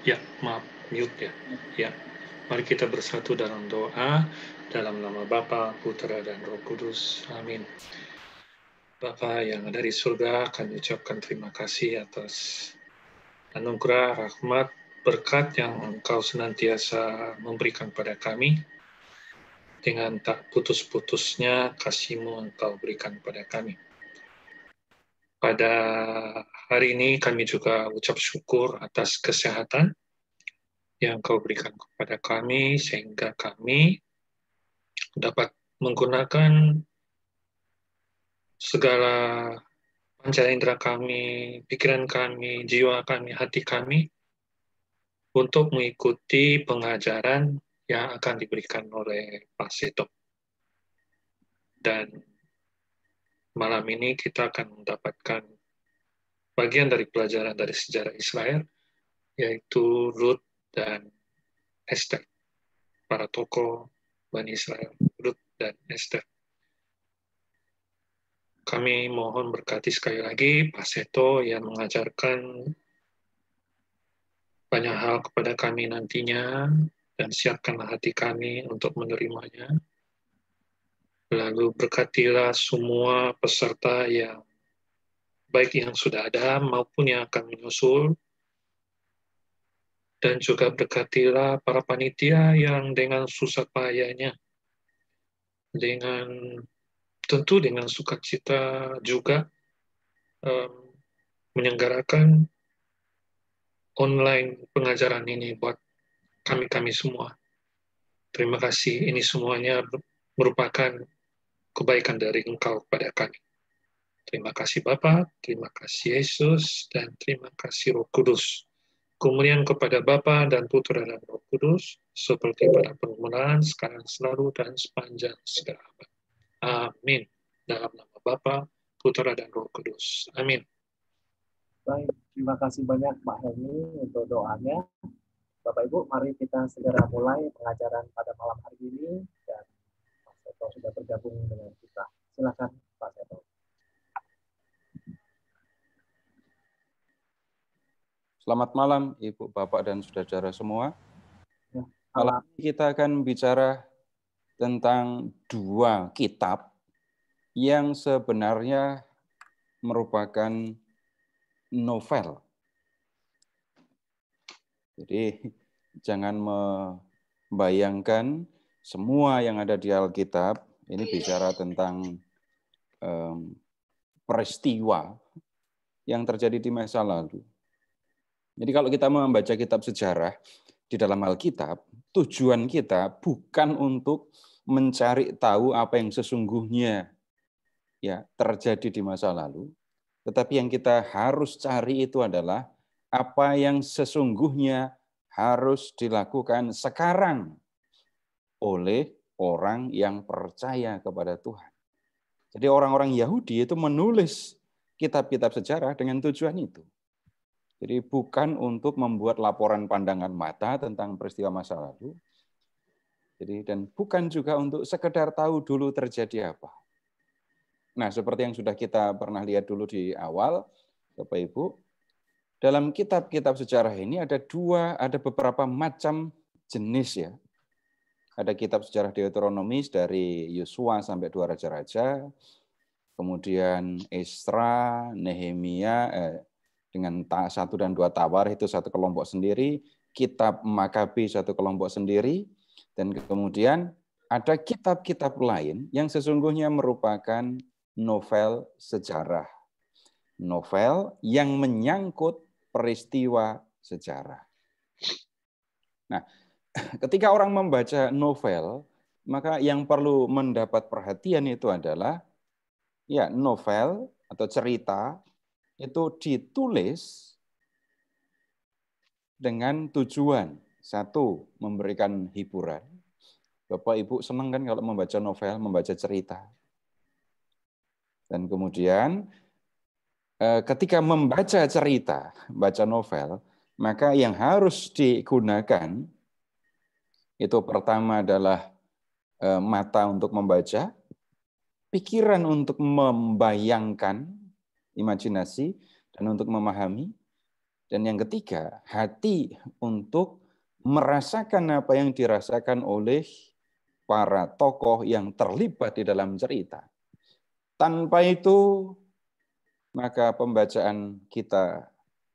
Ya, maaf, mute ya. Ya. Mari kita bersatu dalam doa dalam nama Bapa, Putra dan Roh Kudus. Amin. Bapa yang ada di surga, kami ucapkan terima kasih atas anugerah, rahmat, berkat yang Engkau senantiasa memberikan pada kami. Dengan tak putus-putusnya kasihmu Engkau berikan pada kami. Pada hari ini kami juga ucap syukur atas kesehatan yang kau berikan kepada kami sehingga kami dapat menggunakan segala panca indera kami, pikiran kami, jiwa kami, hati kami untuk mengikuti pengajaran yang akan diberikan oleh Pak Seto. Dan malam ini kita akan mendapatkan bagian dari pelajaran dari sejarah Israel, yaitu Ruth dan Esther, para tokoh Bani Israel, Ruth dan Esther. Kami mohon berkati sekali lagi Pak Seto yang mengajarkan banyak hal kepada kami nantinya dan siapkanlah hati kami untuk menerimanya Lalu berkatilah semua peserta yang baik yang sudah ada maupun yang akan menyusul. Dan juga berkatilah para panitia yang dengan susah payahnya, dengan tentu dengan sukacita juga um, menyelenggarakan online pengajaran ini buat kami-kami semua. Terima kasih. Ini semuanya merupakan kebaikan dari Engkau kepada kami. Terima kasih Bapa, terima kasih Yesus, dan terima kasih Roh Kudus. Kemuliaan kepada Bapa dan Putra dan Roh Kudus, seperti pada permulaan, sekarang, selalu, dan sepanjang segala abad. Amin. Dalam nama Bapa, Putra dan Roh Kudus. Amin. Baik, terima kasih banyak Pak Helmi untuk doanya. Bapak Ibu, mari kita segera mulai pengajaran pada malam hari ini dan yang sudah bergabung dengan kita. Silakan Pak Seto. Selamat malam Ibu, Bapak, dan saudara semua. Ya, malam ini kita akan bicara tentang dua kitab yang sebenarnya merupakan novel. Jadi jangan membayangkan semua yang ada di Alkitab ini iya. bicara tentang um, peristiwa yang terjadi di masa lalu. Jadi kalau kita membaca kitab sejarah di dalam Alkitab, tujuan kita bukan untuk mencari tahu apa yang sesungguhnya ya terjadi di masa lalu, tetapi yang kita harus cari itu adalah apa yang sesungguhnya harus dilakukan sekarang oleh orang yang percaya kepada Tuhan. Jadi orang-orang Yahudi itu menulis kitab-kitab sejarah dengan tujuan itu. Jadi bukan untuk membuat laporan pandangan mata tentang peristiwa masa lalu. Jadi dan bukan juga untuk sekedar tahu dulu terjadi apa. Nah, seperti yang sudah kita pernah lihat dulu di awal, Bapak Ibu, dalam kitab-kitab sejarah ini ada dua, ada beberapa macam jenis ya ada kitab sejarah Deuteronomis dari Yosua sampai dua raja-raja, kemudian Esra, Nehemia eh, dengan satu dan dua tawar itu satu kelompok sendiri, kitab Makabi satu kelompok sendiri, dan kemudian ada kitab-kitab lain yang sesungguhnya merupakan novel sejarah. Novel yang menyangkut peristiwa sejarah. Nah, ketika orang membaca novel, maka yang perlu mendapat perhatian itu adalah ya novel atau cerita itu ditulis dengan tujuan satu memberikan hiburan. Bapak Ibu senang kan kalau membaca novel, membaca cerita. Dan kemudian eh, ketika membaca cerita, baca novel, maka yang harus digunakan itu pertama adalah eh, mata untuk membaca, pikiran untuk membayangkan, imajinasi, dan untuk memahami. Dan yang ketiga, hati untuk merasakan apa yang dirasakan oleh para tokoh yang terlibat di dalam cerita. Tanpa itu, maka pembacaan kita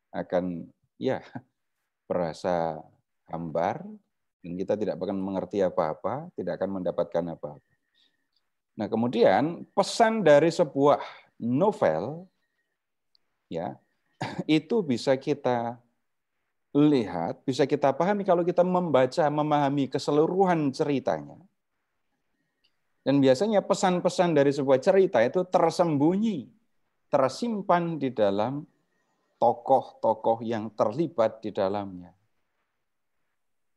akan ya berasa hambar, dan kita tidak akan mengerti apa-apa, tidak akan mendapatkan apa-apa. Nah, kemudian pesan dari sebuah novel ya, itu bisa kita lihat, bisa kita pahami kalau kita membaca, memahami keseluruhan ceritanya. Dan biasanya pesan-pesan dari sebuah cerita itu tersembunyi, tersimpan di dalam tokoh-tokoh yang terlibat di dalamnya.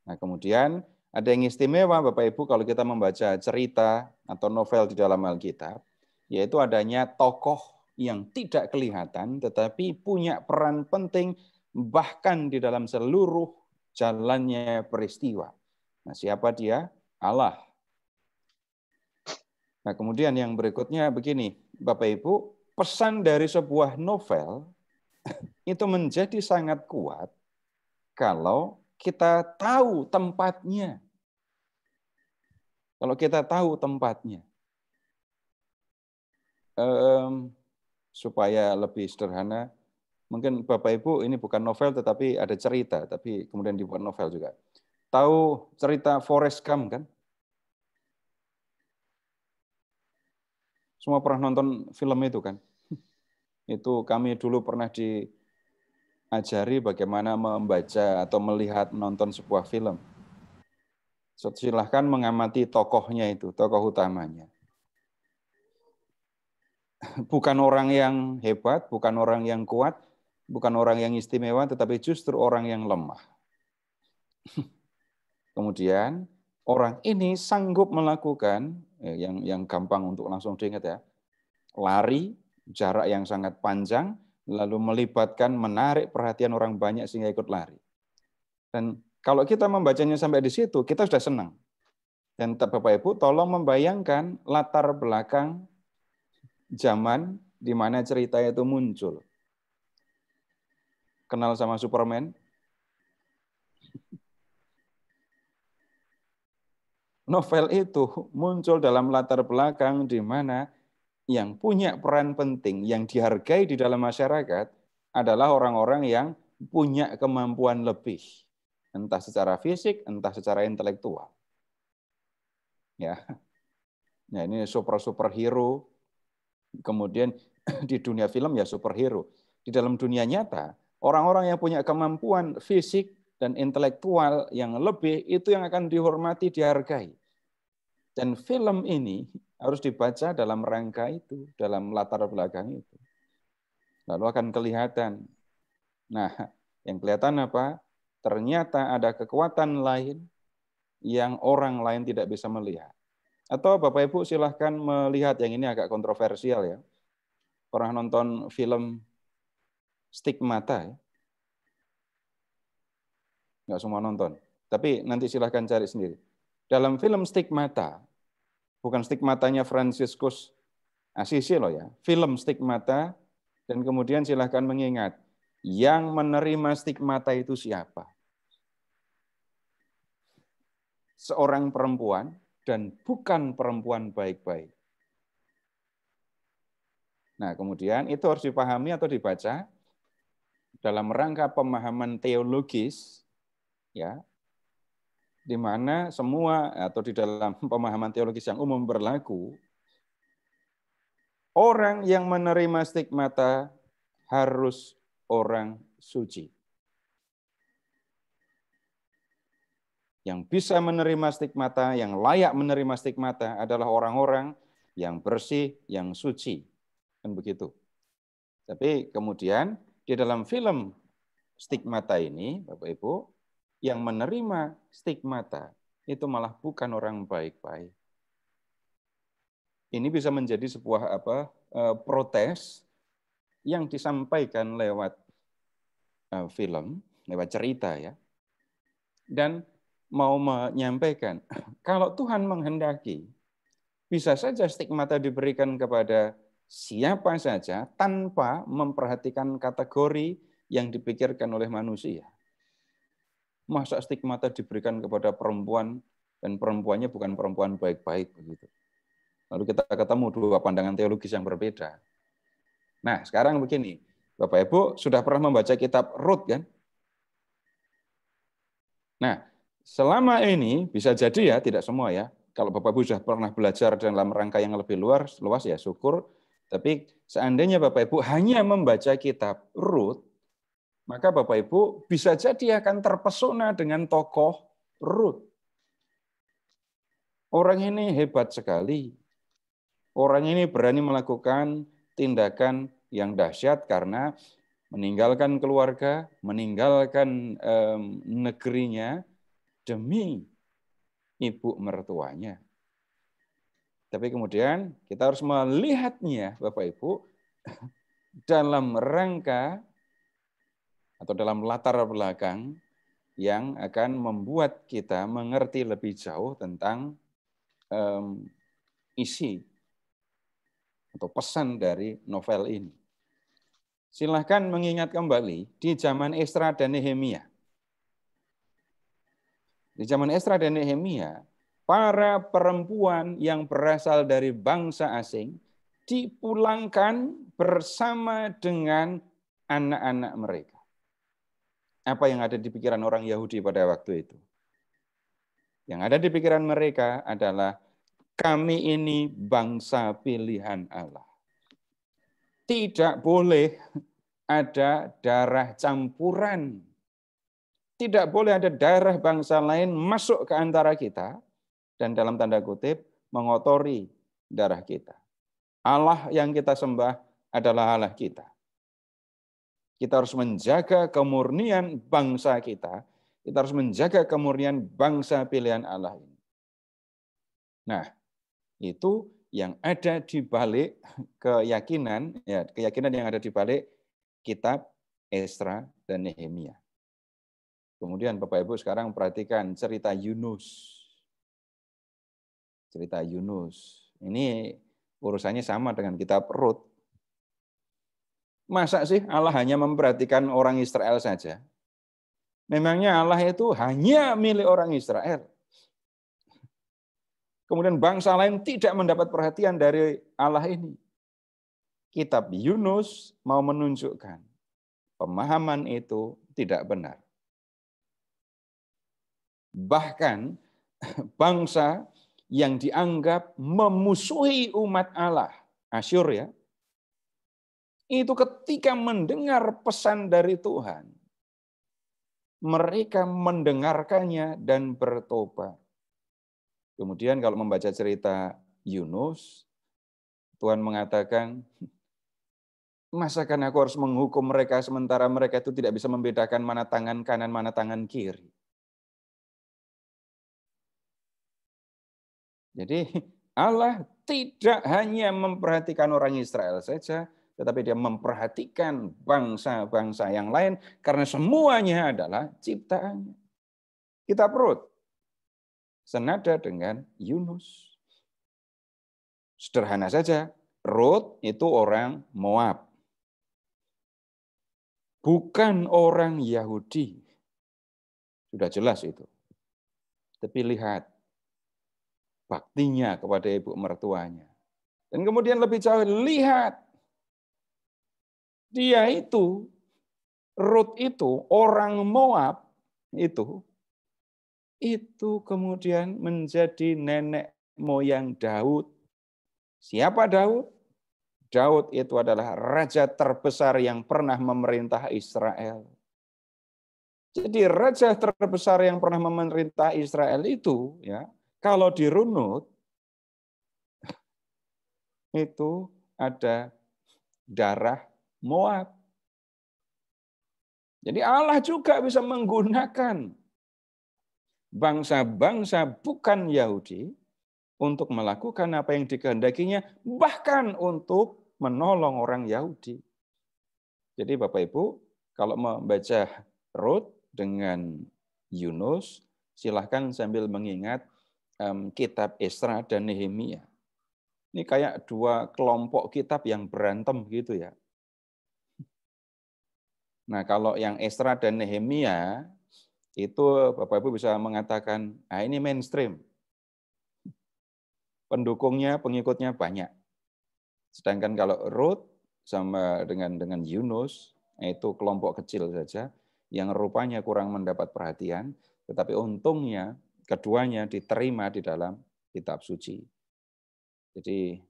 Nah, kemudian ada yang istimewa Bapak Ibu kalau kita membaca cerita atau novel di dalam Alkitab, yaitu adanya tokoh yang tidak kelihatan tetapi punya peran penting bahkan di dalam seluruh jalannya peristiwa. Nah, siapa dia? Allah. Nah, kemudian yang berikutnya begini, Bapak Ibu, pesan dari sebuah novel itu menjadi sangat kuat kalau kita tahu tempatnya. Kalau kita tahu tempatnya, um, supaya lebih sederhana, mungkin Bapak Ibu ini bukan novel tetapi ada cerita, tapi kemudian dibuat novel juga. Tahu cerita Forrest Gump kan? Semua pernah nonton film itu kan? Itu kami dulu pernah di ajari bagaimana membaca atau melihat menonton sebuah film. Silahkan mengamati tokohnya itu, tokoh utamanya. Bukan orang yang hebat, bukan orang yang kuat, bukan orang yang istimewa, tetapi justru orang yang lemah. Kemudian orang ini sanggup melakukan eh, yang yang gampang untuk langsung diingat ya, lari jarak yang sangat panjang, lalu melibatkan menarik perhatian orang banyak sehingga ikut lari. Dan kalau kita membacanya sampai di situ, kita sudah senang. Dan Bapak Ibu tolong membayangkan latar belakang zaman di mana cerita itu muncul. Kenal sama Superman? Novel itu muncul dalam latar belakang di mana yang punya peran penting yang dihargai di dalam masyarakat adalah orang-orang yang punya kemampuan lebih, entah secara fisik, entah secara intelektual. Ya. Nah, ini super superhero. Kemudian di dunia film ya superhero. Di dalam dunia nyata, orang-orang yang punya kemampuan fisik dan intelektual yang lebih itu yang akan dihormati, dihargai. Dan film ini harus dibaca dalam rangka itu, dalam latar belakang itu. Lalu akan kelihatan. Nah, yang kelihatan apa? Ternyata ada kekuatan lain yang orang lain tidak bisa melihat. Atau Bapak Ibu silahkan melihat yang ini agak kontroversial ya. Pernah nonton film Stigmata ya? Nggak semua nonton. Tapi nanti silahkan cari sendiri. Dalam film Stigmata, bukan stigmatanya Franciscus Asisi loh ya, film stigmata dan kemudian silahkan mengingat yang menerima stigmata itu siapa? Seorang perempuan dan bukan perempuan baik-baik. Nah, kemudian itu harus dipahami atau dibaca dalam rangka pemahaman teologis ya di mana semua atau di dalam pemahaman teologis yang umum berlaku, orang yang menerima stigmata harus orang suci. Yang bisa menerima stigmata, yang layak menerima stigmata adalah orang-orang yang bersih, yang suci. Kan begitu. Tapi kemudian di dalam film stigmata ini, Bapak Ibu, yang menerima stigmata itu malah bukan orang baik-baik. Ini bisa menjadi sebuah apa e, protes yang disampaikan lewat e, film, lewat cerita ya. Dan mau menyampaikan kalau Tuhan menghendaki bisa saja stigmata diberikan kepada siapa saja tanpa memperhatikan kategori yang dipikirkan oleh manusia. Masa stigmata diberikan kepada perempuan dan perempuannya bukan perempuan baik-baik begitu. Lalu kita ketemu dua pandangan teologis yang berbeda. Nah, sekarang begini, Bapak Ibu sudah pernah membaca kitab Rut kan? Nah, selama ini bisa jadi ya, tidak semua ya. Kalau Bapak Ibu sudah pernah belajar dalam rangka yang lebih luar, luas ya syukur. Tapi seandainya Bapak Ibu hanya membaca kitab Rut, maka Bapak Ibu bisa jadi akan terpesona dengan tokoh Ruth. Orang ini hebat sekali. Orang ini berani melakukan tindakan yang dahsyat karena meninggalkan keluarga, meninggalkan negerinya demi ibu mertuanya. Tapi kemudian kita harus melihatnya, Bapak Ibu, dalam rangka atau dalam latar belakang yang akan membuat kita mengerti lebih jauh tentang um, isi atau pesan dari novel ini. Silahkan mengingat kembali di zaman Esra dan Nehemia. Di zaman Esra dan Nehemia, para perempuan yang berasal dari bangsa asing dipulangkan bersama dengan anak-anak mereka apa yang ada di pikiran orang Yahudi pada waktu itu. Yang ada di pikiran mereka adalah kami ini bangsa pilihan Allah. Tidak boleh ada darah campuran. Tidak boleh ada darah bangsa lain masuk ke antara kita dan dalam tanda kutip mengotori darah kita. Allah yang kita sembah adalah Allah kita. Kita harus menjaga kemurnian bangsa kita. Kita harus menjaga kemurnian bangsa pilihan Allah ini. Nah, itu yang ada di balik keyakinan, ya, keyakinan yang ada di balik kitab Esra dan Nehemia. Kemudian Bapak Ibu sekarang perhatikan cerita Yunus. Cerita Yunus. Ini urusannya sama dengan kitab Rut. Masa sih Allah hanya memperhatikan orang Israel saja? Memangnya Allah itu hanya milik orang Israel. Kemudian bangsa lain tidak mendapat perhatian dari Allah ini. Kitab Yunus mau menunjukkan pemahaman itu tidak benar. Bahkan bangsa yang dianggap memusuhi umat Allah, Asyur ya, itu ketika mendengar pesan dari Tuhan, mereka mendengarkannya dan bertobat. Kemudian kalau membaca cerita Yunus, Tuhan mengatakan, masakan aku harus menghukum mereka sementara mereka itu tidak bisa membedakan mana tangan kanan, mana tangan kiri. Jadi Allah tidak hanya memperhatikan orang Israel saja, tetapi dia memperhatikan bangsa-bangsa yang lain karena semuanya adalah ciptaannya. Kita perut senada dengan Yunus. Sederhana saja, Rut itu orang Moab. Bukan orang Yahudi. Sudah jelas itu. Tapi lihat, baktinya kepada ibu mertuanya. Dan kemudian lebih jauh, lihat dia itu Rut itu orang Moab itu itu kemudian menjadi nenek moyang Daud. Siapa Daud? Daud itu adalah raja terbesar yang pernah memerintah Israel. Jadi raja terbesar yang pernah memerintah Israel itu ya, kalau dirunut itu ada darah Moab. Jadi Allah juga bisa menggunakan bangsa-bangsa bukan Yahudi untuk melakukan apa yang dikehendakinya, bahkan untuk menolong orang Yahudi. Jadi Bapak Ibu, kalau membaca Rut dengan Yunus, silahkan sambil mengingat kitab Esra dan Nehemia. Ini kayak dua kelompok kitab yang berantem gitu ya. Nah, kalau yang Esra dan Nehemia itu Bapak Ibu bisa mengatakan, ah ini mainstream. Pendukungnya, pengikutnya banyak. Sedangkan kalau Ruth sama dengan dengan Yunus eh, itu kelompok kecil saja yang rupanya kurang mendapat perhatian, tetapi untungnya keduanya diterima di dalam kitab suci. Jadi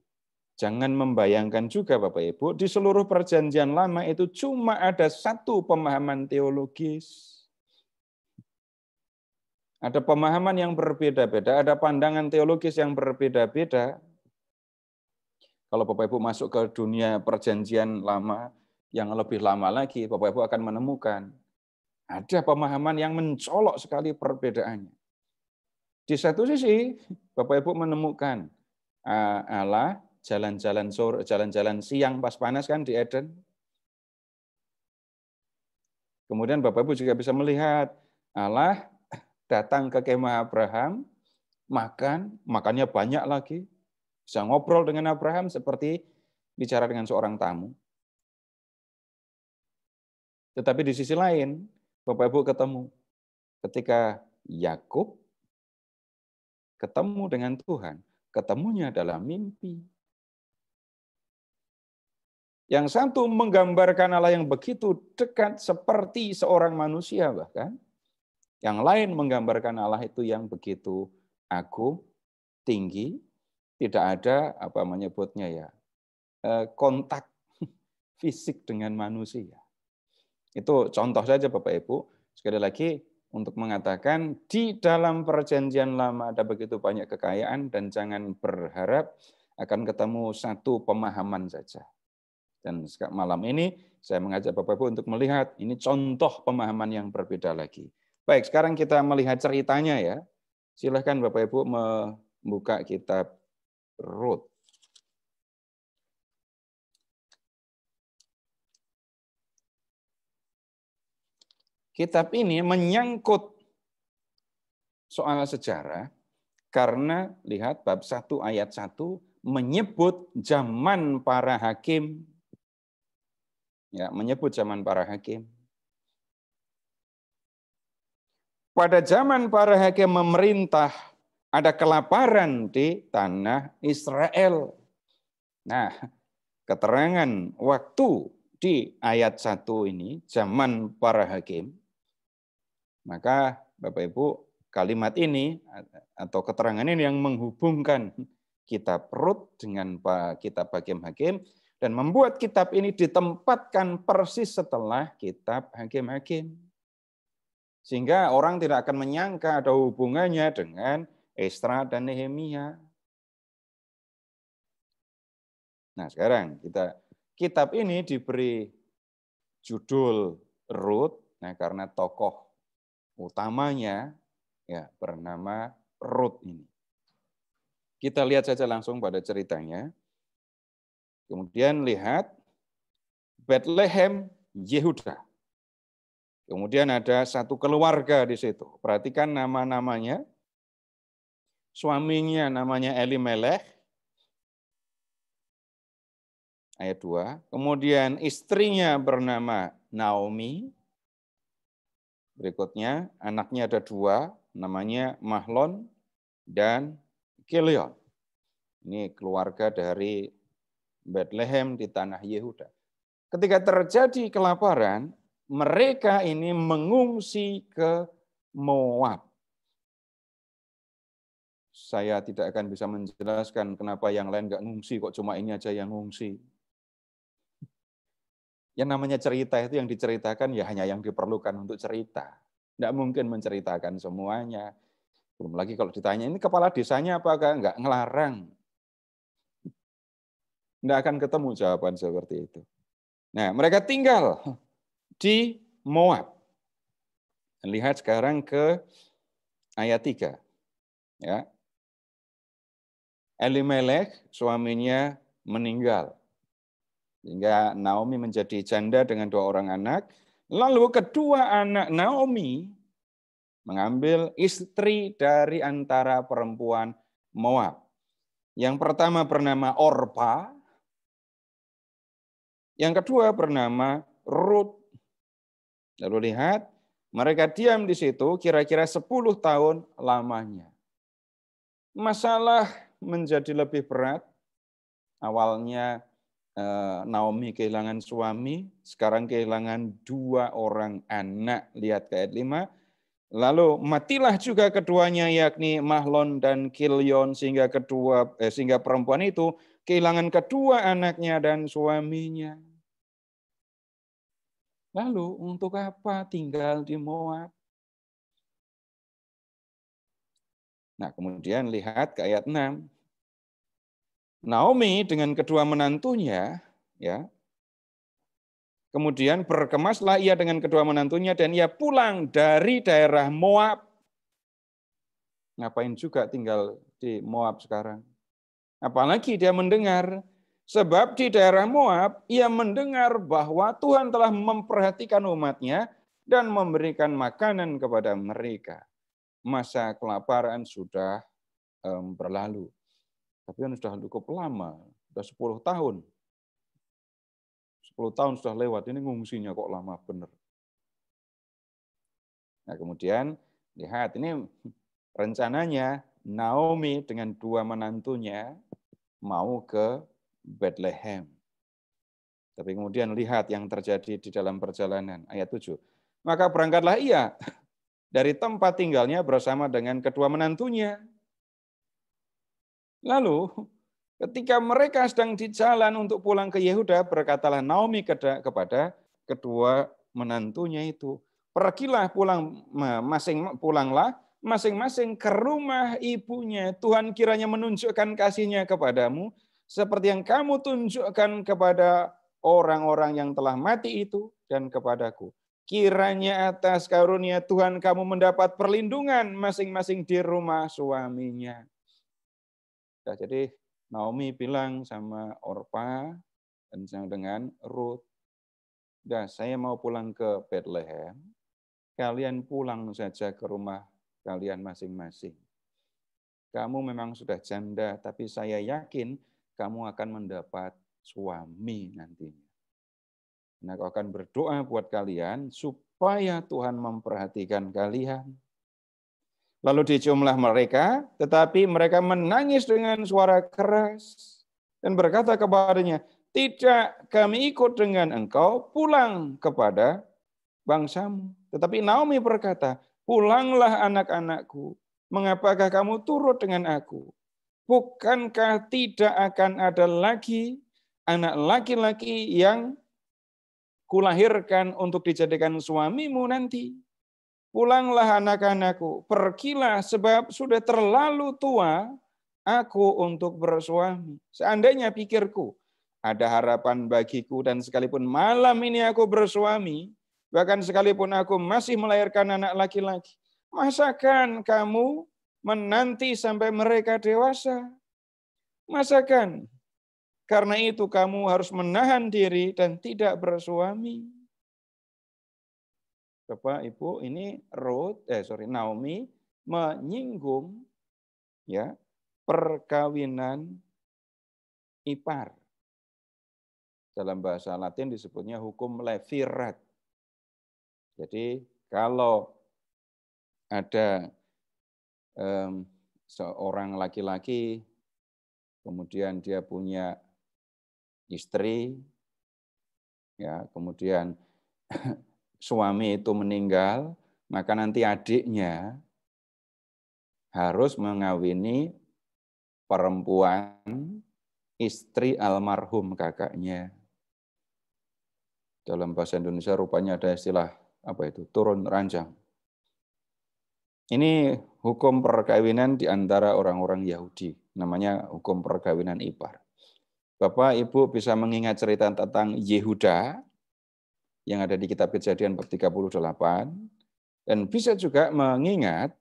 Jangan membayangkan juga Bapak Ibu, di seluruh perjanjian lama itu cuma ada satu pemahaman teologis. Ada pemahaman yang berbeda-beda, ada pandangan teologis yang berbeda-beda. Kalau Bapak Ibu masuk ke dunia perjanjian lama, yang lebih lama lagi, Bapak Ibu akan menemukan ada pemahaman yang mencolok sekali perbedaannya. Di satu sisi, Bapak Ibu menemukan Allah jalan-jalan sore, jalan-jalan siang pas panas kan di Eden. Kemudian Bapak Ibu juga bisa melihat Allah datang ke kemah Abraham, makan, makannya banyak lagi, bisa ngobrol dengan Abraham seperti bicara dengan seorang tamu. Tetapi di sisi lain, Bapak Ibu ketemu ketika Yakub ketemu dengan Tuhan, ketemunya dalam mimpi. Yang satu menggambarkan Allah yang begitu dekat seperti seorang manusia bahkan. Yang lain menggambarkan Allah itu yang begitu agung, tinggi, tidak ada apa menyebutnya ya eh, kontak fisik dengan manusia. Itu contoh saja Bapak Ibu. Sekali lagi untuk mengatakan di dalam perjanjian lama ada begitu banyak kekayaan dan jangan berharap akan ketemu satu pemahaman saja. Dan malam ini saya mengajak Bapak Ibu untuk melihat ini contoh pemahaman yang berbeda lagi. Baik, sekarang kita melihat ceritanya ya. Silahkan Bapak Ibu membuka kitab Ruth. Kitab ini menyangkut soal sejarah karena lihat bab 1 ayat 1 menyebut zaman para hakim ya, menyebut zaman para hakim. Pada zaman para hakim memerintah, ada kelaparan di tanah Israel. Nah, keterangan waktu di ayat 1 ini, zaman para hakim, maka Bapak Ibu, kalimat ini atau keterangan ini yang menghubungkan kitab Rut dengan kitab Hakim-Hakim dan membuat kitab ini ditempatkan persis setelah kitab hakim-hakim. Sehingga orang tidak akan menyangka ada hubungannya dengan Estra dan Nehemia. Nah sekarang kita kitab ini diberi judul Ruth, nah karena tokoh utamanya ya bernama Ruth ini. Kita lihat saja langsung pada ceritanya. Kemudian lihat Bethlehem Yehuda. Kemudian ada satu keluarga di situ. Perhatikan nama-namanya. Suaminya namanya Eli Melech. Ayat 2. Kemudian istrinya bernama Naomi. Berikutnya anaknya ada dua, namanya Mahlon dan Kilion. Ini keluarga dari Bethlehem, di tanah Yehuda. Ketika terjadi kelaparan, mereka ini mengungsi ke Moab. Saya tidak akan bisa menjelaskan kenapa yang lain nggak ngungsi, kok cuma ini aja yang ngungsi. Yang namanya cerita itu yang diceritakan ya hanya yang diperlukan untuk cerita. Tidak mungkin menceritakan semuanya. Belum lagi kalau ditanya, ini kepala desanya apakah nggak ngelarang tidak akan ketemu jawaban seperti itu. Nah, mereka tinggal di Moab. Lihat sekarang ke ayat 3. Ya. Elimelech suaminya meninggal. Sehingga Naomi menjadi janda dengan dua orang anak. Lalu kedua anak Naomi mengambil istri dari antara perempuan Moab. Yang pertama bernama Orpa, yang kedua bernama Ruth. Lalu lihat, mereka diam di situ kira-kira 10 tahun lamanya. Masalah menjadi lebih berat. Awalnya eh, Naomi kehilangan suami, sekarang kehilangan dua orang anak. Lihat ke ayat 5. Lalu matilah juga keduanya yakni Mahlon dan Kilion sehingga kedua eh, sehingga perempuan itu kehilangan kedua anaknya dan suaminya. Lalu untuk apa tinggal di Moab? Nah, kemudian lihat ke ayat 6. Naomi dengan kedua menantunya, ya. Kemudian berkemaslah ia dengan kedua menantunya dan ia pulang dari daerah Moab. Ngapain juga tinggal di Moab sekarang? Apalagi dia mendengar Sebab di daerah Moab, ia mendengar bahwa Tuhan telah memperhatikan umatnya dan memberikan makanan kepada mereka. Masa kelaparan sudah um, berlalu. Tapi kan sudah cukup lama, sudah 10 tahun. 10 tahun sudah lewat, ini ngungsinya kok lama benar. Nah kemudian, lihat ini rencananya Naomi dengan dua menantunya mau ke Bethlehem. Tapi kemudian lihat yang terjadi di dalam perjalanan, ayat 7. Maka berangkatlah ia dari tempat tinggalnya bersama dengan kedua menantunya. Lalu ketika mereka sedang di jalan untuk pulang ke Yehuda, berkatalah Naomi kepada kedua menantunya itu, pergilah pulang masing pulanglah masing-masing ke rumah ibunya. Tuhan kiranya menunjukkan kasihnya kepadamu seperti yang kamu tunjukkan kepada orang-orang yang telah mati itu dan kepadaku. Kiranya atas karunia Tuhan kamu mendapat perlindungan masing-masing di rumah suaminya. Nah, jadi Naomi bilang sama Orpa dan dengan Ruth, saya mau pulang ke Bethlehem. Kalian pulang saja ke rumah kalian masing-masing. Kamu memang sudah janda, tapi saya yakin kamu akan mendapat suami nantinya. Nah, aku akan berdoa buat kalian supaya Tuhan memperhatikan kalian. Lalu diciumlah mereka, tetapi mereka menangis dengan suara keras dan berkata kepadanya, tidak kami ikut dengan engkau, pulang kepada bangsamu. Tetapi Naomi berkata, pulanglah anak-anakku, mengapakah kamu turut dengan aku? bukankah tidak akan ada lagi anak laki-laki yang kulahirkan untuk dijadikan suamimu nanti? Pulanglah anak-anakku, pergilah sebab sudah terlalu tua aku untuk bersuami. Seandainya pikirku, ada harapan bagiku dan sekalipun malam ini aku bersuami, bahkan sekalipun aku masih melahirkan anak laki-laki, masakan kamu menanti sampai mereka dewasa. Masakan karena itu kamu harus menahan diri dan tidak bersuami. Coba Ibu, ini Ruth, eh sorry Naomi menyinggung ya perkawinan ipar. Dalam bahasa Latin disebutnya hukum levirat. Jadi kalau ada um, seorang laki-laki, kemudian dia punya istri, ya kemudian suami itu meninggal, maka nanti adiknya harus mengawini perempuan istri almarhum kakaknya. Dalam bahasa Indonesia rupanya ada istilah apa itu? Turun ranjang. Ini hukum perkawinan di antara orang-orang Yahudi. Namanya hukum perkawinan ipar. Bapak, Ibu bisa mengingat cerita tentang Yehuda yang ada di kitab kejadian bab 38. Dan bisa juga mengingat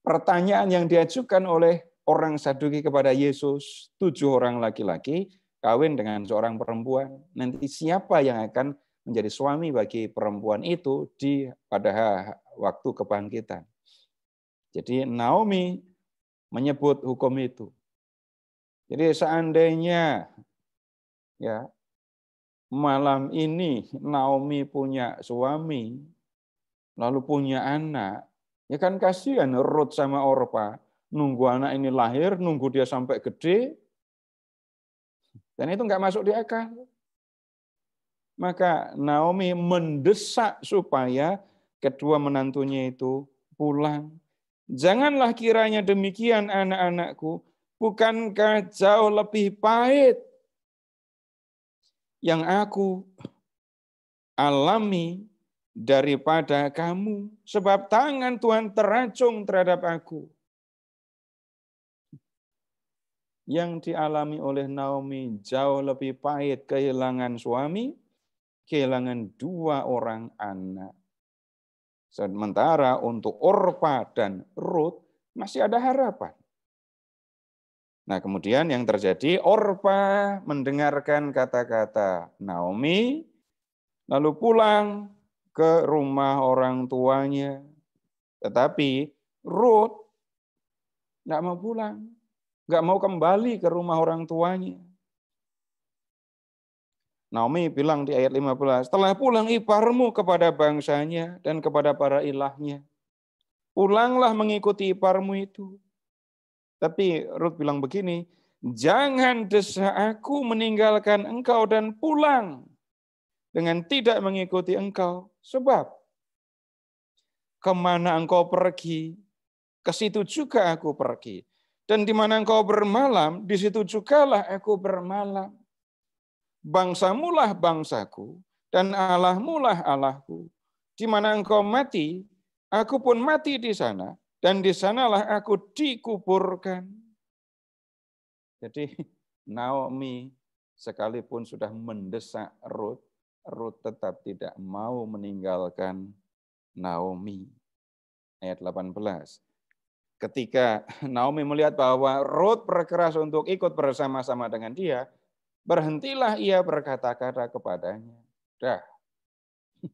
pertanyaan yang diajukan oleh orang Saduki kepada Yesus. Tujuh orang laki-laki kawin dengan seorang perempuan. Nanti siapa yang akan menjadi suami bagi perempuan itu di pada waktu kebangkitan. Jadi Naomi menyebut hukum itu. Jadi seandainya ya malam ini Naomi punya suami, lalu punya anak, ya kan kasihan Ruth sama Orpa. Nunggu anak ini lahir, nunggu dia sampai gede, dan itu enggak masuk di akal. Maka Naomi mendesak supaya kedua menantunya itu pulang. Janganlah kiranya demikian anak-anakku, bukankah jauh lebih pahit yang aku alami daripada kamu, sebab tangan Tuhan teracung terhadap aku. Yang dialami oleh Naomi jauh lebih pahit kehilangan suami, kehilangan dua orang anak. Sementara untuk Orpa dan Ruth masih ada harapan. Nah kemudian yang terjadi, Orpa mendengarkan kata-kata Naomi, lalu pulang ke rumah orang tuanya. Tetapi Ruth nggak mau pulang, nggak mau kembali ke rumah orang tuanya. Naomi bilang di ayat 15, telah pulang iparmu kepada bangsanya dan kepada para ilahnya. Pulanglah mengikuti iparmu itu. Tapi Ruth bilang begini, jangan desa aku meninggalkan engkau dan pulang dengan tidak mengikuti engkau. Sebab kemana engkau pergi, ke situ juga aku pergi. Dan di mana engkau bermalam, di situ jugalah aku bermalam Bangsamulah bangsaku, dan Allahmulah Allahku. Di mana engkau mati, aku pun mati di sana, dan di sanalah aku dikuburkan. Jadi Naomi sekalipun sudah mendesak Ruth, Ruth tetap tidak mau meninggalkan Naomi. Ayat 18. Ketika Naomi melihat bahwa Ruth berkeras untuk ikut bersama-sama dengan dia, Berhentilah ia berkata-kata kepadanya. Dah.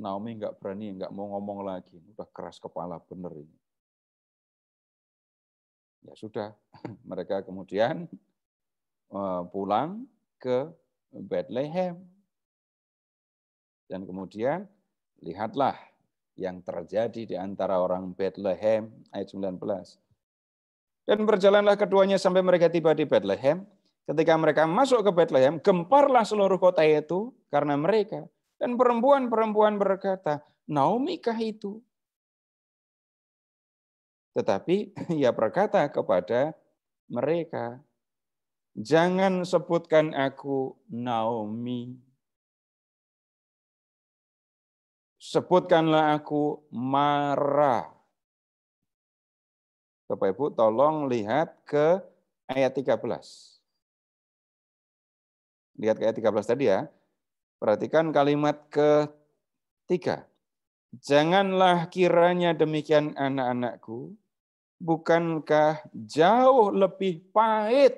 Naomi enggak berani, enggak mau ngomong lagi. Udah keras kepala bener ini. Ya sudah, mereka kemudian eh, pulang ke Bethlehem. Dan kemudian lihatlah yang terjadi di antara orang Bethlehem ayat 19. Dan berjalanlah keduanya sampai mereka tiba di Bethlehem. Ketika mereka masuk ke Bethlehem, gemparlah seluruh kota itu karena mereka. Dan perempuan-perempuan berkata, Naomi kah itu? Tetapi ia berkata kepada mereka, jangan sebutkan aku Naomi. Sebutkanlah aku Mara. Bapak Ibu tolong lihat ke ayat 13 lihat kayak 13 tadi ya. Perhatikan kalimat ketiga. Janganlah kiranya demikian anak-anakku, bukankah jauh lebih pahit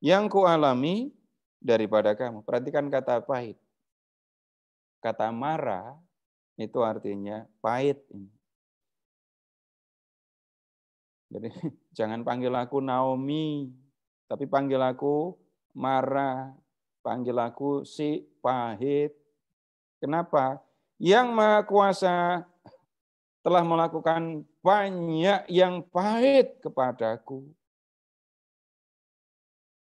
yang kualami daripada kamu. Perhatikan kata pahit. Kata marah itu artinya pahit. Jadi jangan panggil aku Naomi, tapi panggil aku Mara, panggil aku si pahit. Kenapa? Yang Maha Kuasa telah melakukan banyak yang pahit kepadaku.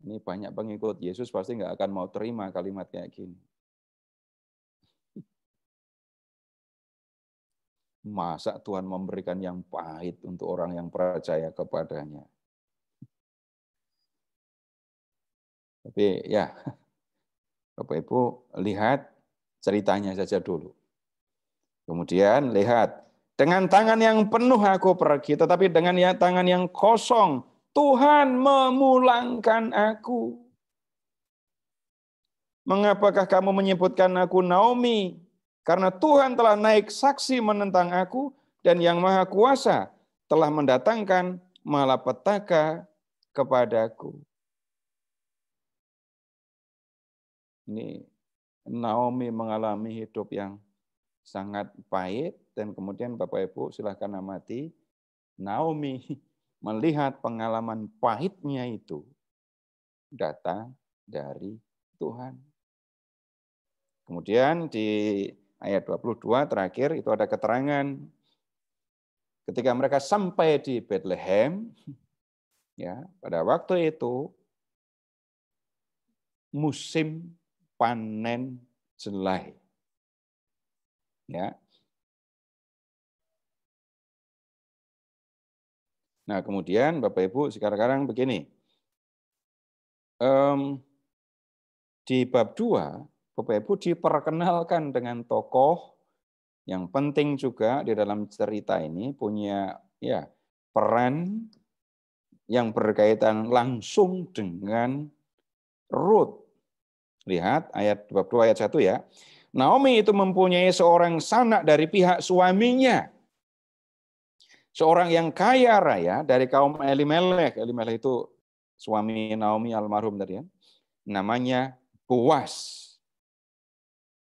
Ini banyak pengikut Yesus pasti nggak akan mau terima kalimat kayak gini. Masa Tuhan memberikan yang pahit untuk orang yang percaya kepadanya? Tapi ya, Bapak Ibu lihat ceritanya saja dulu. Kemudian lihat, dengan tangan yang penuh aku pergi, tetapi dengan ya, tangan yang kosong, Tuhan memulangkan aku. Mengapakah kamu menyebutkan aku Naomi? Karena Tuhan telah naik saksi menentang aku, dan yang maha kuasa telah mendatangkan malapetaka kepadaku. Ini Naomi mengalami hidup yang sangat pahit dan kemudian Bapak Ibu silahkan amati Naomi melihat pengalaman pahitnya itu datang dari Tuhan. Kemudian di ayat 22 terakhir itu ada keterangan ketika mereka sampai di Bethlehem ya pada waktu itu musim panen selai, Ya. Nah, kemudian Bapak Ibu sekarang-sekarang begini. Um, di bab 2, Bapak Ibu diperkenalkan dengan tokoh yang penting juga di dalam cerita ini punya ya peran yang berkaitan langsung dengan Ruth Lihat ayat 22 ayat 1 ya. Naomi itu mempunyai seorang sanak dari pihak suaminya. Seorang yang kaya raya dari kaum Elimelech. Elimelech itu suami Naomi almarhum tadi ya. Namanya buas,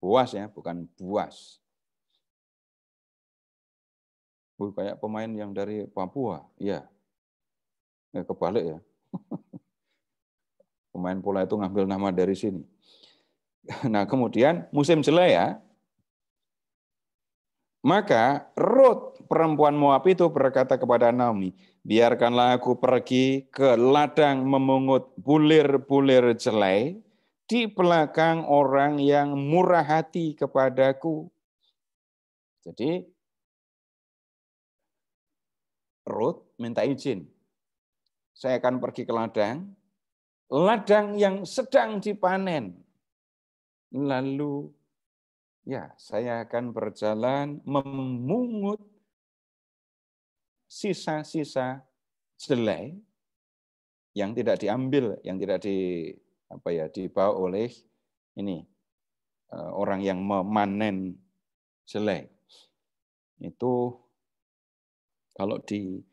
buas ya, bukan Buas. Uh, kayak pemain yang dari Papua, iya. Ya, kebalik ya. Pemain bola itu ngambil nama dari sini. Nah, kemudian musim ya. maka Ruth, perempuan Moab itu berkata kepada Naomi, biarkanlah aku pergi ke ladang memungut bulir-bulir jelai di belakang orang yang murah hati kepadaku. Jadi Ruth minta izin. Saya akan pergi ke ladang, ladang yang sedang dipanen lalu ya saya akan berjalan memungut sisa-sisa jelek yang tidak diambil, yang tidak di apa ya dibawa oleh ini eh, orang yang memanen jelek. Itu kalau di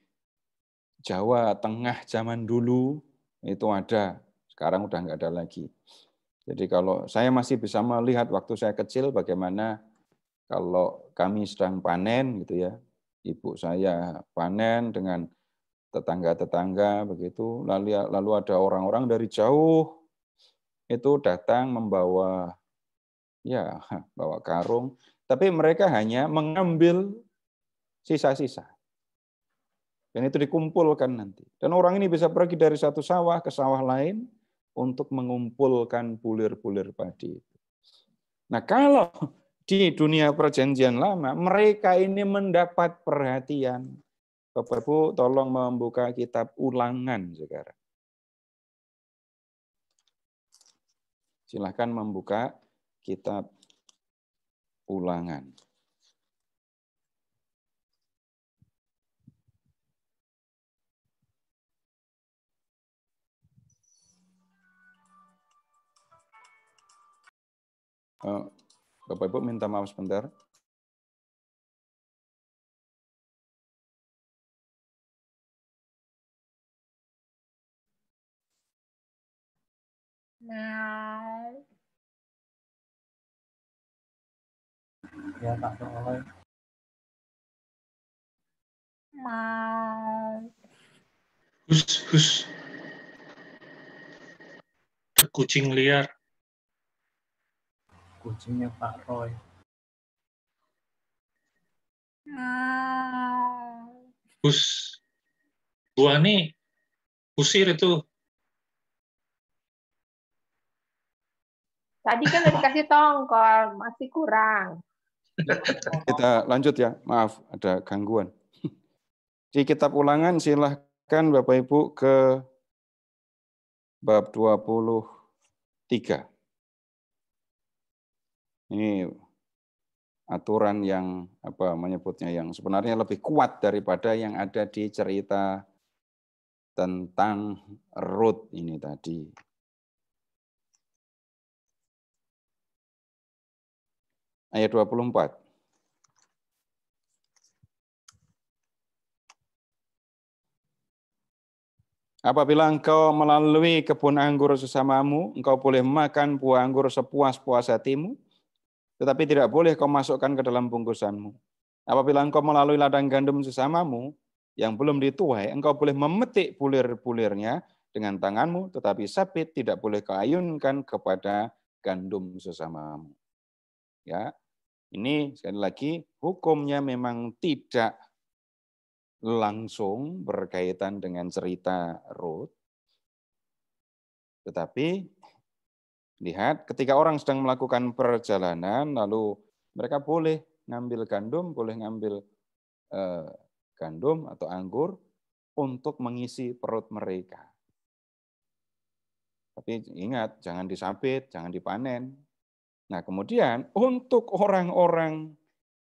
Jawa Tengah zaman dulu itu ada, sekarang udah nggak ada lagi. Jadi kalau saya masih bisa melihat waktu saya kecil bagaimana kalau kami sedang panen gitu ya, ibu saya panen dengan tetangga-tetangga begitu, lalu lalu ada orang-orang dari jauh itu datang membawa ya bawa karung, tapi mereka hanya mengambil sisa-sisa. Dan itu dikumpulkan nanti. Dan orang ini bisa pergi dari satu sawah ke sawah lain, untuk mengumpulkan bulir-bulir padi Nah, kalau di dunia perjanjian lama, mereka ini mendapat perhatian. Bapak Ibu tolong membuka kitab ulangan sekarang. Silahkan membuka kitab ulangan. Eh, Bapak Ibu minta maaf sebentar. Meow. Ya, tak Doi. Mau. Hus, hus. Kucing liar kucingnya Pak Roy. Bus, buah nih usir itu. Tadi kan udah dikasih tongkol, masih kurang. Kita lanjut ya, maaf ada gangguan. Di kitab ulangan silahkan Bapak Ibu ke bab 23. Ini aturan yang apa menyebutnya yang sebenarnya lebih kuat daripada yang ada di cerita tentang Ruth ini tadi. Ayat 24. Apabila engkau melalui kebun anggur sesamamu, engkau boleh makan buah anggur sepuas-puas hatimu, tetapi tidak boleh kau masukkan ke dalam bungkusanmu. Apabila engkau melalui ladang gandum sesamamu yang belum dituai, engkau boleh memetik bulir-bulirnya dengan tanganmu, tetapi sapit tidak boleh kau ayunkan kepada gandum sesamamu. Ya, ini sekali lagi hukumnya memang tidak langsung berkaitan dengan cerita Ruth, tetapi Lihat, ketika orang sedang melakukan perjalanan, lalu mereka boleh ngambil gandum, boleh ngambil eh, gandum atau anggur untuk mengisi perut mereka. Tapi ingat, jangan disabit, jangan dipanen. Nah, kemudian untuk orang-orang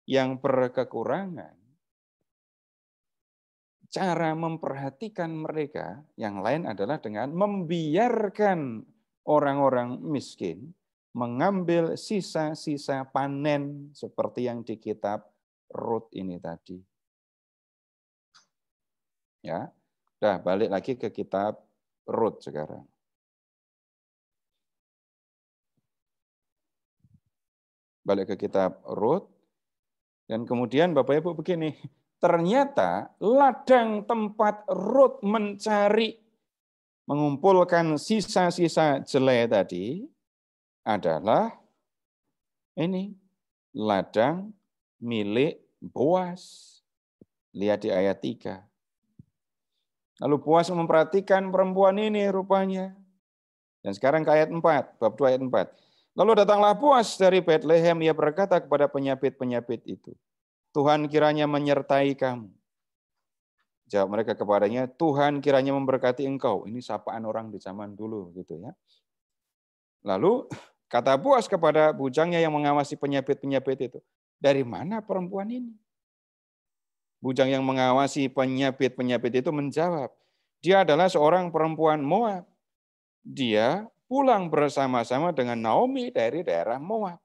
yang berkekurangan, cara memperhatikan mereka yang lain adalah dengan membiarkan orang-orang miskin mengambil sisa-sisa panen seperti yang di kitab Rut ini tadi. Ya. Dah balik lagi ke kitab Rut sekarang. Balik ke kitab Rut dan kemudian Bapak Ibu begini, ternyata ladang tempat Rut mencari mengumpulkan sisa-sisa jelek tadi adalah ini ladang milik Boas. Lihat di ayat 3. Lalu Boas memperhatikan perempuan ini rupanya. Dan sekarang ke ayat 4, bab 2 ayat 4. Lalu datanglah Boas dari Bethlehem, ia berkata kepada penyabit-penyabit itu, Tuhan kiranya menyertai kamu. Jawab mereka kepadanya, Tuhan kiranya memberkati engkau. Ini sapaan orang di zaman dulu gitu ya. Lalu kata Buas kepada bujangnya yang mengawasi penyabit-penyabit itu, dari mana perempuan ini? Bujang yang mengawasi penyabit-penyabit itu menjawab, dia adalah seorang perempuan Moab. Dia pulang bersama-sama dengan Naomi dari daerah Moab.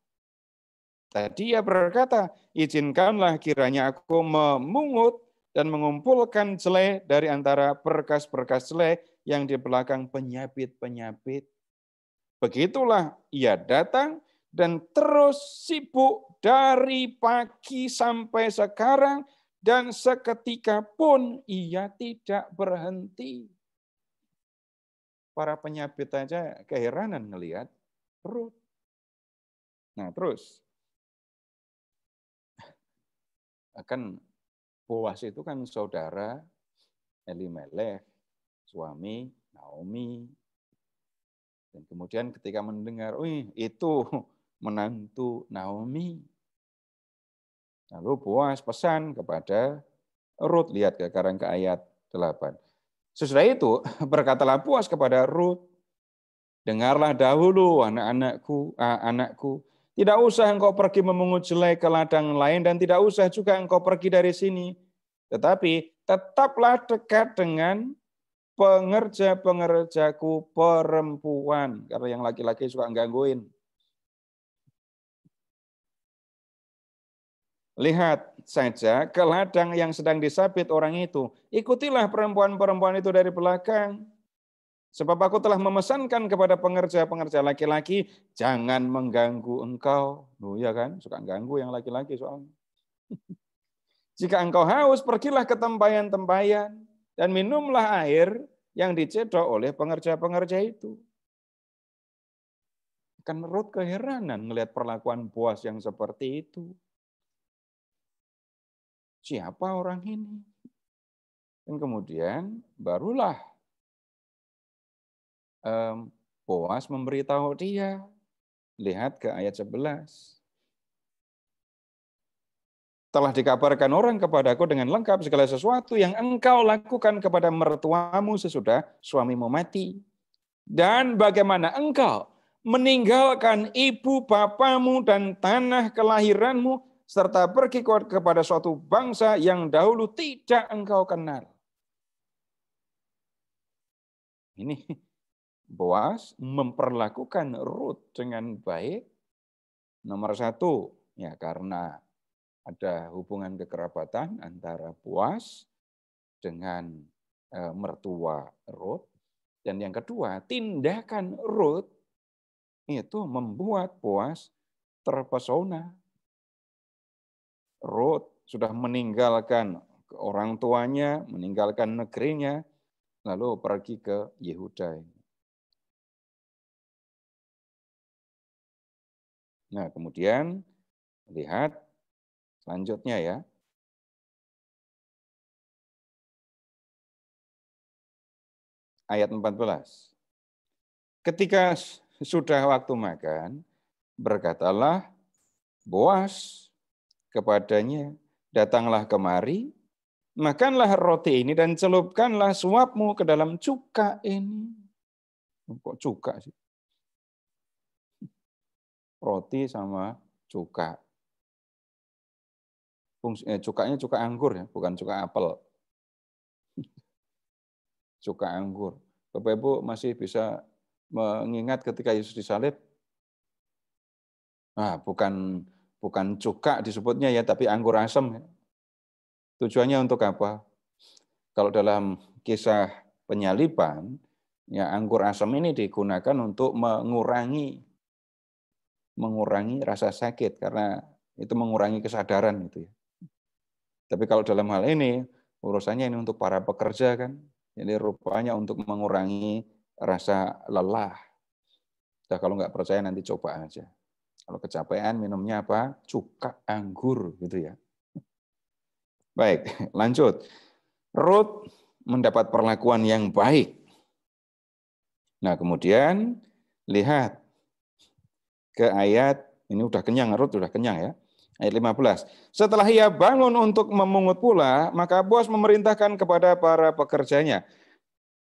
Tadi ia berkata, izinkanlah kiranya aku memungut dan mengumpulkan jelek dari antara perkas-perkas jelek yang di belakang penyapit-penyapit. Begitulah ia datang dan terus sibuk dari pagi sampai sekarang dan seketika pun ia tidak berhenti. Para penyapit saja keheranan melihat Ruth. Nah terus, akan Boas itu kan saudara Elimelech, suami Naomi. Dan kemudian ketika mendengar, "Wih, itu menantu Naomi." Lalu Boas pesan kepada Ruth, lihat ke karang ke ayat 8. Sesudah itu berkatalah Boas kepada Ruth, "Dengarlah dahulu anak-anakku, ah, anakku, tidak usah engkau pergi memungut jelai ke ladang lain dan tidak usah juga engkau pergi dari sini. Tetapi tetaplah dekat dengan pengerja-pengerjaku perempuan. Karena yang laki-laki suka gangguin. Lihat saja ke ladang yang sedang disabit orang itu. Ikutilah perempuan-perempuan itu dari belakang Sebab aku telah memesankan kepada pengerja-pengerja laki-laki, jangan mengganggu engkau. Oh ya kan, suka ganggu yang laki-laki soalnya. Jika engkau haus, pergilah ke tempayan-tempayan dan minumlah air yang dicedok oleh pengerja-pengerja itu. Kan Ruth keheranan melihat perlakuan puas yang seperti itu. Siapa orang ini? Dan kemudian barulah um, Boas memberitahu dia. Lihat ke ayat 11. Telah dikabarkan orang kepadaku dengan lengkap segala sesuatu yang engkau lakukan kepada mertuamu sesudah suamimu mati. Dan bagaimana engkau meninggalkan ibu bapamu dan tanah kelahiranmu serta pergi kepada suatu bangsa yang dahulu tidak engkau kenal. Ini Boas memperlakukan Ruth dengan baik. Nomor satu, ya karena ada hubungan kekerabatan antara Boas dengan e, mertua Ruth. Dan yang kedua, tindakan Ruth itu membuat Boas terpesona. Ruth sudah meninggalkan orang tuanya, meninggalkan negerinya, lalu pergi ke Yehuda. Nah, kemudian lihat selanjutnya ya. Ayat 14. Ketika sudah waktu makan, berkatalah Boas kepadanya, datanglah kemari, makanlah roti ini dan celupkanlah suapmu ke dalam cuka ini. Oh, kok cuka sih? roti sama cuka. Fungsi, eh, cukanya cuka anggur ya, bukan cuka apel. cuka anggur. Bapak Ibu masih bisa mengingat ketika Yesus disalib. Nah, bukan bukan cuka disebutnya ya, tapi anggur asem. Ya. Tujuannya untuk apa? Kalau dalam kisah penyaliban, ya anggur asam ini digunakan untuk mengurangi mengurangi rasa sakit karena itu mengurangi kesadaran itu ya. Tapi kalau dalam hal ini urusannya ini untuk para pekerja kan. Ini rupanya untuk mengurangi rasa lelah. Nah, kalau nggak percaya nanti coba aja. Kalau kecapean minumnya apa? Cuka anggur gitu ya. Baik, lanjut. Ruth mendapat perlakuan yang baik. Nah, kemudian lihat ke ayat ini udah kenyang Rut udah kenyang ya. Ayat 15. Setelah ia bangun untuk memungut pula, maka bos memerintahkan kepada para pekerjanya.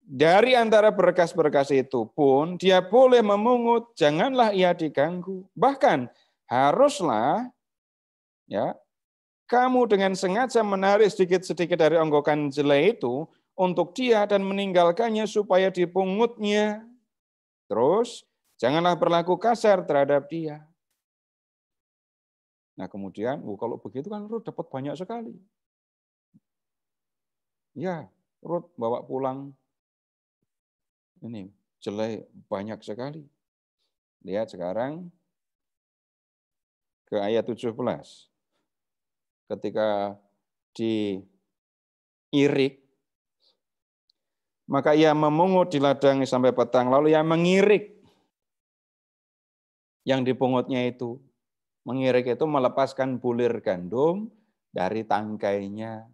Dari antara berkas-berkas itu pun dia boleh memungut, janganlah ia diganggu. Bahkan haruslah ya kamu dengan sengaja menarik sedikit-sedikit dari onggokan jelai itu untuk dia dan meninggalkannya supaya dipungutnya. Terus Janganlah berlaku kasar terhadap dia. Nah kemudian, oh, kalau begitu kan Ruth dapat banyak sekali. Ya, Ruth bawa pulang ini jelek banyak sekali. Lihat sekarang ke ayat 17. Ketika di irik, maka ia memungut di ladang sampai petang, lalu ia mengirik yang dipungutnya itu. Mengirik itu melepaskan bulir gandum dari tangkainya.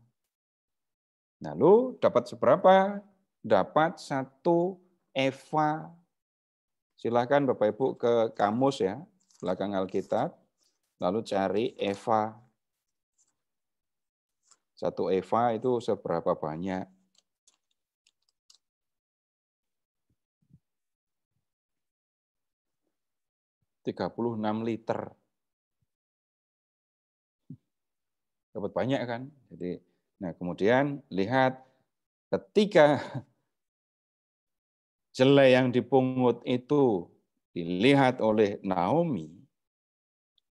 Lalu dapat seberapa? Dapat satu eva. Silahkan Bapak Ibu ke kamus ya, belakang Alkitab. Lalu cari eva. Satu eva itu seberapa banyak? 36 liter. Dapat banyak kan? Jadi nah kemudian lihat ketika jelai yang dipungut itu dilihat oleh Naomi,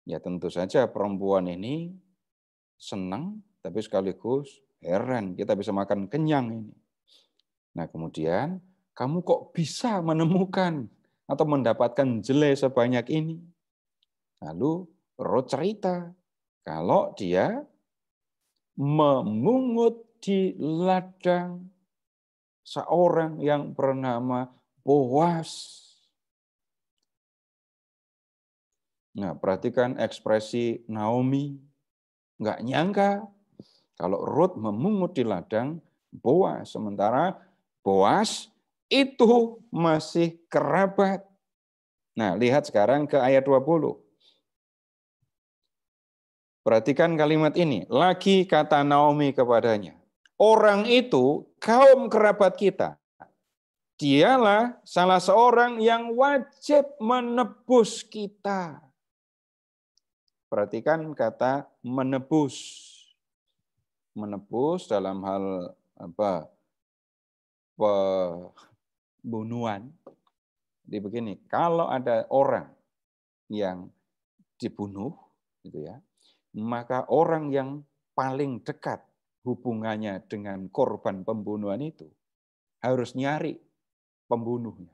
ya tentu saja perempuan ini senang tapi sekaligus heran kita bisa makan kenyang ini. Nah, kemudian kamu kok bisa menemukan atau mendapatkan jelek sebanyak ini. Lalu Ruth cerita kalau dia memungut di ladang seorang yang bernama Boas. Nah, perhatikan ekspresi Naomi. Nggak nyangka kalau Ruth memungut di ladang Boas. Sementara Boas itu masih kerabat. Nah, lihat sekarang ke ayat 20. Perhatikan kalimat ini. Lagi kata Naomi kepadanya. Orang itu kaum kerabat kita. Dialah salah seorang yang wajib menebus kita. Perhatikan kata menebus. Menebus dalam hal apa? bunuhan. Jadi begini, kalau ada orang yang dibunuh, gitu ya, maka orang yang paling dekat hubungannya dengan korban pembunuhan itu harus nyari pembunuhnya.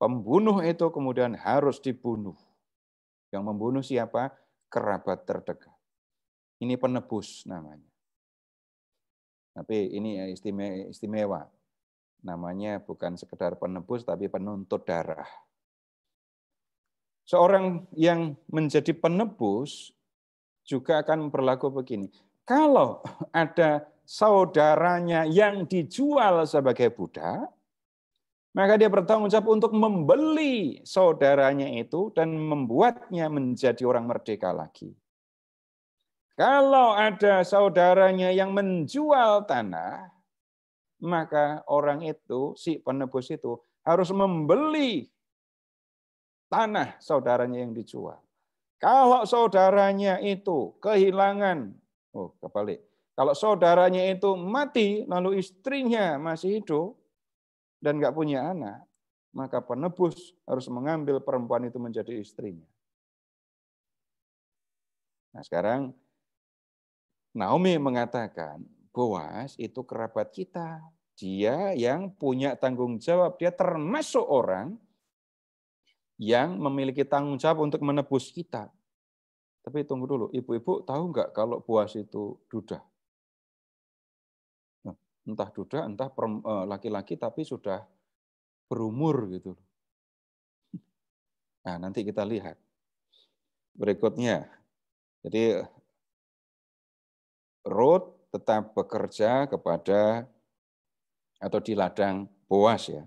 Pembunuh itu kemudian harus dibunuh. Yang membunuh siapa? Kerabat terdekat. Ini penebus namanya. Tapi ini istimewa namanya bukan sekedar penebus tapi penuntut darah. Seorang yang menjadi penebus juga akan berlaku begini. Kalau ada saudaranya yang dijual sebagai budak, maka dia bertanggung jawab untuk membeli saudaranya itu dan membuatnya menjadi orang merdeka lagi. Kalau ada saudaranya yang menjual tanah, maka orang itu, si penebus itu, harus membeli tanah saudaranya yang dijual. Kalau saudaranya itu kehilangan, oh kebalik, kalau saudaranya itu mati, lalu istrinya masih hidup, dan nggak punya anak, maka penebus harus mengambil perempuan itu menjadi istrinya. Nah sekarang Naomi mengatakan, Boas itu kerabat kita. Dia yang punya tanggung jawab. Dia termasuk orang yang memiliki tanggung jawab untuk menebus kita. Tapi tunggu dulu, ibu-ibu tahu nggak kalau Boas itu duda? Nah, entah duda, entah eh, laki-laki, tapi sudah berumur gitu. Nah, nanti kita lihat. Berikutnya, jadi Ruth tetap bekerja kepada atau di ladang Boas ya.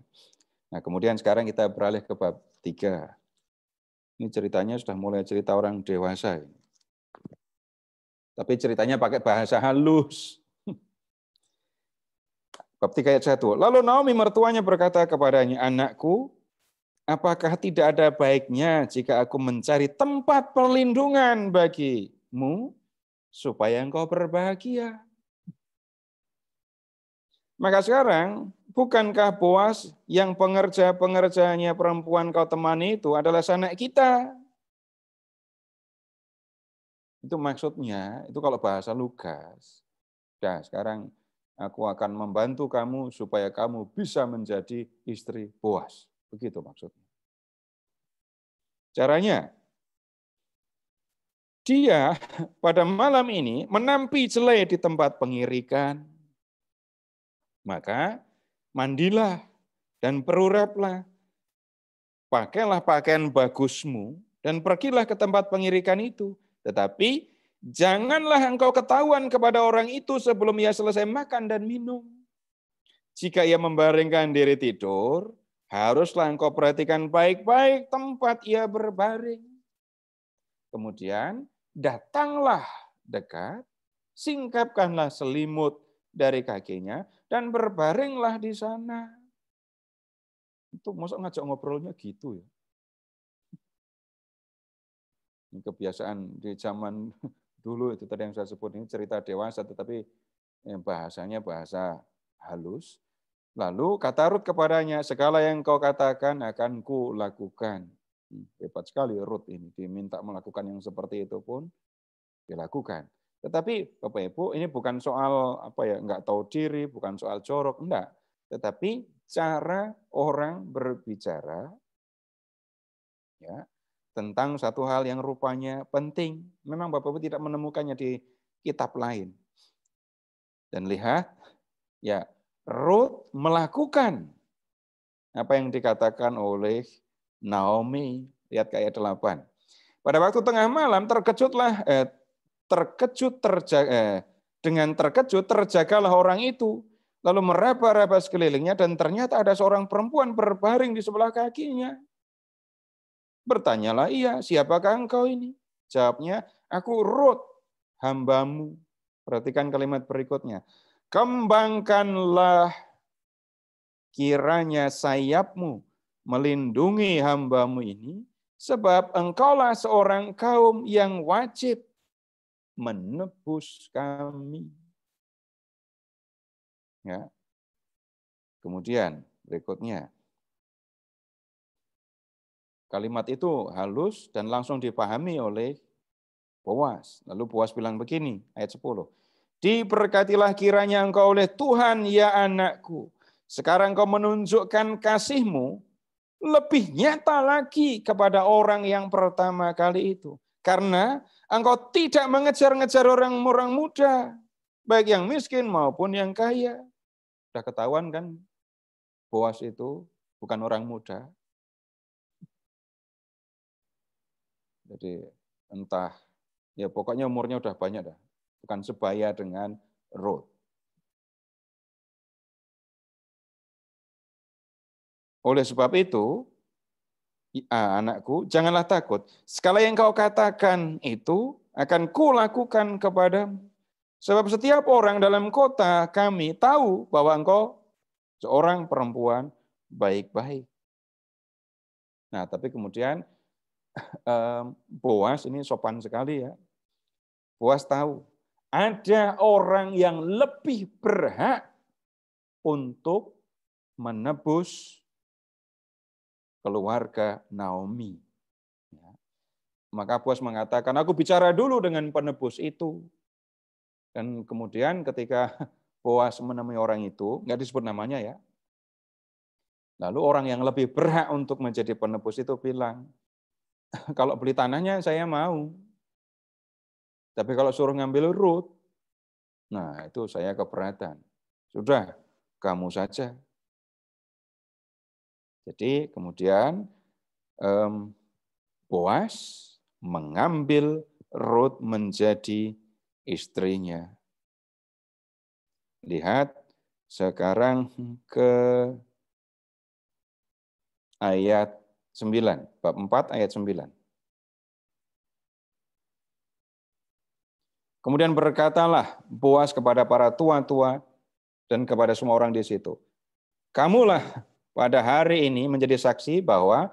Nah, kemudian sekarang kita beralih ke bab tiga Ini ceritanya sudah mulai cerita orang dewasa ini. Tapi ceritanya pakai bahasa halus. Bab tiga ayat satu Lalu Naomi mertuanya berkata kepadanya, "Anakku, apakah tidak ada baiknya jika aku mencari tempat perlindungan bagimu supaya engkau berbahagia?" Maka sekarang, bukankah puas yang pengerja-pengerjanya perempuan kau temani itu adalah sanak kita? Itu maksudnya, itu kalau bahasa Lukas. Nah, sekarang aku akan membantu kamu supaya kamu bisa menjadi istri puas, Begitu maksudnya. Caranya, dia pada malam ini menampi celai di tempat pengirikan, maka mandilah dan peruraplah. Pakailah pakaian bagusmu dan pergilah ke tempat pengirikan itu. Tetapi janganlah engkau ketahuan kepada orang itu sebelum ia selesai makan dan minum. Jika ia membaringkan diri tidur, haruslah engkau perhatikan baik-baik tempat ia berbaring. Kemudian datanglah dekat, singkapkanlah selimut dari kakinya, dan berbaringlah di sana. Itu masuk ngajak ngobrolnya gitu ya. Ini kebiasaan di zaman dulu itu tadi yang saya sebut ini cerita dewasa tetapi bahasanya bahasa halus. Lalu kata Rut kepadanya, segala yang kau katakan akan ku lakukan. Hmm, hebat sekali Rut ini, diminta melakukan yang seperti itu pun dilakukan. Tetapi Bapak Ibu, ini bukan soal apa ya, enggak tahu diri, bukan soal jorok, enggak. Tetapi cara orang berbicara ya, tentang satu hal yang rupanya penting. Memang Bapak Ibu tidak menemukannya di kitab lain. Dan lihat, ya Ruth melakukan apa yang dikatakan oleh Naomi. Lihat ayat 8. Pada waktu tengah malam terkejutlah, eh, terkejut terjaga eh, dengan terkejut terjagalah orang itu lalu meraba-raba sekelilingnya dan ternyata ada seorang perempuan berbaring di sebelah kakinya. Bertanyalah ia, siapakah engkau ini? Jawabnya, aku Rut, hambamu. Perhatikan kalimat berikutnya. Kembangkanlah kiranya sayapmu melindungi hambamu ini, sebab engkaulah seorang kaum yang wajib menebus kami. Ya. Kemudian berikutnya. Kalimat itu halus dan langsung dipahami oleh Boas. Lalu Boas bilang begini, ayat 10. Diberkatilah kiranya engkau oleh Tuhan, ya anakku. Sekarang engkau menunjukkan kasihmu lebih nyata lagi kepada orang yang pertama kali itu. Karena engkau tidak mengejar-ngejar orang-orang muda, baik yang miskin maupun yang kaya. Sudah ketahuan kan, Boas itu bukan orang muda. Jadi entah, ya pokoknya umurnya udah banyak dah. Bukan sebaya dengan road Oleh sebab itu, ah, anakku, janganlah takut. Segala yang kau katakan itu akan kulakukan kepada Sebab setiap orang dalam kota kami tahu bahwa engkau seorang perempuan baik-baik. Nah, tapi kemudian puas, Boas ini sopan sekali ya. Boas tahu ada orang yang lebih berhak untuk menebus keluarga Naomi. Ya. Maka Boas mengatakan, aku bicara dulu dengan penebus itu. Dan kemudian ketika Boas menemui orang itu, nggak disebut namanya ya. Lalu orang yang lebih berhak untuk menjadi penebus itu bilang, kalau beli tanahnya saya mau. Tapi kalau suruh ngambil root, nah itu saya keberatan. Sudah, kamu saja jadi kemudian um, Boas mengambil Ruth menjadi istrinya. Lihat sekarang ke ayat 9, bab 4 ayat 9. Kemudian berkatalah Boas kepada para tua-tua dan kepada semua orang di situ. Kamulah pada hari ini menjadi saksi bahwa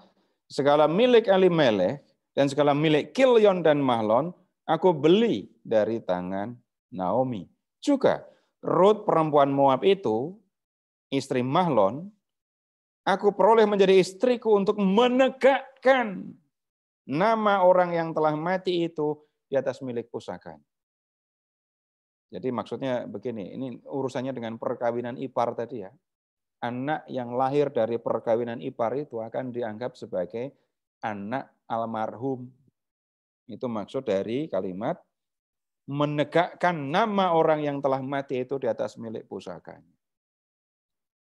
segala milik Elimelech dan segala milik Kilion dan Mahlon aku beli dari tangan Naomi. Juga Rut perempuan Moab itu istri Mahlon aku peroleh menjadi istriku untuk menegakkan nama orang yang telah mati itu di atas milik pusaka. Jadi maksudnya begini, ini urusannya dengan perkawinan ipar tadi ya anak yang lahir dari perkawinan ipar itu akan dianggap sebagai anak almarhum. Itu maksud dari kalimat menegakkan nama orang yang telah mati itu di atas milik pusakanya.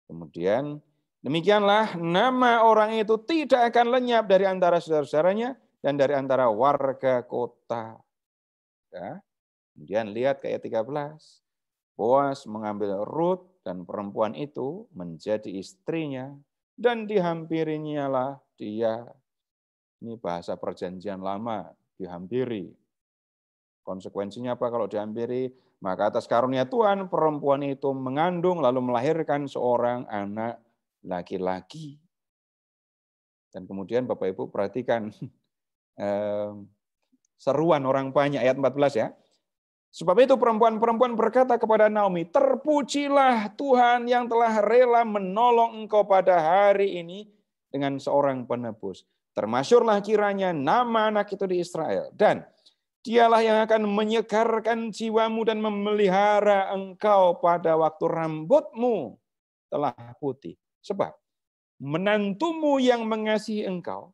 Kemudian demikianlah nama orang itu tidak akan lenyap dari antara saudara-saudaranya dan dari antara warga kota. Ya. Kemudian lihat ke ayat 13. Boas mengambil Ruth dan perempuan itu menjadi istrinya dan dihampirinya lah dia. Ini bahasa perjanjian lama, dihampiri. Konsekuensinya apa kalau dihampiri? Maka atas karunia Tuhan, perempuan itu mengandung lalu melahirkan seorang anak laki-laki. Dan kemudian Bapak Ibu perhatikan eh, seruan orang banyak ayat 14 ya. Sebab itu perempuan-perempuan berkata kepada Naomi, terpujilah Tuhan yang telah rela menolong engkau pada hari ini dengan seorang penebus. Termasyurlah kiranya nama anak itu di Israel. Dan dialah yang akan menyegarkan jiwamu dan memelihara engkau pada waktu rambutmu telah putih. Sebab menantumu yang mengasihi engkau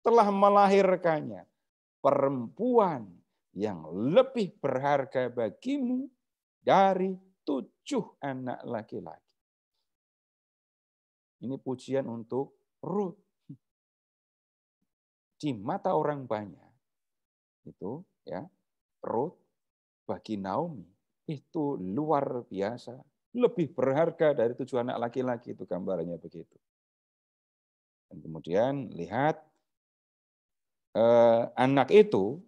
telah melahirkannya perempuan yang lebih berharga bagimu dari tujuh anak laki-laki. Ini pujian untuk Ruth. Di mata orang banyak itu ya Ruth bagi Naomi itu luar biasa, lebih berharga dari tujuh anak laki-laki itu gambarnya begitu. Dan kemudian lihat eh, anak itu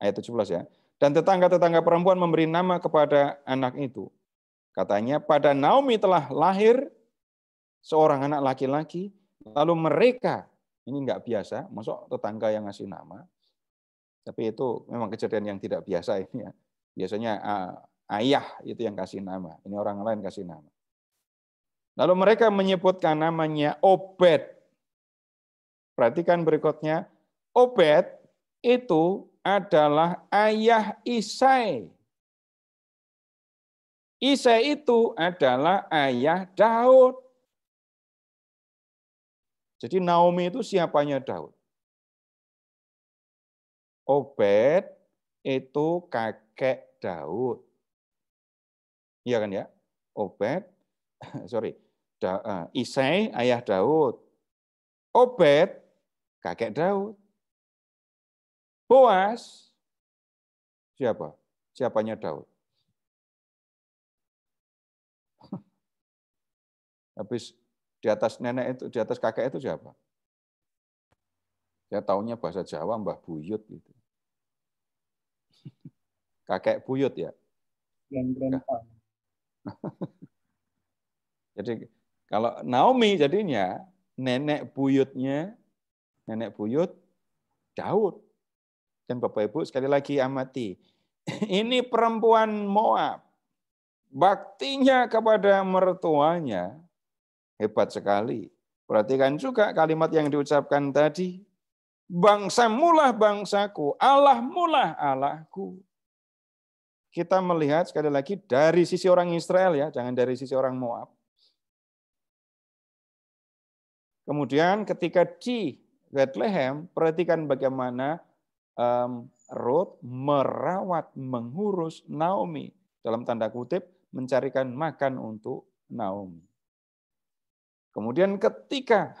ayat 17 ya. Dan tetangga-tetangga perempuan memberi nama kepada anak itu. Katanya, pada Naomi telah lahir seorang anak laki-laki, lalu mereka, ini nggak biasa, masuk tetangga yang ngasih nama, tapi itu memang kejadian yang tidak biasa ini ya. Biasanya ayah itu yang kasih nama, ini orang lain kasih nama. Lalu mereka menyebutkan namanya Obed. Perhatikan berikutnya, Obed itu adalah ayah Isai. Isai itu adalah ayah Daud. Jadi Naomi itu siapanya Daud. Obed itu kakek Daud. Iya kan ya? Obed, sorry, eh, Isai ayah Daud. Obed kakek Daud. Boas siapa? Siapanya Daud. Habis di atas nenek itu, di atas kakek itu siapa? Saya taunya bahasa Jawa Mbah Buyut gitu. Kakek Buyut ya. Yang Jadi kalau Naomi jadinya nenek buyutnya nenek buyut Daud dan Bapak Ibu sekali lagi amati. Ini perempuan Moab. Baktinya kepada mertuanya hebat sekali. Perhatikan juga kalimat yang diucapkan tadi. Bangsa mulah bangsaku, Allah mulah Allahku. Kita melihat sekali lagi dari sisi orang Israel ya, jangan dari sisi orang Moab. Kemudian ketika di Bethlehem, perhatikan bagaimana um, Ruth merawat, mengurus Naomi. Dalam tanda kutip, mencarikan makan untuk Naomi. Kemudian ketika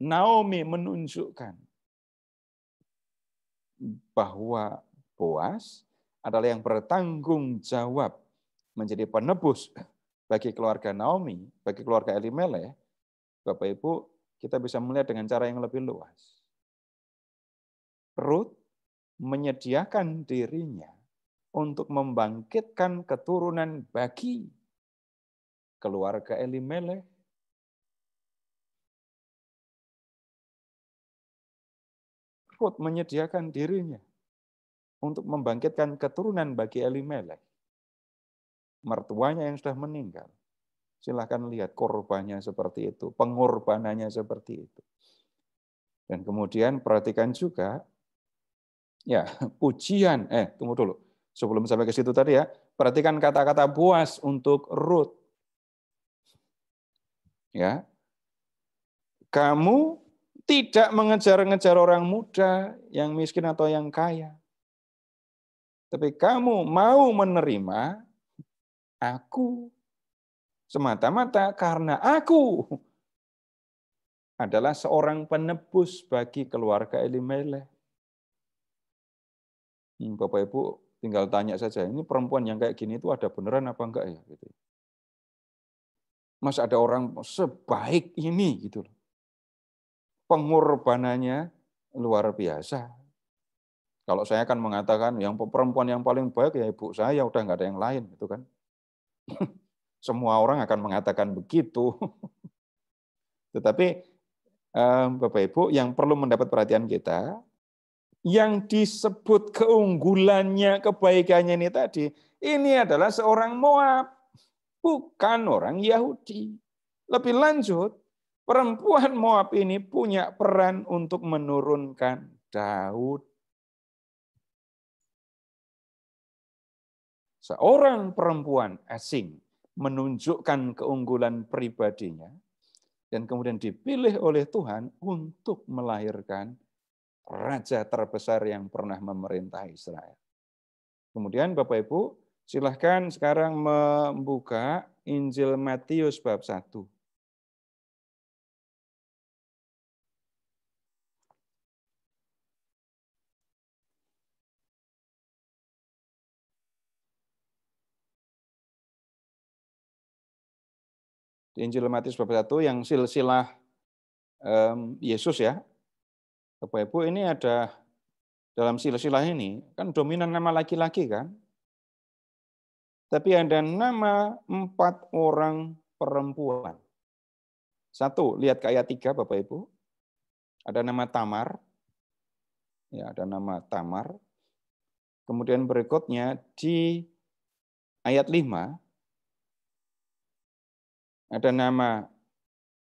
Naomi menunjukkan bahwa Boas adalah yang bertanggung jawab menjadi penebus bagi keluarga Naomi, bagi keluarga Elimelech, Bapak Ibu, kita bisa melihat dengan cara yang lebih luas. Rut menyediakan dirinya untuk membangkitkan keturunan bagi keluarga Elimelech. Rut menyediakan dirinya untuk membangkitkan keturunan bagi Elimelech. Mertuanya yang sudah meninggal. Silahkan lihat korbannya seperti itu, pengorbanannya seperti itu. Dan kemudian perhatikan juga ya pujian eh tunggu dulu sebelum sampai ke situ tadi ya perhatikan kata-kata puas untuk Ruth ya kamu tidak mengejar-ngejar orang muda yang miskin atau yang kaya tapi kamu mau menerima aku semata-mata karena aku adalah seorang penebus bagi keluarga Elimelech. Hmm, Bapak Ibu tinggal tanya saja, ini perempuan yang kayak gini itu ada beneran apa enggak ya? Gitu. Mas ada orang sebaik ini gitu Pengorbanannya luar biasa. Kalau saya akan mengatakan yang perempuan yang paling baik ya ibu saya udah nggak ada yang lain gitu kan. Semua orang akan mengatakan begitu. Tetapi eh, Bapak Ibu yang perlu mendapat perhatian kita yang disebut keunggulannya, kebaikannya ini tadi, ini adalah seorang Moab, bukan orang Yahudi. Lebih lanjut, perempuan Moab ini punya peran untuk menurunkan Daud. Seorang perempuan asing menunjukkan keunggulan pribadinya dan kemudian dipilih oleh Tuhan untuk melahirkan raja terbesar yang pernah memerintah Israel. Kemudian Bapak Ibu, silahkan sekarang membuka Injil Matius bab 1. Di Injil Matius bab 1 yang silsilah Yesus ya, Bapak Ibu ini ada dalam silsilah ini kan dominan nama laki-laki kan. Tapi ada nama empat orang perempuan. Satu, lihat ke ayat tiga Bapak Ibu. Ada nama Tamar. Ya, ada nama Tamar. Kemudian berikutnya di ayat lima ada nama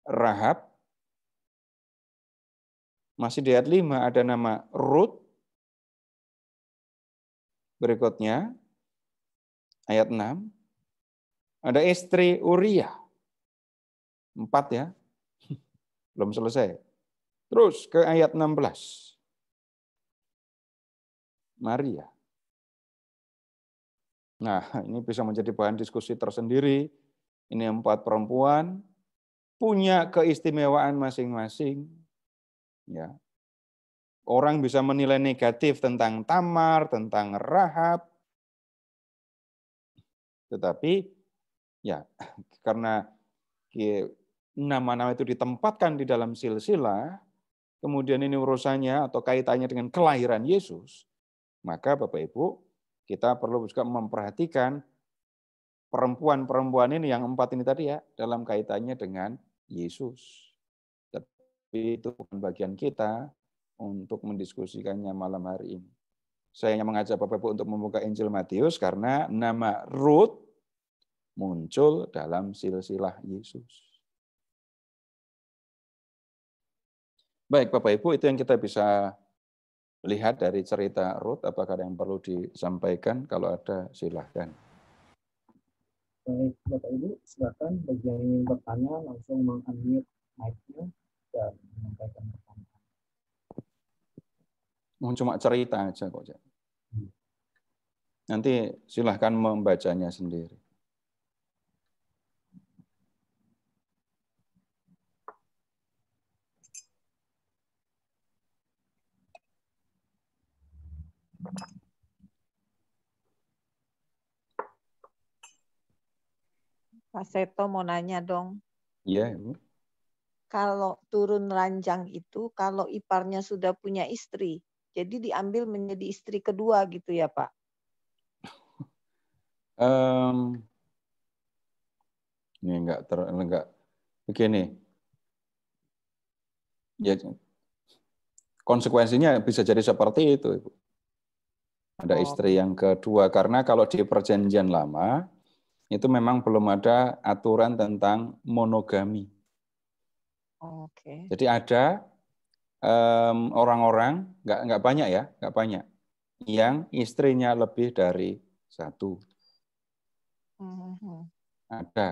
Rahab, masih di ayat 5 ada nama Ruth. Berikutnya, ayat 6. Ada istri Uria. Empat ya. Belum selesai. Terus ke ayat 16. Maria. Nah, ini bisa menjadi bahan diskusi tersendiri. Ini empat perempuan punya keistimewaan masing-masing Ya. Orang bisa menilai negatif tentang Tamar, tentang Rahab. Tetapi ya karena nama-nama itu ditempatkan di dalam silsilah, kemudian ini urusannya atau kaitannya dengan kelahiran Yesus, maka Bapak Ibu, kita perlu juga memperhatikan perempuan-perempuan ini yang empat ini tadi ya dalam kaitannya dengan Yesus. Tapi itu bukan bagian kita untuk mendiskusikannya malam hari ini. Saya hanya mengajak Bapak Ibu untuk membuka Injil Matius karena nama Ruth muncul dalam silsilah Yesus. Baik Bapak Ibu, itu yang kita bisa lihat dari cerita Ruth. Apakah ada yang perlu disampaikan? Kalau ada, silahkan. Baik, Bapak Ibu, silakan bagi yang langsung meng-unmute mic-nya ya, Mau cuma cerita aja kok, Cak. Hmm. Nanti silahkan membacanya sendiri. Pak Seto mau nanya dong. Iya, yeah, kalau turun ranjang itu kalau iparnya sudah punya istri. Jadi diambil menjadi istri kedua gitu ya Pak? Um, ini enggak ter enggak begini. Ya konsekuensinya bisa jadi seperti itu, Ibu. Ada oh. istri yang kedua karena kalau di perjanjian lama itu memang belum ada aturan tentang monogami. Oke. Jadi ada orang orang-orang nggak nggak banyak ya, nggak banyak yang istrinya lebih dari satu. Mm-hmm. Ada.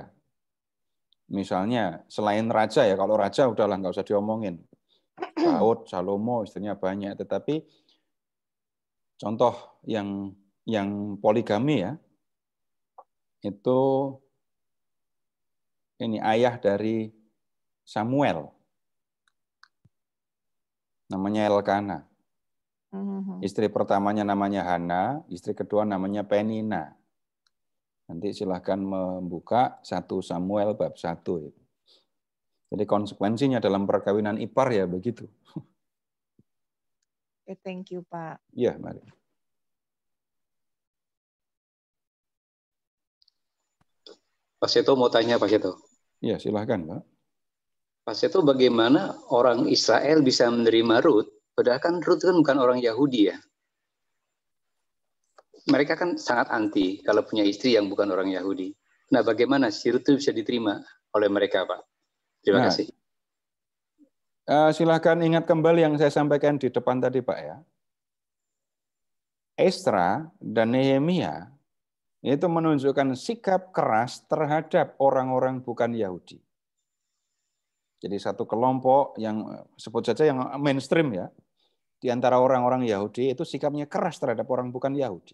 Misalnya selain raja ya, kalau raja udahlah nggak usah diomongin. Daud, Salomo istrinya banyak, tetapi contoh yang yang poligami ya itu ini ayah dari Samuel. Namanya Elkana. Mm-hmm. Istri pertamanya namanya Hana, istri kedua namanya Penina. Nanti silahkan membuka satu Samuel bab 1. Jadi konsekuensinya dalam perkawinan ipar ya begitu. Okay, eh, thank you, Pak. Iya, mari. Pak Seto mau tanya Pak Seto. Iya, silahkan Pak. Pas itu bagaimana orang Israel bisa menerima Ruth, padahal kan Ruth kan bukan orang Yahudi ya. Mereka kan sangat anti kalau punya istri yang bukan orang Yahudi. Nah, bagaimana si Ruth itu bisa diterima oleh mereka, Pak? Terima nah, kasih. Uh, silahkan ingat kembali yang saya sampaikan di depan tadi, Pak ya. Estra dan Nehemia itu menunjukkan sikap keras terhadap orang-orang bukan Yahudi. Jadi satu kelompok yang eh, sebut saja yang eh, mainstream ya, di antara orang-orang Yahudi itu sikapnya keras terhadap orang bukan Yahudi.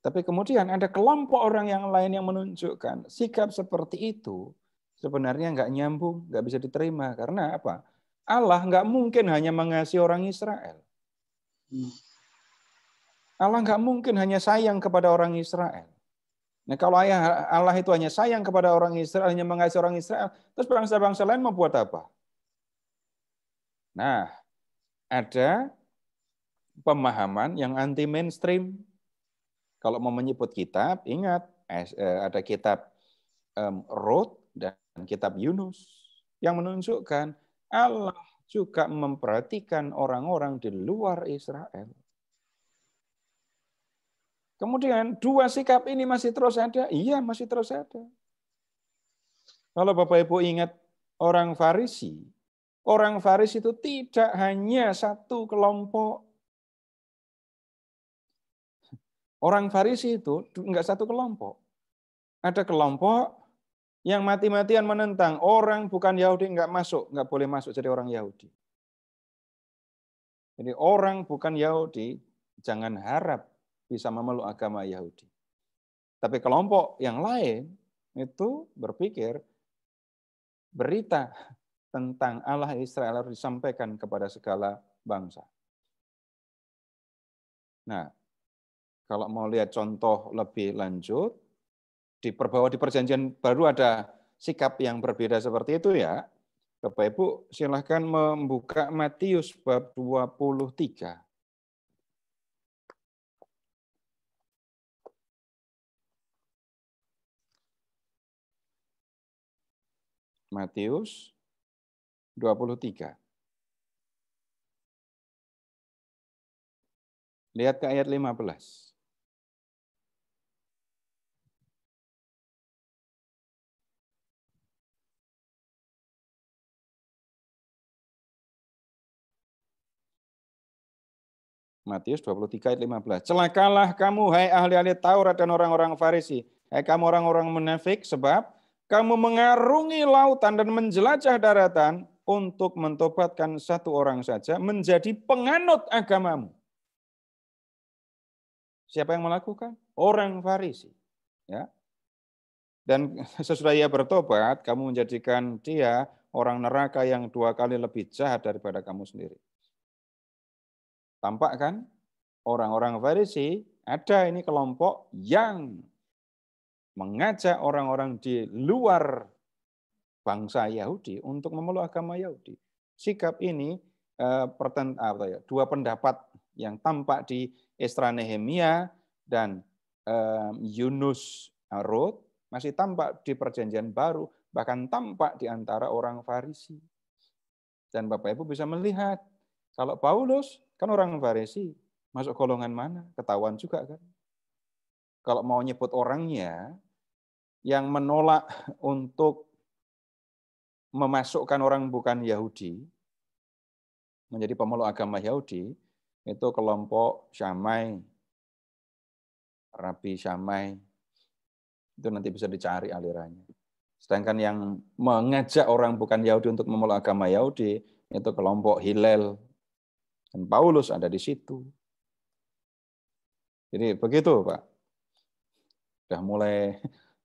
Tapi kemudian ada kelompok orang yang lain yang menunjukkan sikap seperti itu sebenarnya nggak nyambung, nggak bisa diterima. Karena apa? Allah nggak mungkin hanya mengasihi orang Israel. Hmm. Allah nggak mungkin hanya sayang kepada orang Israel. Nah kalau ayah Allah itu hanya sayang kepada orang Israel, hanya mengasihi orang Israel, terus bangsa-bangsa lain mau buat apa? Nah, ada pemahaman yang anti mainstream. Kalau mau menyebut kitab, ingat eh, ada kitab um, dan kitab Yunus yang menunjukkan Allah juga memperhatikan orang-orang di luar Israel. Kemudian dua sikap ini masih terus ada? Iya, masih terus ada. Kalau Bapak Ibu ingat orang Farisi, orang Farisi itu tidak hanya satu kelompok. Orang Farisi itu enggak satu kelompok. Ada kelompok yang mati-matian menentang orang bukan Yahudi enggak masuk, enggak boleh masuk jadi orang Yahudi. Jadi orang bukan Yahudi jangan harap bisa memeluk agama Yahudi. Tapi kelompok yang lain itu berpikir berita tentang Allah Israel harus disampaikan kepada segala bangsa. Nah, kalau mau lihat contoh lebih lanjut, di perbawa di perjanjian baru ada sikap yang berbeda seperti itu ya. Bapak Ibu silahkan membuka Matius bab 23. Matius 23. Lihat ke ayat 15. Matius 23 ayat 15. Celakalah kamu hai ahli-ahli Taurat dan orang-orang Farisi, hai kamu orang-orang munafik sebab kamu mengarungi lautan dan menjelajah daratan untuk mentobatkan satu orang saja menjadi penganut agamamu. Siapa yang melakukan? Orang Farisi. Ya. Dan sesudah ia bertobat, kamu menjadikan dia orang neraka yang dua kali lebih jahat daripada kamu sendiri. Tampak kan? Orang-orang Farisi ada ini kelompok yang mengajak orang-orang di luar bangsa Yahudi untuk memeluk agama Yahudi. Sikap ini eh, ya, dua pendapat yang tampak di Esra Nehemia dan eh, Yunus Arut masih tampak di perjanjian baru, bahkan tampak di antara orang Farisi. Dan Bapak Ibu bisa melihat, kalau Paulus kan orang Farisi, masuk golongan mana? Ketahuan juga kan. Kalau mau nyebut orangnya, yang menolak untuk memasukkan orang bukan Yahudi menjadi pemeluk agama Yahudi itu kelompok Syamai, Rabi Syamai. Itu nanti bisa dicari alirannya. Sedangkan yang mengajak orang bukan Yahudi untuk memeluk agama Yahudi itu kelompok Hillel dan Paulus ada di situ. Jadi begitu, Pak. Sudah mulai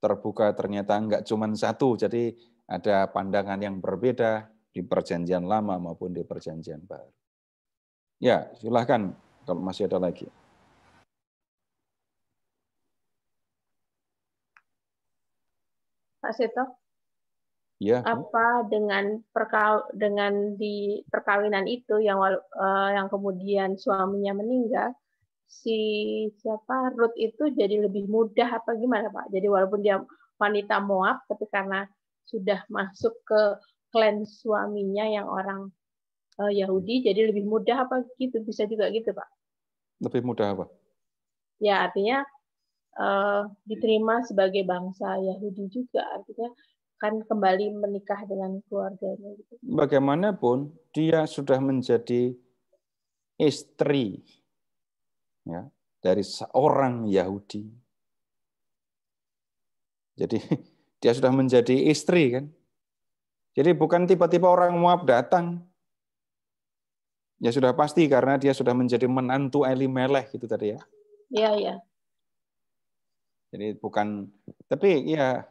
terbuka ternyata enggak cuma satu. Jadi ada pandangan yang berbeda di perjanjian lama maupun di perjanjian baru. Ya, silahkan kalau masih ada lagi. Pak Seto? Ya. Apa dengan perkaw dengan di perkawinan itu yang uh, yang kemudian suaminya meninggal, si siapa Ruth itu jadi lebih mudah apa gimana Pak? Jadi walaupun dia wanita Moab, tapi karena sudah masuk ke klan suaminya yang orang eh, Yahudi, jadi lebih mudah apa gitu? Bisa juga gitu Pak? Lebih mudah apa? Ya artinya uh, diterima sebagai bangsa Yahudi juga, artinya kan kembali menikah dengan keluarganya. Gitu. Bagaimanapun dia sudah menjadi istri ya, dari seorang Yahudi. Jadi dia sudah menjadi istri kan. Jadi bukan tiba-tiba orang Moab datang. Ya sudah pasti karena dia sudah menjadi menantu Eli Meleh gitu tadi ya. Iya, iya. Jadi bukan tapi ya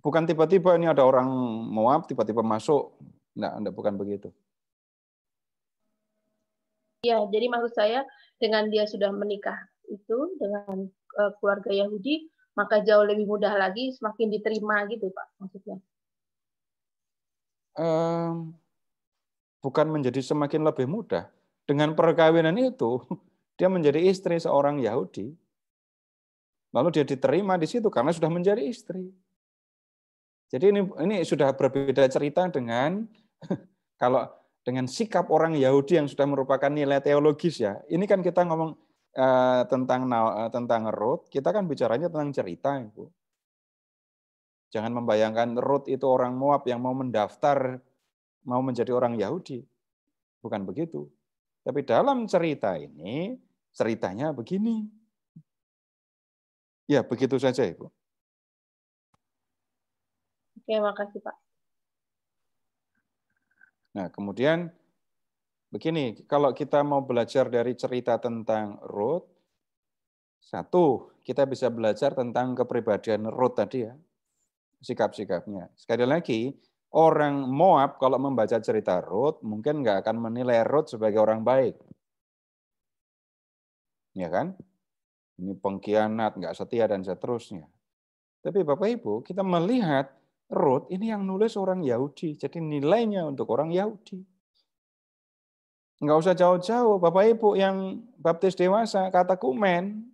bukan tiba-tiba ini ada orang Moab tiba-tiba masuk. Enggak, enggak bukan begitu. Ya, jadi maksud saya dengan dia sudah menikah itu dengan uh, keluarga Yahudi, maka jauh lebih mudah lagi semakin diterima gitu, Pak, maksudnya. Um, bukan menjadi semakin lebih mudah. Dengan perkawinan itu, dia menjadi istri seorang Yahudi. Lalu dia diterima di situ karena sudah menjadi istri. Jadi ini ini sudah berbeda cerita dengan kalau dengan sikap orang Yahudi yang sudah merupakan nilai teologis ya. Ini kan kita ngomong uh, tentang uh, tentang Ruth, kita kan bicaranya tentang cerita, Ibu. Ya, Jangan membayangkan Ruth itu orang Moab yang mau mendaftar mau menjadi orang Yahudi. Bukan begitu. Tapi dalam cerita ini ceritanya begini. Ya, begitu saja, Ibu. Oke, makasih, Pak. Nah, kemudian begini, kalau kita mau belajar dari cerita tentang Ruth, satu, kita bisa belajar tentang kepribadian Ruth tadi ya, sikap-sikapnya. Sekali lagi, orang Moab kalau membaca cerita Ruth, mungkin nggak akan menilai Ruth sebagai orang baik. Ya kan? Ini pengkhianat, nggak setia, dan seterusnya. Tapi Bapak Ibu, kita melihat Rut ini yang nulis orang Yahudi. Jadi nilainya untuk orang Yahudi. Enggak usah jauh-jauh. Bapak Ibu yang baptis dewasa, kata kumen,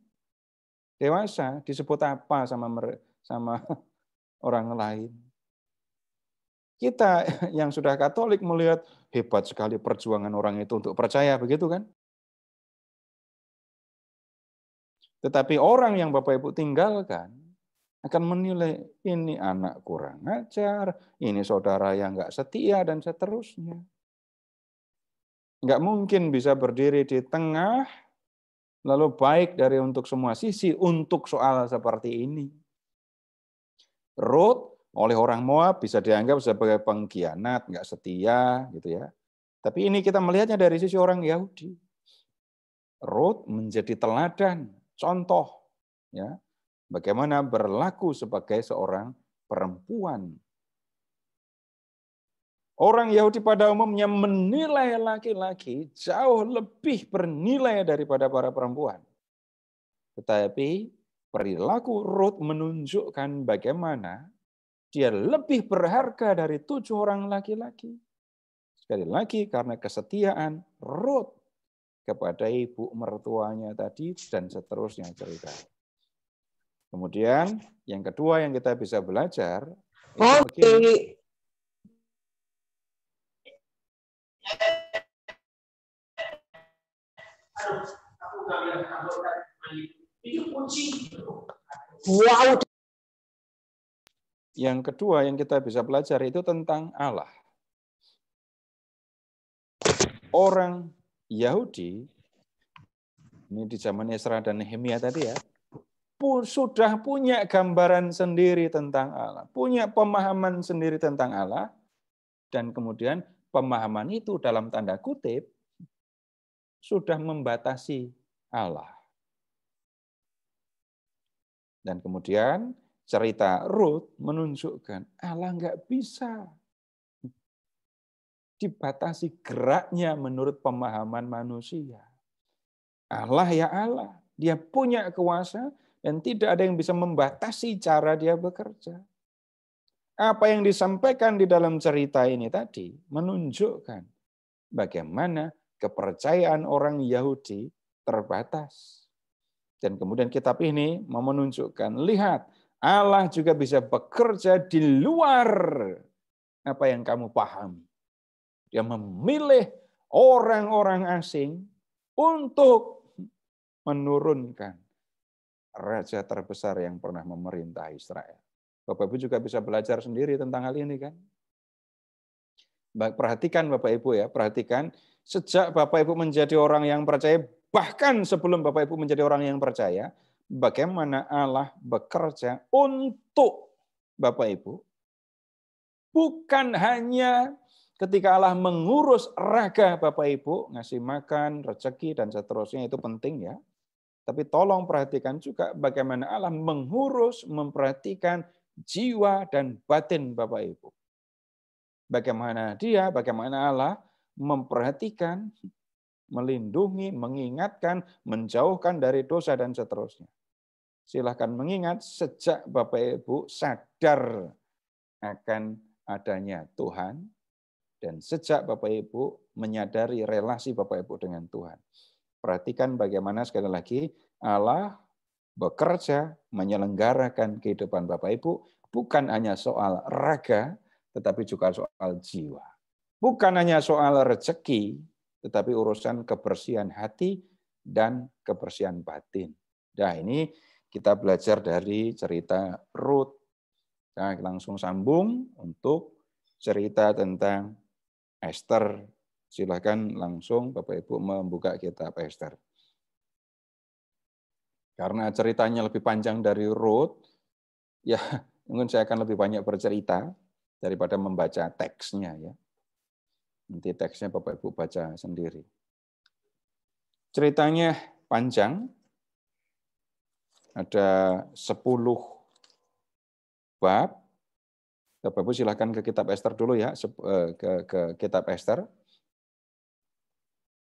dewasa disebut apa sama sama orang lain. Kita yang sudah Katolik melihat hebat sekali perjuangan orang itu untuk percaya, begitu kan? Tetapi orang yang Bapak Ibu tinggalkan akan menilai ini anak kurang ajar, ini saudara yang nggak setia dan seterusnya. Nggak mungkin bisa berdiri di tengah lalu baik dari untuk semua sisi untuk soal seperti ini. Ruth oleh orang Moab bisa dianggap sebagai pengkhianat, nggak setia gitu ya. Tapi ini kita melihatnya dari sisi orang Yahudi. Ruth menjadi teladan, contoh ya Bagaimana berlaku sebagai seorang perempuan. Orang Yahudi pada umumnya menilai laki-laki jauh lebih bernilai daripada para perempuan. Tetapi perilaku Ruth menunjukkan bagaimana dia lebih berharga dari tujuh orang laki-laki. Sekali lagi karena kesetiaan Ruth kepada ibu mertuanya tadi dan seterusnya cerita. Kemudian yang kedua yang kita bisa belajar Oke. Okay. Wow. Yang kedua yang kita bisa belajar itu tentang Allah. Orang Yahudi ini di zaman Esra dan Nehemia tadi ya, sudah punya gambaran sendiri tentang Allah, punya pemahaman sendiri tentang Allah, dan kemudian pemahaman itu dalam tanda kutip sudah membatasi Allah. Dan kemudian cerita Ruth menunjukkan Allah nggak bisa dibatasi geraknya menurut pemahaman manusia. Allah ya Allah, dia punya kuasa, dan tidak ada yang bisa membatasi cara dia bekerja. Apa yang disampaikan di dalam cerita ini tadi menunjukkan bagaimana kepercayaan orang Yahudi terbatas. Dan kemudian kitab ini mau menunjukkan, lihat Allah juga bisa bekerja di luar apa yang kamu pahami. Dia memilih orang-orang asing untuk menurunkan raja terbesar yang pernah memerintah Israel. Bapak Ibu juga bisa belajar sendiri tentang hal ini kan. Perhatikan Bapak Ibu ya, perhatikan sejak Bapak Ibu menjadi orang yang percaya, bahkan sebelum Bapak Ibu menjadi orang yang percaya, bagaimana Allah bekerja untuk Bapak Ibu. Bukan hanya ketika Allah mengurus raga Bapak Ibu, ngasih makan, rezeki, dan seterusnya, itu penting ya. Tapi tolong perhatikan juga bagaimana Allah mengurus, memperhatikan jiwa dan batin Bapak Ibu. Bagaimana dia, bagaimana Allah memperhatikan, melindungi, mengingatkan, menjauhkan dari dosa dan seterusnya. Silahkan mengingat sejak Bapak Ibu sadar akan adanya Tuhan dan sejak Bapak Ibu menyadari relasi Bapak Ibu dengan Tuhan perhatikan bagaimana sekali lagi Allah bekerja menyelenggarakan kehidupan Bapak Ibu bukan hanya soal raga tetapi juga soal jiwa. Bukan hanya soal rezeki tetapi urusan kebersihan hati dan kebersihan batin. Nah, ini kita belajar dari cerita Ruth. Nah, langsung sambung untuk cerita tentang Esther Silahkan langsung Bapak Ibu membuka kitab Esther. Karena ceritanya lebih panjang dari Ruth, ya mungkin saya akan lebih banyak bercerita daripada membaca teksnya ya. Nanti teksnya Bapak Ibu baca sendiri. Ceritanya panjang. Ada 10 bab Bapak Ibu silahkan ke kitab Esther dulu ya, eh, ke, ke kitab Esther.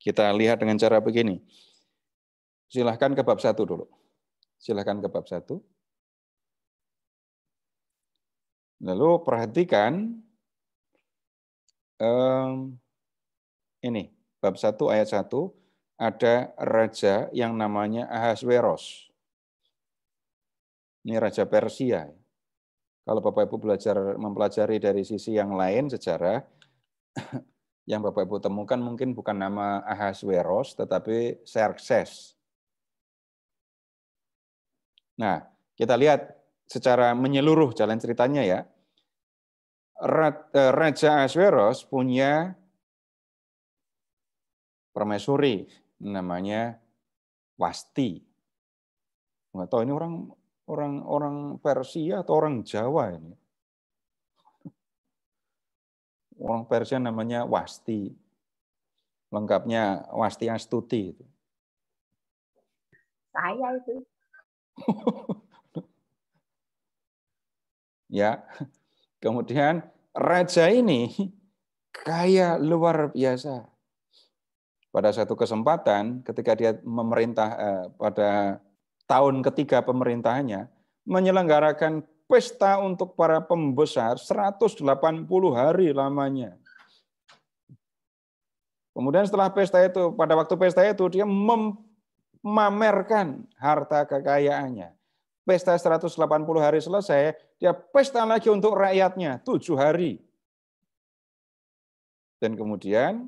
Kita lihat dengan cara begini. Silahkan ke bab satu dulu. Silahkan ke bab satu. Lalu perhatikan um, ini bab 1 ayat 1 ada raja yang namanya Ahasweros. Ini raja Persia. Kalau Bapak Ibu belajar mempelajari dari sisi yang lain sejarah yang Bapak Ibu temukan mungkin bukan nama Ahasueros tetapi Xerxes. Nah, kita lihat secara menyeluruh jalan ceritanya ya. Eh, Raja Ahasueros punya permaisuri namanya Wasti. Enggak tahu ini orang orang orang Persia atau orang Jawa ini orang Persia namanya Wasti. Lengkapnya Wasti Astuti. Saya itu. ya. Kemudian raja ini kaya luar biasa. Pada satu kesempatan ketika dia memerintah eh, pada tahun ketiga pemerintahannya menyelenggarakan pesta untuk para pembesar 180 hari lamanya. Kemudian setelah pesta itu, pada waktu pesta itu dia memamerkan harta kekayaannya. Pesta 180 hari selesai, dia pesta lagi untuk rakyatnya, tujuh hari. Dan kemudian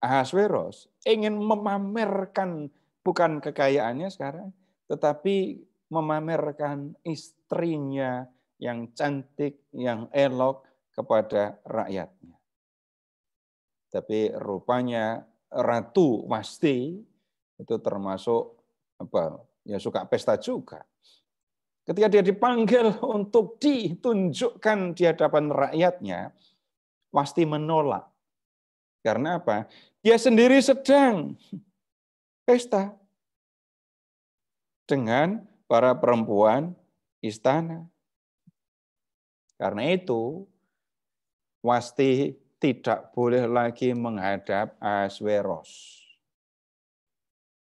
Ahasweros ingin memamerkan bukan kekayaannya sekarang, tetapi memamerkan istrinya yang cantik, yang elok kepada rakyatnya. Tapi rupanya ratu pasti itu termasuk apa ya suka pesta juga. Ketika dia dipanggil untuk ditunjukkan di hadapan rakyatnya, pasti menolak. Karena apa? Dia sendiri sedang pesta dengan para perempuan istana. Karena itu, Wasti tidak boleh lagi menghadap Asweros.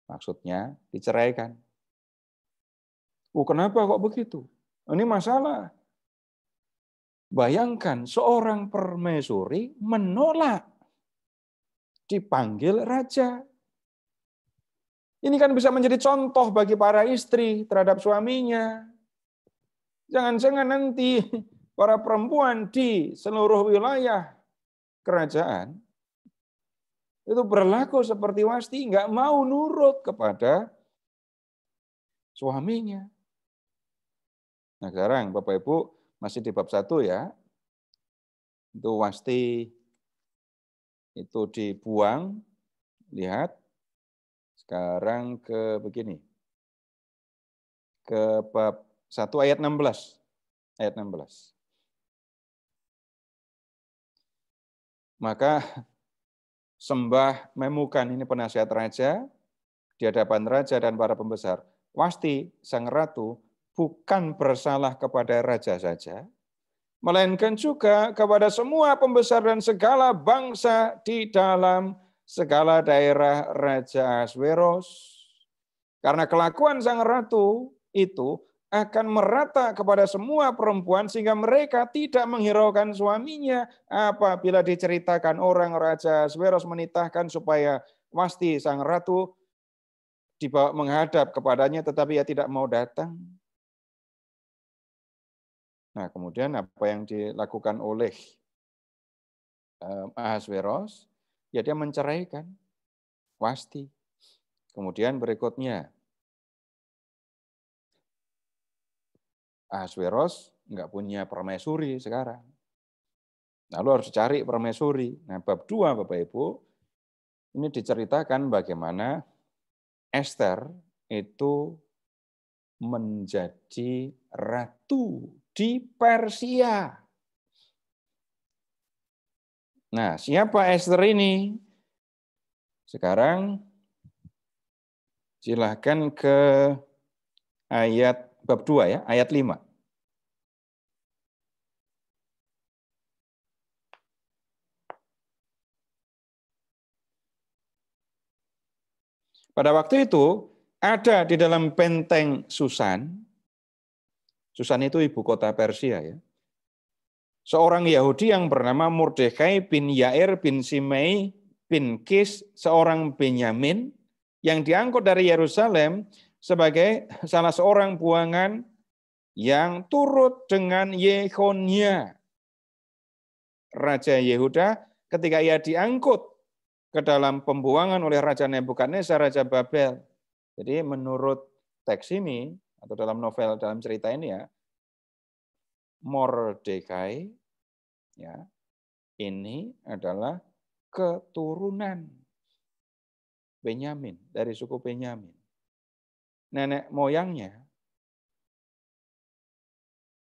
Maksudnya diceraikan. Oh, kenapa kok begitu? Ini masalah. Bayangkan seorang permaisuri menolak dipanggil raja. Ini kan bisa menjadi contoh bagi para istri terhadap suaminya. Jangan-jangan nanti para perempuan di seluruh wilayah kerajaan itu berlaku seperti Wasti, nggak mau nurut kepada suaminya. Nah sekarang Bapak Ibu masih di bab satu ya. Itu Wasti itu dibuang, lihat sekarang ke begini. Ke bab 1 ayat 16. Ayat 16. Maka sembah memukan ini penasihat raja di hadapan raja dan para pembesar. Pasti sang ratu bukan bersalah kepada raja saja, melainkan juga kepada semua pembesar dan segala bangsa di dalam segala daerah Raja Asweros, karena kelakuan sang ratu itu akan merata kepada semua perempuan sehingga mereka tidak menghiraukan suaminya apabila diceritakan orang Raja Asweros menitahkan supaya pasti sang ratu dibawa menghadap kepadanya tetapi ia tidak mau datang. Nah, kemudian apa yang dilakukan oleh eh, Ahasveros? ya dia menceraikan. Pasti. Kemudian berikutnya, Ahasveros nggak punya permaisuri sekarang. Lalu harus cari permaisuri. Nah, bab dua, Bapak Ibu, ini diceritakan bagaimana Esther itu menjadi ratu di Persia. Nah, siapa Esther ini? Sekarang silahkan ke ayat bab 2 ya, ayat 5. Pada waktu itu ada di dalam benteng Susan. Susan itu ibu kota Persia ya seorang Yahudi yang bernama Mordekai bin Yair bin Simei bin Kis, seorang Benyamin yang diangkut dari Yerusalem sebagai salah seorang buangan yang turut dengan Yehonia, Raja Yehuda, ketika ia diangkut ke dalam pembuangan oleh Raja Nebukadnezar, Raja Babel. Jadi menurut teks ini, atau dalam novel, dalam cerita ini ya, Mordekai ya ini adalah keturunan Benyamin dari suku Benyamin. Nenek moyangnya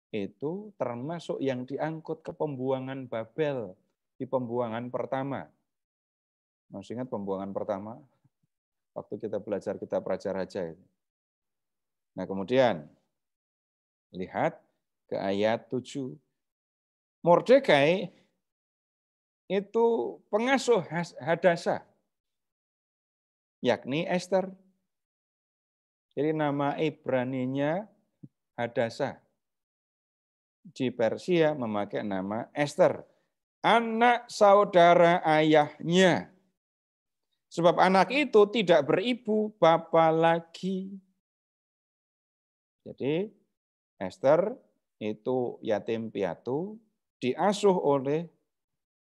itu termasuk yang diangkut ke pembuangan Babel di pembuangan pertama. Masih ingat pembuangan pertama? Waktu kita belajar kita pelajar aja. Itu. Nah kemudian lihat ke ayat 7. Mordekai itu pengasuh Hadasa, yakni Esther. Jadi nama Ibraninya Hadasa. Di Persia memakai nama Esther. Anak saudara ayahnya. Sebab anak itu tidak beribu bapa lagi. Jadi Esther itu yatim piatu diasuh oleh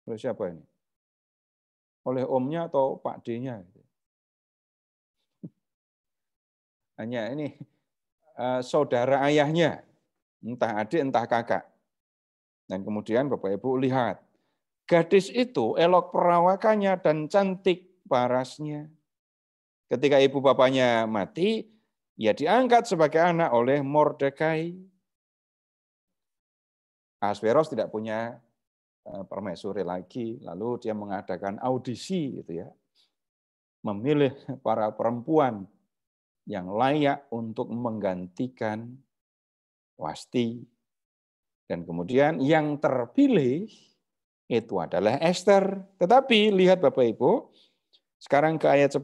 oleh siapa ini? Oleh omnya atau pak D-nya? Hanya ini eh, saudara ayahnya, entah adik entah kakak. Dan kemudian Bapak Ibu lihat, gadis itu elok perawakannya dan cantik parasnya. Ketika ibu bapaknya mati, ia ya diangkat sebagai anak oleh Mordekai Asveros tidak punya eh, permaisuri lagi, lalu dia mengadakan audisi gitu ya. Memilih para perempuan yang layak untuk menggantikan Wasti. Dan kemudian yang terpilih itu adalah Esther. Tetapi lihat Bapak Ibu, sekarang ke ayat 10.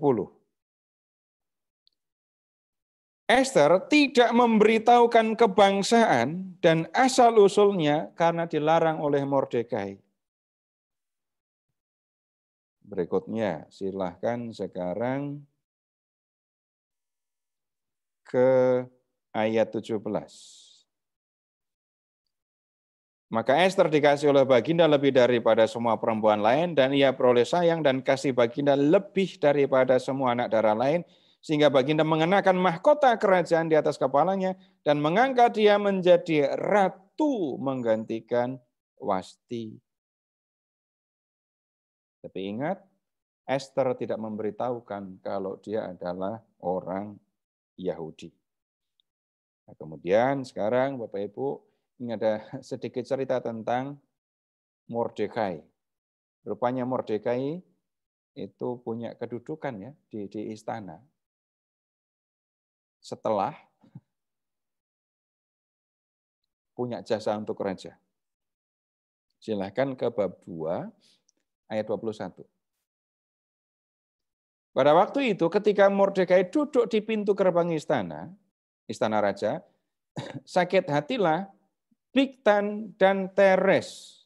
Esther tidak memberitahukan kebangsaan dan asal-usulnya karena dilarang oleh Mordekai. Berikutnya, silahkan sekarang ke ayat 17. Maka Esther dikasih oleh Baginda lebih daripada semua perempuan lain, dan ia peroleh sayang dan kasih Baginda lebih daripada semua anak darah lain, sehingga baginda mengenakan mahkota kerajaan di atas kepalanya dan mengangkat dia menjadi ratu menggantikan Wasti. Tapi ingat, Esther tidak memberitahukan kalau dia adalah orang Yahudi. Nah, kemudian sekarang Bapak Ibu, ini ada sedikit cerita tentang Mordekai. Rupanya Mordekai itu punya kedudukan ya di, di istana setelah punya jasa untuk raja. Silahkan ke bab 2 ayat 21. Pada waktu itu ketika Mordekai duduk di pintu gerbang istana, istana raja, sakit hatilah Biktan dan Teres,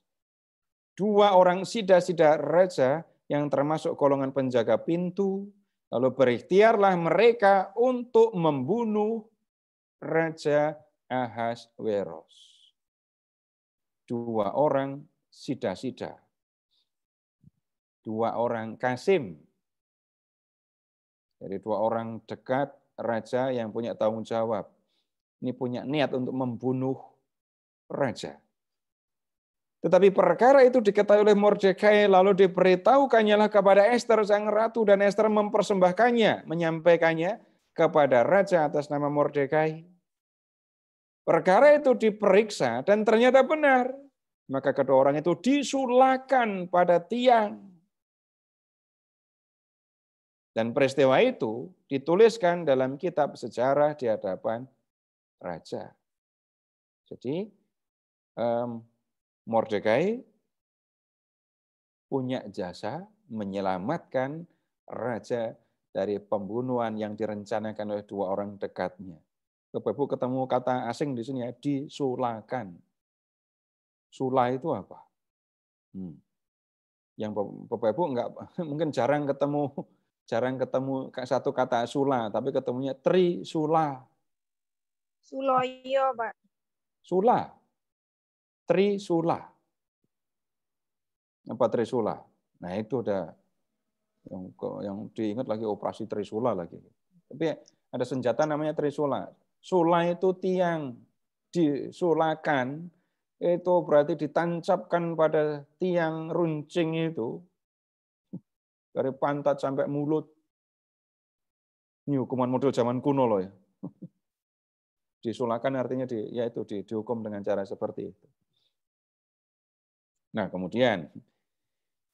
dua orang sida-sida raja yang termasuk golongan penjaga pintu Lalu berikhtiarlah mereka untuk membunuh Raja Ahasweros. Dua orang sida-sida. Dua orang Kasim. Jadi dua orang dekat raja yang punya tanggung jawab. Ini punya niat untuk membunuh raja. Tetapi perkara itu diketahui oleh Mordekai, lalu diberitahukannya kepada Esther sang ratu, dan Esther mempersembahkannya, menyampaikannya kepada raja atas nama Mordekai. Perkara itu diperiksa dan ternyata benar. Maka kedua orang itu disulakan pada tiang. Dan peristiwa itu dituliskan dalam kitab sejarah di hadapan raja. Jadi Mordekai punya jasa menyelamatkan raja dari pembunuhan yang direncanakan oleh dua orang dekatnya. Bapak-Ibu ketemu kata asing di sini ya, disulakan. Sula itu apa? Hmm. Yang Bapak-Ibu enggak, mungkin jarang ketemu jarang ketemu satu kata sula, tapi ketemunya trisula. Suloyo, Pak. Sula. Trisula. Apa Trisula? Nah itu ada yang yang diingat lagi operasi Trisula lagi. Tapi ada senjata namanya Trisula. Sula itu tiang disulakan itu berarti ditancapkan pada tiang runcing itu dari pantat sampai mulut. Ini hukuman model zaman kuno loh ya. Disulakan artinya di, yaitu di, dihukum dengan cara seperti itu. Nah, kemudian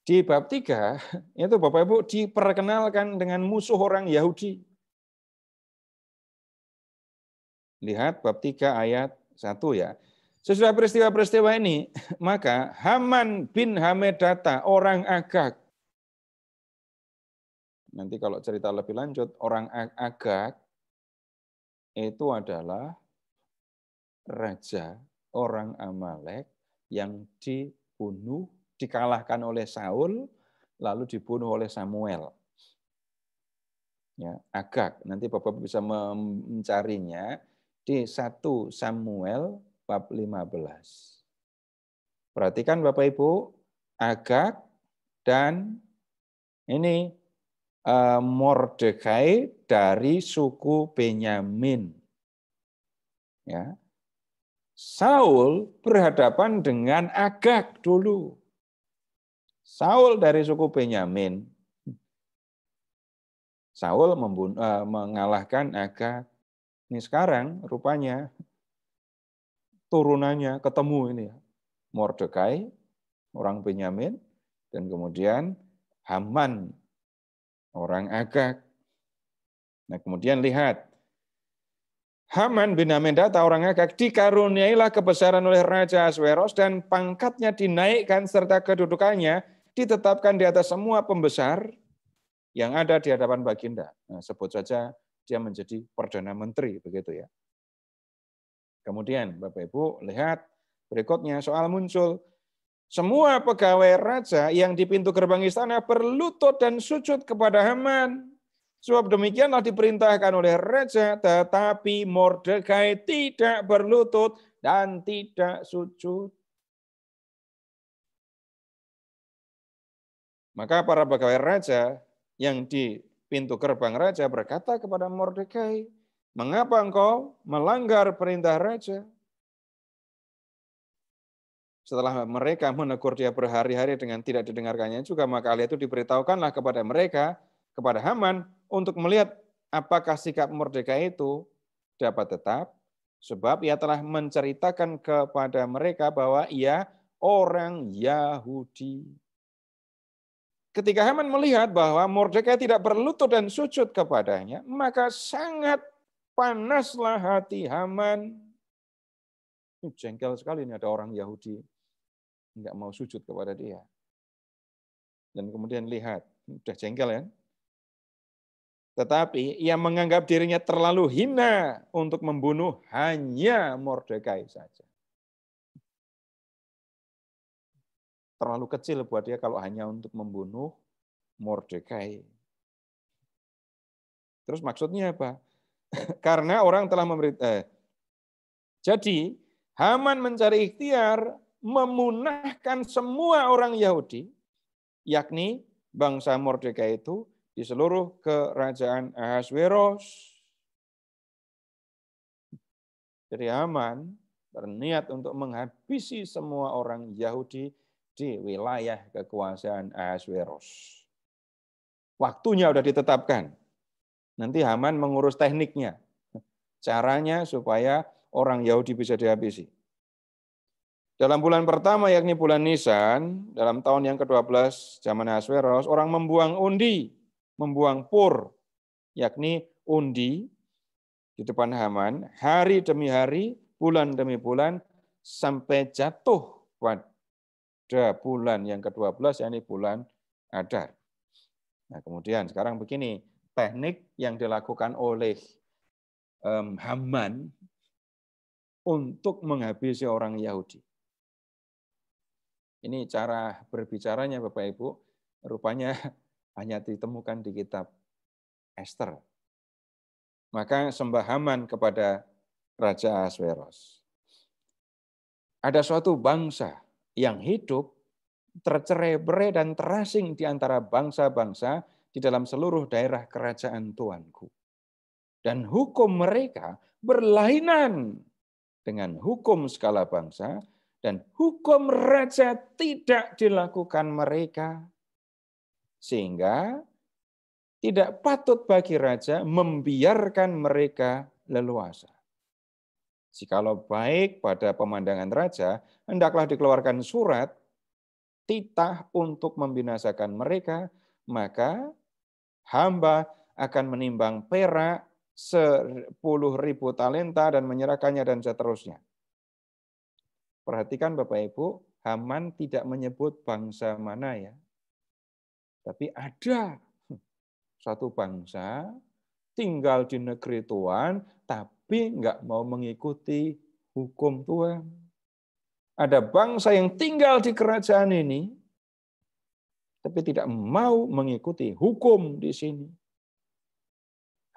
di bab tiga itu Bapak Ibu diperkenalkan dengan musuh orang Yahudi. Lihat bab tiga ayat satu ya. Sesudah peristiwa-peristiwa ini, maka Haman bin Hamedata, orang Agak Nanti kalau cerita lebih lanjut, orang Agak itu adalah raja orang Amalek yang di dibunuh, dikalahkan oleh Saul, lalu dibunuh oleh Samuel. Ya, agak nanti Bapak bisa mencarinya di 1 Samuel bab 15. Perhatikan Bapak Ibu, Agak dan ini eh, Mordekai dari suku Benyamin. Ya, Saul berhadapan dengan Agag dulu. Saul dari suku Benyamin. Saul membunuh, eh, mengalahkan Agag. Ini sekarang rupanya turunannya ketemu ini ya. Mordekai, orang Benyamin, dan kemudian Haman, orang Agak. Nah kemudian lihat, Haman bin Hamedata orangnya kagak dikaruniailah kebesaran oleh Raja Asweros dan pangkatnya dinaikkan serta kedudukannya ditetapkan di atas semua pembesar yang ada di hadapan Baginda. Nah, sebut saja dia menjadi Perdana Menteri begitu ya. Kemudian Bapak Ibu lihat berikutnya soal muncul. Semua pegawai raja yang di pintu gerbang istana berlutut dan sujud kepada Haman Sebab demikianlah diperintahkan oleh Raja, tetapi Mordekai tidak berlutut dan tidak sujud. Maka para pegawai raja yang di pintu gerbang raja berkata kepada Mordekai, "Mengapa engkau melanggar perintah raja?" Setelah mereka menegur dia berhari-hari dengan tidak didengarkannya juga, maka hal itu diberitahukanlah kepada mereka, kepada Haman, untuk melihat apakah sikap merdeka itu dapat tetap, sebab ia telah menceritakan kepada mereka bahwa ia orang Yahudi. Ketika Haman melihat bahwa Mordekai tidak berlutut dan sujud kepadanya, maka sangat panaslah hati Haman. Jengkel sekali ini ada orang Yahudi nggak mau sujud kepada dia. Dan kemudian lihat, udah jengkel ya, tetapi ia menganggap dirinya terlalu hina untuk membunuh hanya Mordekai saja. Terlalu kecil buat dia kalau hanya untuk membunuh Mordekai. Terus maksudnya apa? Karena orang telah memberi... Eh. Jadi Haman mencari ikhtiar memunahkan semua orang Yahudi, yakni bangsa Mordekai itu, di seluruh kerajaan Ahasweros. Jadi Haman berniat untuk menghabisi semua orang Yahudi di wilayah kekuasaan Ahasweros. Waktunya sudah ditetapkan. Nanti Haman mengurus tekniknya. Caranya supaya orang Yahudi bisa dihabisi. Dalam bulan pertama yakni bulan Nisan, dalam tahun yang ke-12 zaman Asweros, orang membuang undi membuang pur, yakni undi di depan Haman, hari demi hari, bulan demi bulan, sampai jatuh pada bulan yang ke-12, yakni bulan Adar. Nah, kemudian sekarang begini, teknik yang dilakukan oleh um, Haman untuk menghabisi orang Yahudi. Ini cara berbicaranya Bapak Ibu, rupanya hanya ditemukan di kitab Esther. Maka sembahaman kepada Raja Asweros. Ada suatu bangsa yang hidup tercerai-berai dan terasing di antara bangsa-bangsa di dalam seluruh daerah kerajaan Tuanku. Dan hukum mereka berlainan dengan hukum skala bangsa dan hukum raja tidak dilakukan mereka sehingga tidak patut bagi raja membiarkan mereka leluasa. Jikalau baik pada pemandangan raja, hendaklah dikeluarkan surat titah untuk membinasakan mereka, maka hamba akan menimbang perak sepuluh ribu talenta dan menyerahkannya dan seterusnya. Perhatikan Bapak Ibu, Haman tidak menyebut bangsa mana ya. Tapi ada satu bangsa tinggal di negeri Tuhan, tapi nggak mau mengikuti hukum Tuhan. Ada bangsa yang tinggal di kerajaan ini, tapi tidak mau mengikuti hukum di sini.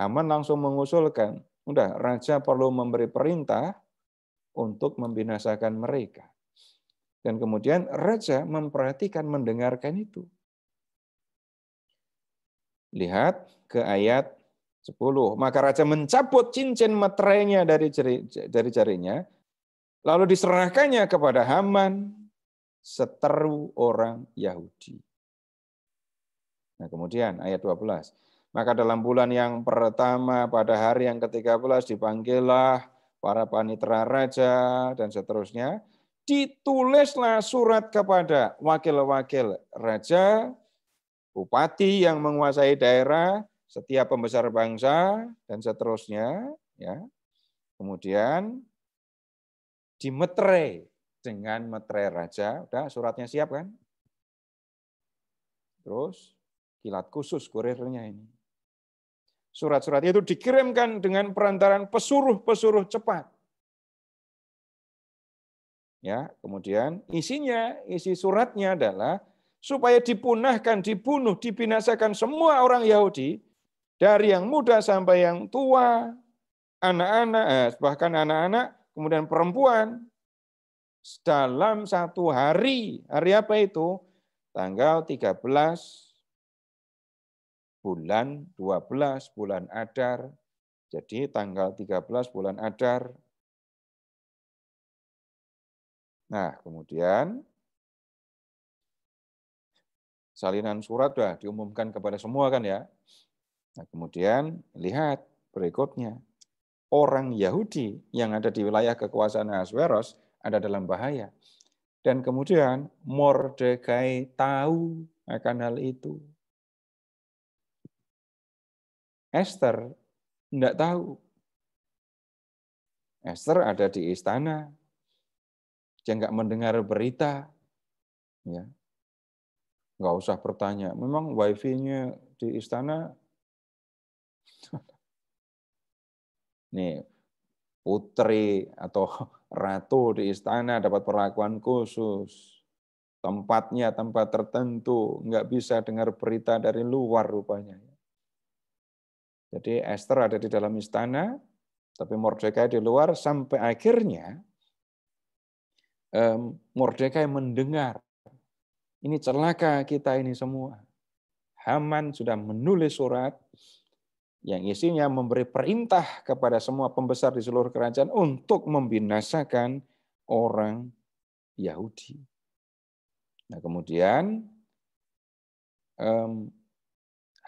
Haman langsung mengusulkan, udah raja perlu memberi perintah untuk membinasakan mereka. Dan kemudian raja memperhatikan mendengarkan itu. Lihat ke ayat 10. Maka raja mencabut cincin meterainya dari jari, dari jarinya, lalu diserahkannya kepada Haman, seteru orang Yahudi. Nah, kemudian ayat 12. Maka dalam bulan yang pertama pada hari yang ke-13 dipanggillah para panitera raja dan seterusnya. Ditulislah surat kepada wakil-wakil raja bupati yang menguasai daerah, setiap pembesar bangsa dan seterusnya, ya. Kemudian dimeterai dengan meterai raja. Udah suratnya siap kan? Terus kilat khusus kurirnya ini. Surat-surat itu dikirimkan dengan perantaran pesuruh-pesuruh cepat. Ya, kemudian isinya, isi suratnya adalah supaya dipunahkan, dibunuh, dibinasakan semua orang Yahudi dari yang muda sampai yang tua, anak-anak, eh, bahkan anak-anak, kemudian perempuan dalam satu hari. Hari apa itu? Tanggal 13 bulan 12 bulan Adar. Jadi tanggal 13 bulan Adar. Nah, kemudian salinan surat sudah diumumkan kepada semua kan ya. Nah, kemudian lihat berikutnya. Orang Yahudi yang ada di wilayah kekuasaan Asweros ada dalam bahaya. Dan kemudian Mordekai tahu akan hal itu. Esther tidak tahu. Esther ada di istana. Dia nggak mendengar berita. Ya nggak usah bertanya. Memang wifi-nya di istana nih putri atau ratu di istana dapat perlakuan khusus. Tempatnya tempat tertentu, nggak bisa dengar berita dari luar rupanya. Jadi Esther ada di dalam istana, tapi Mordecai di luar sampai akhirnya Mordecai mendengar ini celaka kita ini semua. Haman sudah menulis surat yang isinya memberi perintah kepada semua pembesar di seluruh kerajaan untuk membinasakan orang Yahudi. Nah kemudian um,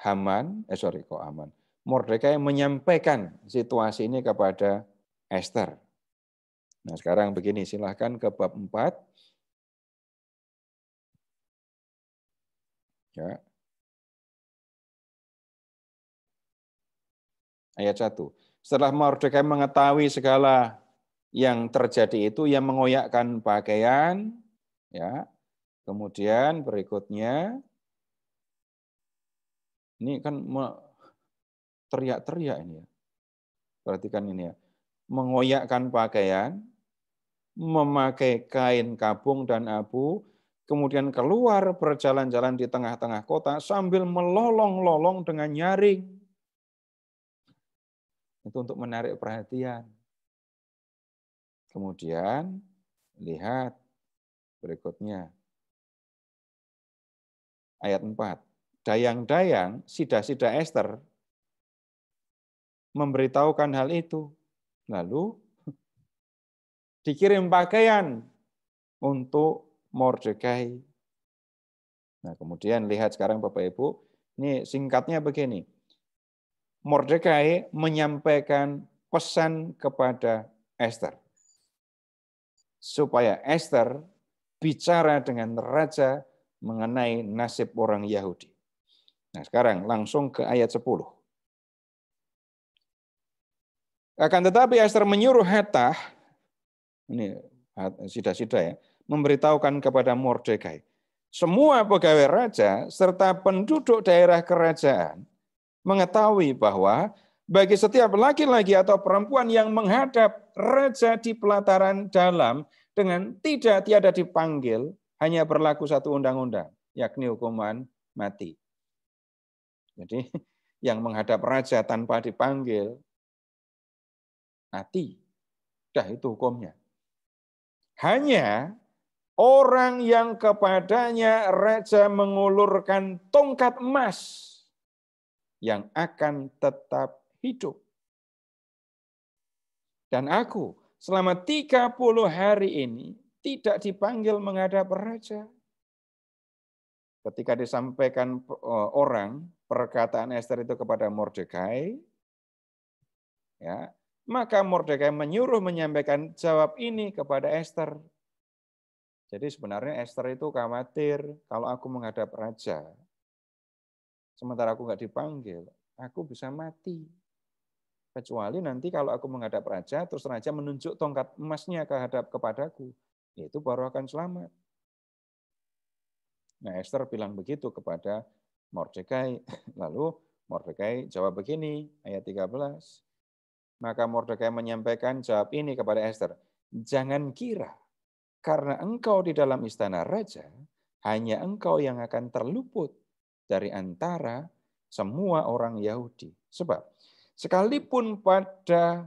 Haman, eh sorry kok Haman, Mordekai menyampaikan situasi ini kepada Esther. Nah sekarang begini, silahkan ke bab 4 Ya. Ayat 1. Setelah Mordekai mengetahui segala yang terjadi itu, ia mengoyakkan pakaian, ya. Kemudian berikutnya, ini kan teriak-teriak ini ya. Perhatikan ini ya. Mengoyakkan pakaian, memakai kain kabung dan abu, kemudian keluar berjalan-jalan di tengah-tengah kota sambil melolong-lolong dengan nyaring. Itu untuk menarik perhatian. Kemudian lihat berikutnya. Ayat 4. Dayang-dayang, sida-sida Esther memberitahukan hal itu. Lalu dikirim pakaian untuk Mordekai. Nah, kemudian lihat sekarang Bapak Ibu, ini singkatnya begini. Mordekai menyampaikan pesan kepada Esther. Supaya Esther bicara dengan raja mengenai nasib orang Yahudi. Nah, sekarang langsung ke ayat 10. Akan tetapi Esther menyuruh Hatah, ini sida-sida ya, memberitahukan kepada Mordekai, semua pegawai raja serta penduduk daerah kerajaan mengetahui bahwa bagi setiap laki-laki atau perempuan yang menghadap raja di pelataran dalam dengan tidak tiada dipanggil, hanya berlaku satu undang-undang, yakni hukuman mati. Jadi yang menghadap raja tanpa dipanggil, mati. Dah itu hukumnya. Hanya Orang yang kepadanya raja mengulurkan tongkat emas yang akan tetap hidup. Dan aku selama 30 hari ini tidak dipanggil menghadap raja. Ketika disampaikan e, orang perkataan Esther itu kepada Mordekai, ya, maka Mordekai menyuruh menyampaikan jawab ini kepada Esther. Jadi sebenarnya Esther itu khawatir kalau aku menghadap raja, sementara aku nggak dipanggil, aku bisa mati. Kecuali nanti kalau aku menghadap raja, terus raja menunjuk tongkat emasnya kehadap kepadaku, ya itu baru akan selamat. Nah Esther bilang begitu kepada Mordecai, Lalu Mordecai jawab begini, ayat 13. Maka Mordecai menyampaikan jawab ini kepada Esther. Jangan kira karena engkau di dalam istana raja, hanya engkau yang akan terluput dari antara semua orang Yahudi. Sebab sekalipun pada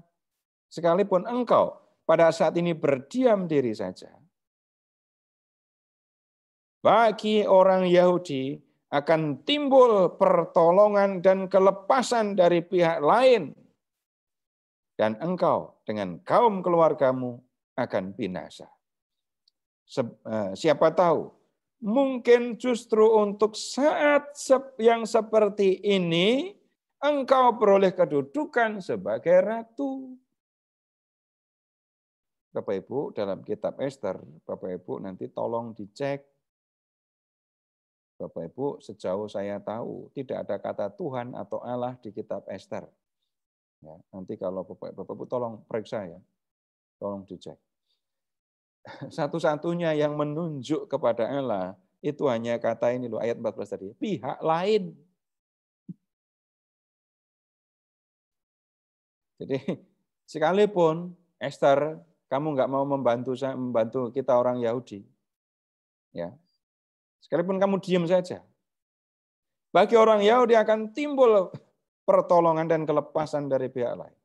sekalipun engkau pada saat ini berdiam diri saja, bagi orang Yahudi akan timbul pertolongan dan kelepasan dari pihak lain. Dan engkau dengan kaum keluargamu akan binasa. Eh, siapa tahu, mungkin justru untuk saat yang seperti ini, engkau peroleh kedudukan sebagai ratu. Bapak Ibu, dalam kitab Esther, Bapak Ibu nanti tolong dicek. Bapak Ibu, sejauh saya tahu, tidak ada kata Tuhan atau Allah di kitab Esther. Ya, nanti kalau Bapak, Bapak Ibu tolong periksa ya. Tolong dicek satu-satunya yang menunjuk kepada Allah itu hanya kata ini loh ayat 14 tadi, pihak lain. Jadi sekalipun Esther kamu nggak mau membantu saya membantu kita orang Yahudi, ya sekalipun kamu diam saja, bagi orang Yahudi akan timbul pertolongan dan kelepasan dari pihak lain.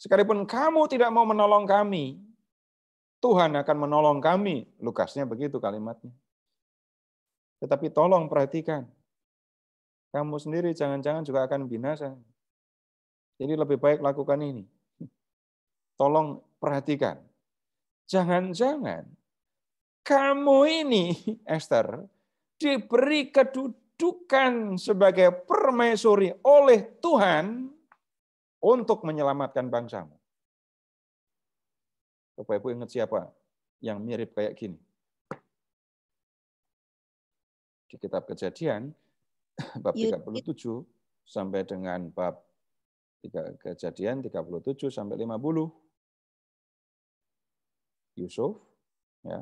Sekalipun kamu tidak mau menolong kami, Tuhan akan menolong kami. Lukasnya begitu kalimatnya. Tetapi tolong perhatikan. Kamu sendiri jangan-jangan juga akan binasa. Jadi lebih baik lakukan ini. Tolong perhatikan. Jangan-jangan kamu ini, Esther, diberi kedudukan sebagai permaisuri oleh Tuhan untuk menyelamatkan bangsamu. Bapak Ibu ingat siapa yang mirip kayak gini? Di kitab kejadian, bab 37 iya. sampai dengan bab tiga kejadian 37 sampai 50. Yusuf, ya,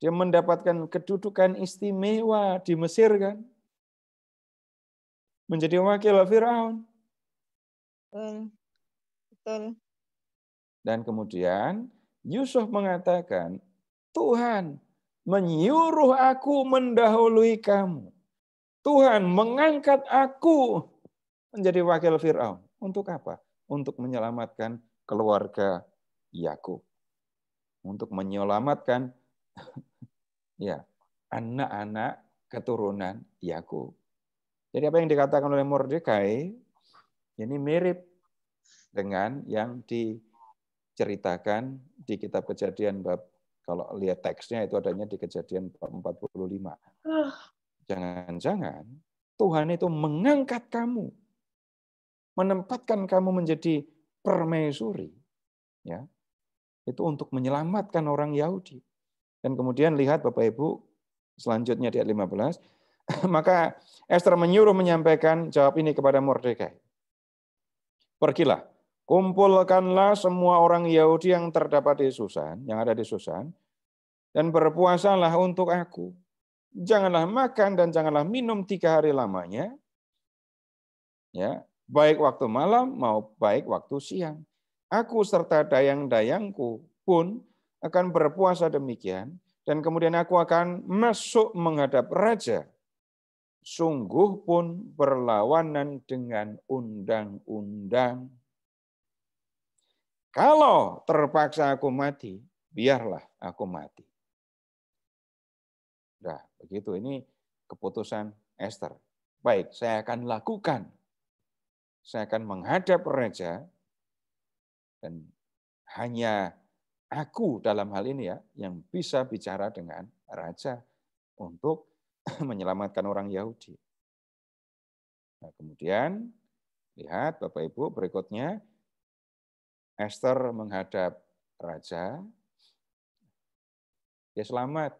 dia mendapatkan kedudukan istimewa di Mesir kan? Menjadi wakil Firaun. Betul. Dan kemudian Yusuf mengatakan, Tuhan menyuruh aku mendahului kamu. Tuhan mengangkat aku menjadi wakil Firaun. Untuk apa? Untuk menyelamatkan keluarga Yakub. Untuk menyelamatkan ya anak-anak keturunan Yakub. Jadi apa yang dikatakan oleh Mordekai ini mirip dengan yang di ceritakan di kitab kejadian bab kalau lihat teksnya itu adanya di kejadian 45. Ah. Jangan-jangan Tuhan itu mengangkat kamu, menempatkan kamu menjadi permaisuri, ya, itu untuk menyelamatkan orang Yahudi. Dan kemudian lihat Bapak Ibu selanjutnya di ayat 15, maka Esther menyuruh menyampaikan jawab ini kepada Mordekai. Pergilah, Kumpulkanlah semua orang Yahudi yang terdapat di Susan, yang ada di Susan, dan berpuasalah untuk aku. Janganlah makan dan janganlah minum tiga hari lamanya, ya baik waktu malam maupun baik waktu siang. Aku serta dayang-dayangku pun akan berpuasa demikian, dan kemudian aku akan masuk menghadap raja. Sungguh pun berlawanan dengan undang-undang kalau terpaksa aku mati, biarlah aku mati. Nah, begitu. Ini keputusan Esther. Baik, saya akan lakukan. Saya akan menghadap raja dan hanya aku dalam hal ini ya yang bisa bicara dengan raja untuk menyelamatkan orang Yahudi. Nah, kemudian lihat Bapak Ibu berikutnya Esther menghadap raja, ya selamat.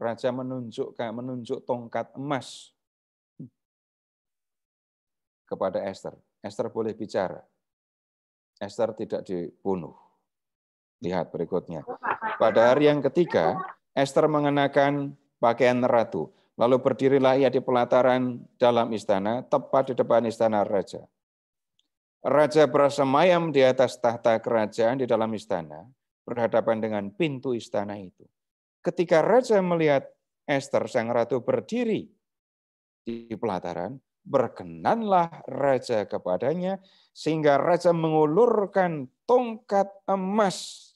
Raja menunjukkan menunjuk tongkat emas kepada Esther. Esther boleh bicara. Esther tidak dibunuh. Lihat berikutnya. Pada hari yang ketiga, Esther mengenakan pakaian ratu. Lalu berdirilah ia di pelataran dalam istana, tepat di depan istana raja. Raja bersemayam di atas tahta kerajaan di dalam istana, berhadapan dengan pintu istana itu. Ketika raja melihat Esther sang ratu berdiri di pelataran, berkenanlah raja kepadanya sehingga raja mengulurkan tongkat emas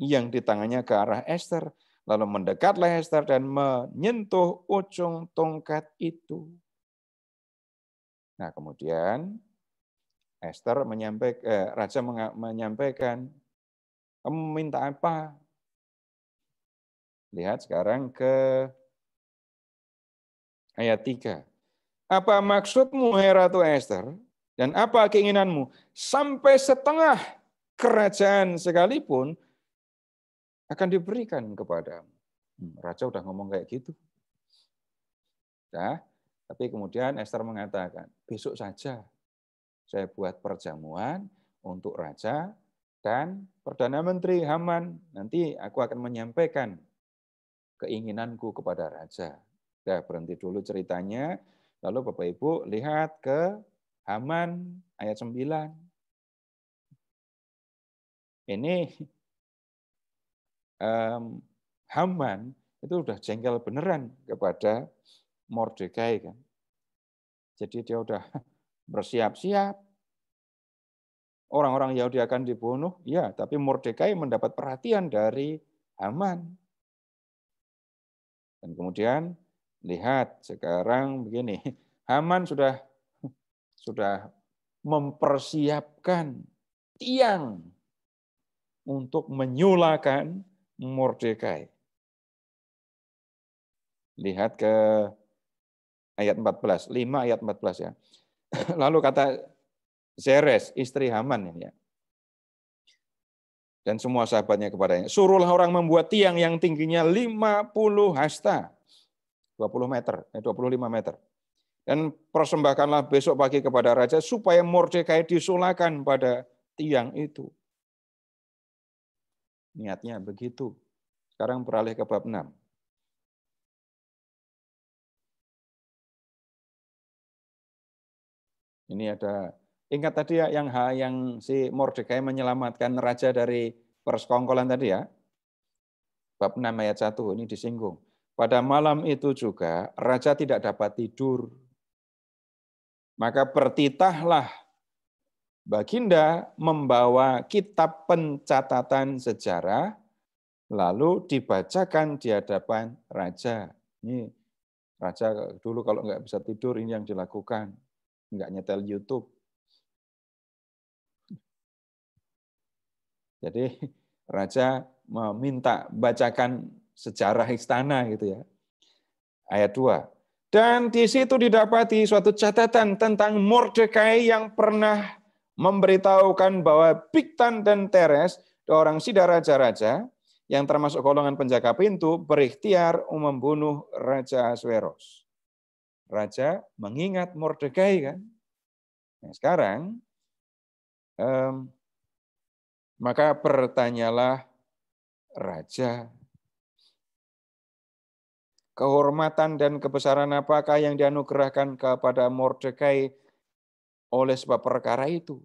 yang di tangannya ke arah Esther, lalu mendekatlah Esther dan menyentuh ujung tongkat itu. Nah, kemudian Esther menyampaikan, eh, Raja menyampaikan, kamu minta apa? Lihat sekarang ke ayat 3. Apa maksudmu, Heratu Ratu Esther? Dan apa keinginanmu? Sampai setengah kerajaan sekalipun akan diberikan kepadamu. Hmm, Raja udah ngomong kayak gitu. Nah, tapi kemudian Esther mengatakan, besok saja saya buat perjamuan untuk raja dan Perdana Menteri Haman. Nanti aku akan menyampaikan keinginanku kepada raja. Sudah berhenti dulu ceritanya. Lalu Bapak Ibu lihat ke Haman ayat 9. Ini um, Haman itu sudah jengkel beneran kepada Mordecai kan. Jadi dia sudah bersiap-siap. Orang-orang Yahudi akan dibunuh, ya, tapi Mordekai mendapat perhatian dari Haman. Dan kemudian lihat sekarang begini, Haman sudah sudah mempersiapkan tiang untuk menyulakan Mordekai. Lihat ke ayat 14, 5 ayat 14 ya. Lalu kata Zeres, istri Haman ini ya. Dan semua sahabatnya kepadanya. Suruhlah orang membuat tiang yang tingginya 50 hasta. 20 meter, eh, 25 meter. Dan persembahkanlah besok pagi kepada raja supaya Mordekai disulakan pada tiang itu. Niatnya begitu. Sekarang beralih ke bab 6. Ini ada ingat tadi ya yang H yang si Mordekai menyelamatkan raja dari persekongkolan tadi ya. Bab 6 ayat 1 ini disinggung. Pada malam itu juga raja tidak dapat tidur. Maka bertitahlah Baginda membawa kitab pencatatan sejarah lalu dibacakan di hadapan raja. Ini raja dulu kalau nggak bisa tidur ini yang dilakukan nggak nyetel YouTube. Jadi raja meminta bacakan sejarah istana gitu ya. Ayat 2. Dan di situ didapati suatu catatan tentang Mordekai yang pernah memberitahukan bahwa Bigtan dan Teres, dua orang sida raja-raja, yang termasuk golongan penjaga pintu, berikhtiar membunuh Raja Sweros raja mengingat Mordekai kan. Nah, sekarang um, maka bertanyalah raja kehormatan dan kebesaran apakah yang dianugerahkan kepada Mordekai oleh sebab perkara itu?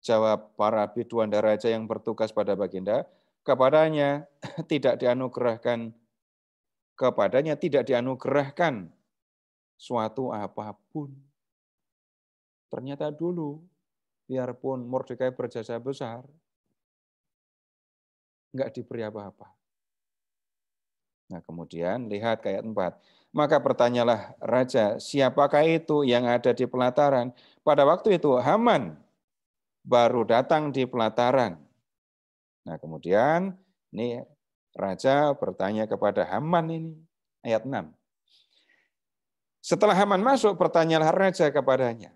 Jawab para biduan raja yang bertugas pada baginda, kepadanya tidak dianugerahkan kepadanya tidak dianugerahkan suatu apapun. Ternyata dulu, biarpun Mordekai berjasa besar, enggak diberi apa-apa. Nah kemudian lihat kayak tempat Maka pertanyalah raja, siapakah itu yang ada di pelataran? Pada waktu itu Haman baru datang di pelataran. Nah kemudian ini Raja bertanya kepada Haman ini, ayat 6. Setelah Haman masuk, bertanyalah Raja kepadanya.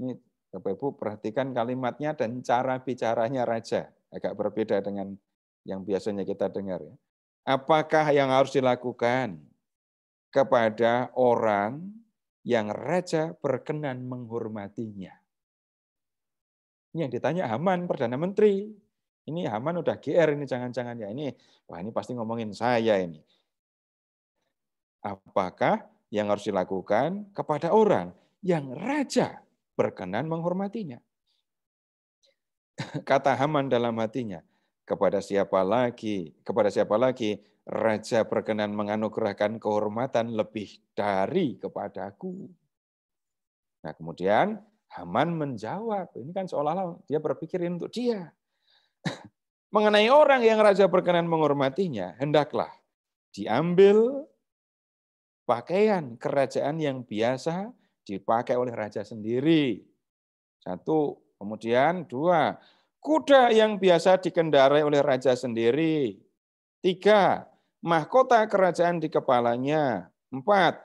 Ini Bapak-Ibu perhatikan kalimatnya dan cara bicaranya Raja. Agak berbeda dengan yang biasanya kita dengar. Ya. Apakah yang harus dilakukan kepada orang yang Raja berkenan menghormatinya? Ini yang ditanya Haman, Perdana Menteri. Ini Haman udah GR ini jangan-jangan ya ini wah ini pasti ngomongin saya ini. Apakah yang harus dilakukan kepada orang yang raja berkenan menghormatinya? Kata Haman dalam hatinya, kepada siapa lagi, kepada siapa lagi raja berkenan menganugerahkan kehormatan lebih dari kepadaku. Nah, kemudian Haman menjawab, ini kan seolah-olah dia berpikir untuk dia mengenai orang yang raja berkenan menghormatinya, hendaklah diambil pakaian kerajaan yang biasa dipakai oleh raja sendiri. Satu, kemudian dua, kuda yang biasa dikendarai oleh raja sendiri. Tiga, mahkota kerajaan di kepalanya. Empat,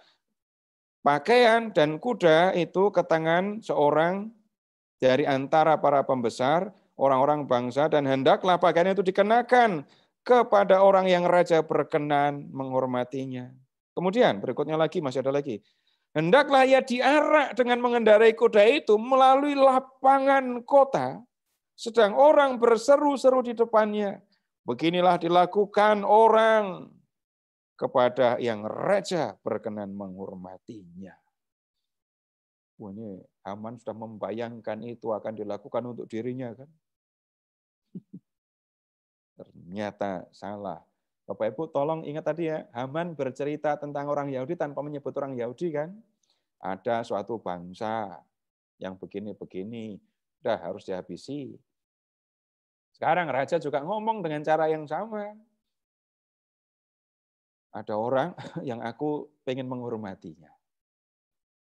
pakaian dan kuda itu ke tangan seorang dari antara para pembesar orang-orang bangsa dan hendaklah pakaian itu dikenakan kepada orang yang raja berkenan menghormatinya. Kemudian berikutnya lagi masih ada lagi. Hendaklah ia diarak dengan mengendarai kuda itu melalui lapangan kota, sedang orang berseru-seru di depannya. Beginilah dilakukan orang kepada yang raja berkenan menghormatinya. Wah, ini Haman sudah membayangkan itu akan dilakukan untuk dirinya kan. Ternyata salah. Bapak Ibu tolong ingat tadi ya, Haman bercerita tentang orang Yahudi tanpa menyebut orang Yahudi kan. Ada suatu bangsa yang begini-begini, udah harus dihabisi. Sekarang raja juga ngomong dengan cara yang sama. Ada orang yang aku pengen menghormatinya.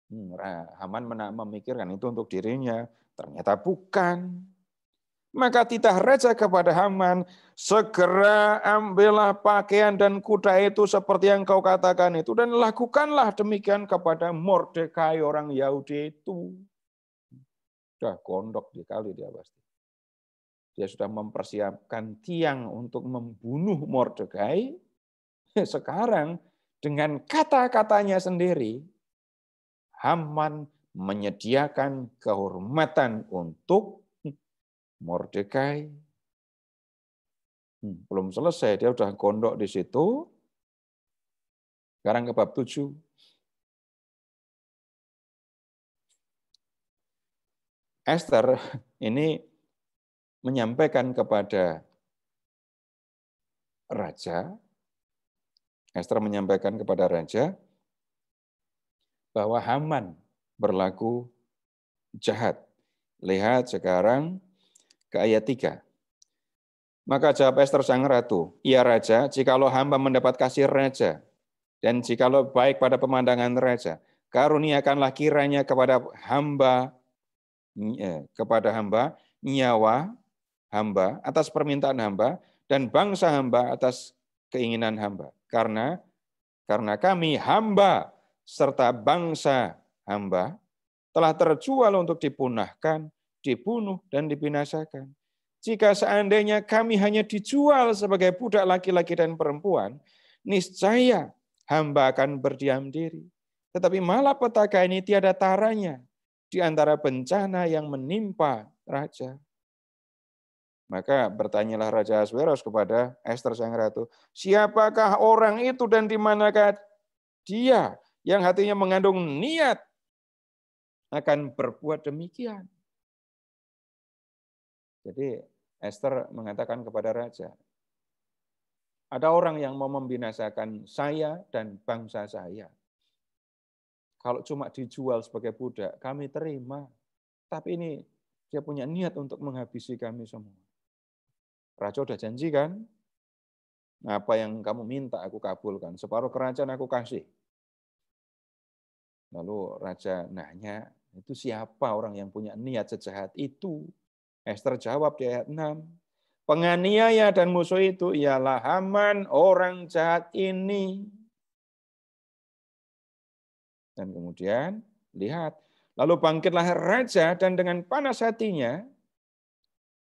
Hmm, Haman memikirkan itu untuk dirinya, ternyata bukan. Maka titah raja kepada Haman, segera ambillah pakaian dan kuda itu seperti yang kau katakan itu, dan lakukanlah demikian kepada Mordekai orang Yahudi itu. Sudah gondok dikali dia pasti. Dia sudah mempersiapkan tiang untuk membunuh Mordekai. Sekarang dengan kata-katanya sendiri, Haman menyediakan kehormatan untuk Mordekai. Hmm, belum selesai, dia sudah gondok di situ. Sekarang ke bab 7. Esther ini menyampaikan kepada raja, Esther menyampaikan kepada raja bahwa Haman berlaku jahat. Lihat sekarang ke ayat 3. Maka jawab Esther sang ratu, ia raja, jikalau hamba mendapat kasih raja dan jikalau baik pada pemandangan raja, karuniakanlah kiranya kepada hamba eh, kepada hamba nyawa hamba atas permintaan hamba dan bangsa hamba atas keinginan hamba. Karena karena kami hamba serta bangsa hamba telah terjual untuk dipunahkan dibunuh dan dibinasakan. Jika seandainya kami hanya dijual sebagai budak laki-laki dan perempuan, niscaya hamba akan berdiam diri. Tetapi malah petaka ini tiada taranya di antara bencana yang menimpa raja. Maka bertanyalah Raja Asweros kepada Esther Sang Ratu, siapakah orang itu dan di manakah dia yang hatinya mengandung niat akan berbuat demikian? Jadi Esther mengatakan kepada raja, ada orang yang mau membinasakan saya dan bangsa saya. Kalau cuma dijual sebagai budak, kami terima. Tapi ini dia punya niat untuk menghabisi kami semua. Raja sudah janji kan? Apa yang kamu minta aku kabulkan. Separuh kerajaan aku kasih. Lalu raja nanya, itu siapa orang yang punya niat sejahat itu? Esther eh, jawab di ayat 6. Penganiaya dan musuh itu ialah Haman, orang jahat ini. Dan kemudian, lihat. Lalu bangkitlah raja dan dengan panas hatinya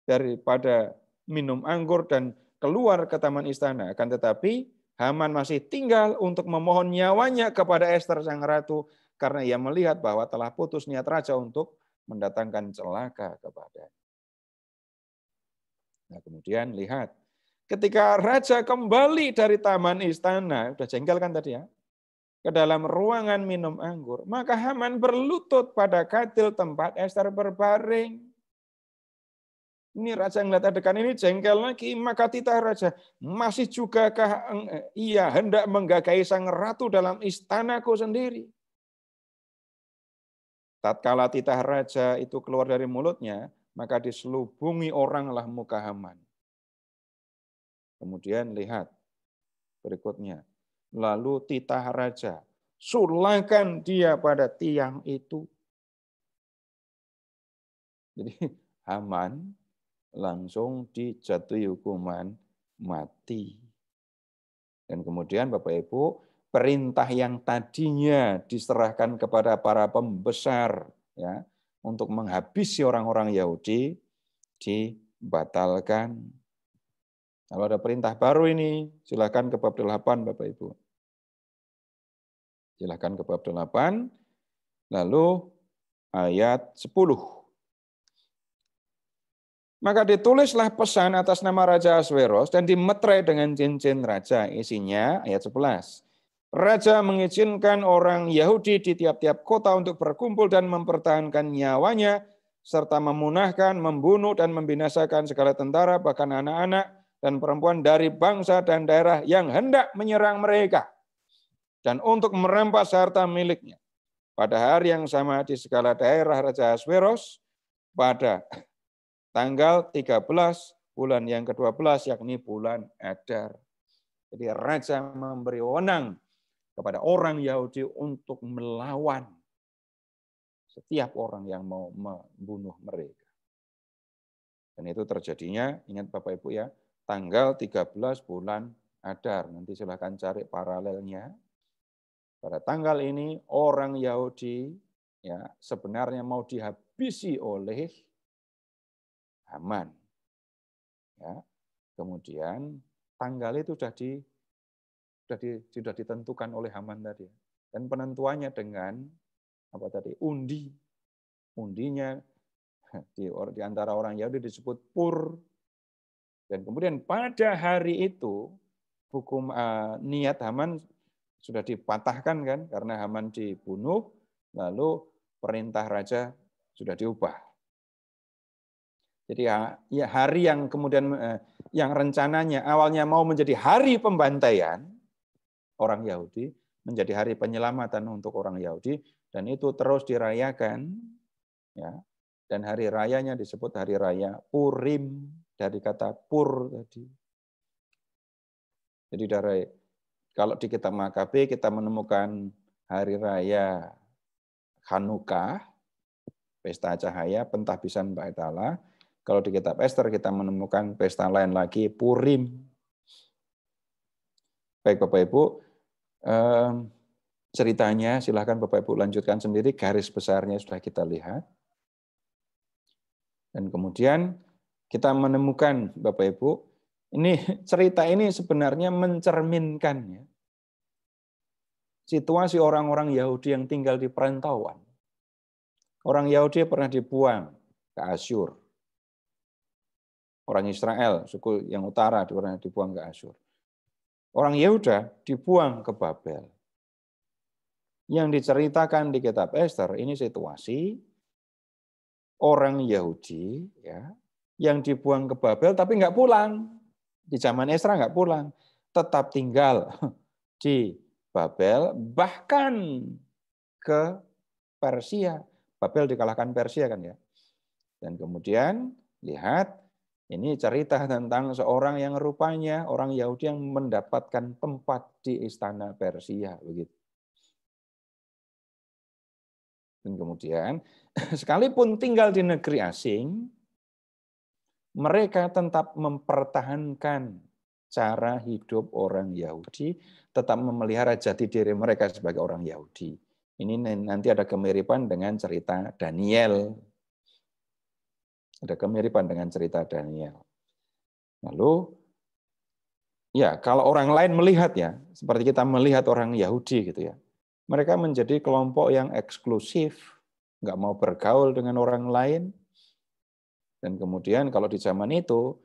daripada minum anggur dan keluar ke taman istana. Akan tetapi Haman masih tinggal untuk memohon nyawanya kepada Esther sang ratu karena ia melihat bahwa telah putus niat raja untuk mendatangkan celaka kepadanya. Nah, kemudian lihat, ketika raja kembali dari taman istana, sudah jengkel kan tadi ya, ke dalam ruangan minum anggur, maka Haman berlutut pada katil tempat Esther berbaring. Ini raja ngeliat adegan ini jengkel lagi, maka titah raja, masih jugakah eh, ia hendak menggagai sang ratu dalam istanaku sendiri? Tatkala titah raja itu keluar dari mulutnya, maka diselubungi oranglah muka Haman. Kemudian lihat berikutnya. Lalu titah raja, sulakan dia pada tiang itu. Jadi Haman langsung dijatuhi hukuman mati. Dan kemudian Bapak Ibu, perintah yang tadinya diserahkan kepada para pembesar ya untuk menghabisi orang-orang Yahudi dibatalkan. Kalau ada perintah baru ini, silakan ke bab 8 Bapak Ibu. Silakan ke bab 8, lalu ayat 10. Maka ditulislah pesan atas nama Raja Asweros dan dimetrai dengan cincin raja. Isinya ayat 11. Raja mengizinkan orang Yahudi di tiap-tiap kota untuk berkumpul dan mempertahankan nyawanya, serta memunahkan, membunuh, dan membinasakan segala tentara, bahkan anak-anak dan perempuan dari bangsa dan daerah yang hendak menyerang mereka, dan untuk merampas harta miliknya. Pada hari yang sama di segala daerah Raja Asweros, pada tanggal 13 bulan yang ke-12, yakni bulan Adar. Jadi raja memberi wewenang kepada orang Yahudi untuk melawan setiap orang yang mau membunuh mereka. Dan itu terjadinya, ingat Bapak Ibu ya, tanggal 13 bulan Adar. Nanti silahkan cari paralelnya. Pada tanggal ini orang Yahudi ya sebenarnya mau dihabisi oleh Haman. Ya, kemudian tanggal itu sudah di sudah, di, sudah ditentukan oleh Haman tadi. Dan penentuannya dengan apa tadi undi. Undinya di, di antara orang Yahudi disebut pur. Dan kemudian pada hari itu hukum uh, niat Haman sudah dipatahkan kan karena Haman dibunuh lalu perintah raja sudah diubah. Jadi ya hari yang kemudian eh, yang rencananya awalnya mau menjadi hari pembantaian orang Yahudi, menjadi hari penyelamatan untuk orang Yahudi, dan itu terus dirayakan. Ya, dan hari rayanya disebut hari raya Purim dari kata pur tadi. Jadi dari kalau di kitab Makabe kita menemukan hari raya Hanukkah, pesta cahaya, pentahbisan bait Allah. Kalau di kitab Esther kita menemukan pesta lain lagi Purim. Baik Bapak Ibu, ceritanya silahkan Bapak Ibu lanjutkan sendiri garis besarnya sudah kita lihat. Dan kemudian kita menemukan Bapak Ibu, ini cerita ini sebenarnya mencerminkan ya, situasi orang-orang Yahudi yang tinggal di perantauan. Orang Yahudi pernah dibuang ke Asyur. Orang Israel, suku yang utara pernah dibuang ke Asyur. Orang Yehuda dibuang ke Babel. Yang diceritakan di kitab Esther ini situasi orang Yahudi ya yang dibuang ke Babel tapi nggak pulang. Di zaman Esra nggak pulang, tetap tinggal di Babel bahkan ke Persia. Babel dikalahkan Persia kan ya. Dan kemudian lihat ini cerita tentang seorang yang rupanya orang Yahudi yang mendapatkan tempat di istana Persia begitu. Dan kemudian sekalipun tinggal di negeri asing, mereka tetap mempertahankan cara hidup orang Yahudi, tetap memelihara jati diri mereka sebagai orang Yahudi. Ini nanti ada kemiripan dengan cerita Daniel ada kemiripan dengan cerita Daniel. Lalu, ya kalau orang lain melihat ya, seperti kita melihat orang Yahudi gitu ya, mereka menjadi kelompok yang eksklusif, nggak mau bergaul dengan orang lain. Dan kemudian kalau di zaman itu,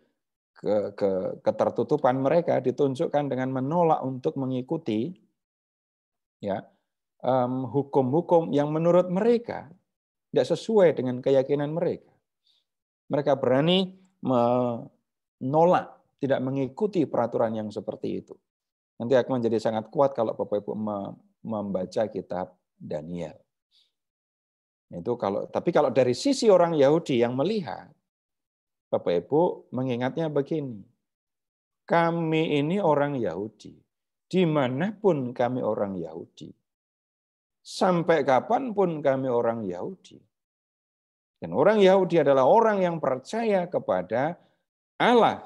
ke, ke, ketertutupan mereka ditunjukkan dengan menolak untuk mengikuti ya hukum-hukum um, hukum -hukum yang menurut mereka tidak sesuai dengan keyakinan mereka. Mereka berani menolak, tidak mengikuti peraturan yang seperti itu. Nanti akan menjadi sangat kuat kalau Bapak Ibu membaca kitab Daniel. Itu kalau tapi kalau dari sisi orang Yahudi yang melihat Bapak Ibu mengingatnya begini. Kami ini orang Yahudi. Dimanapun kami orang Yahudi. Sampai kapanpun kami orang Yahudi. Dan orang Yahudi adalah orang yang percaya kepada Allah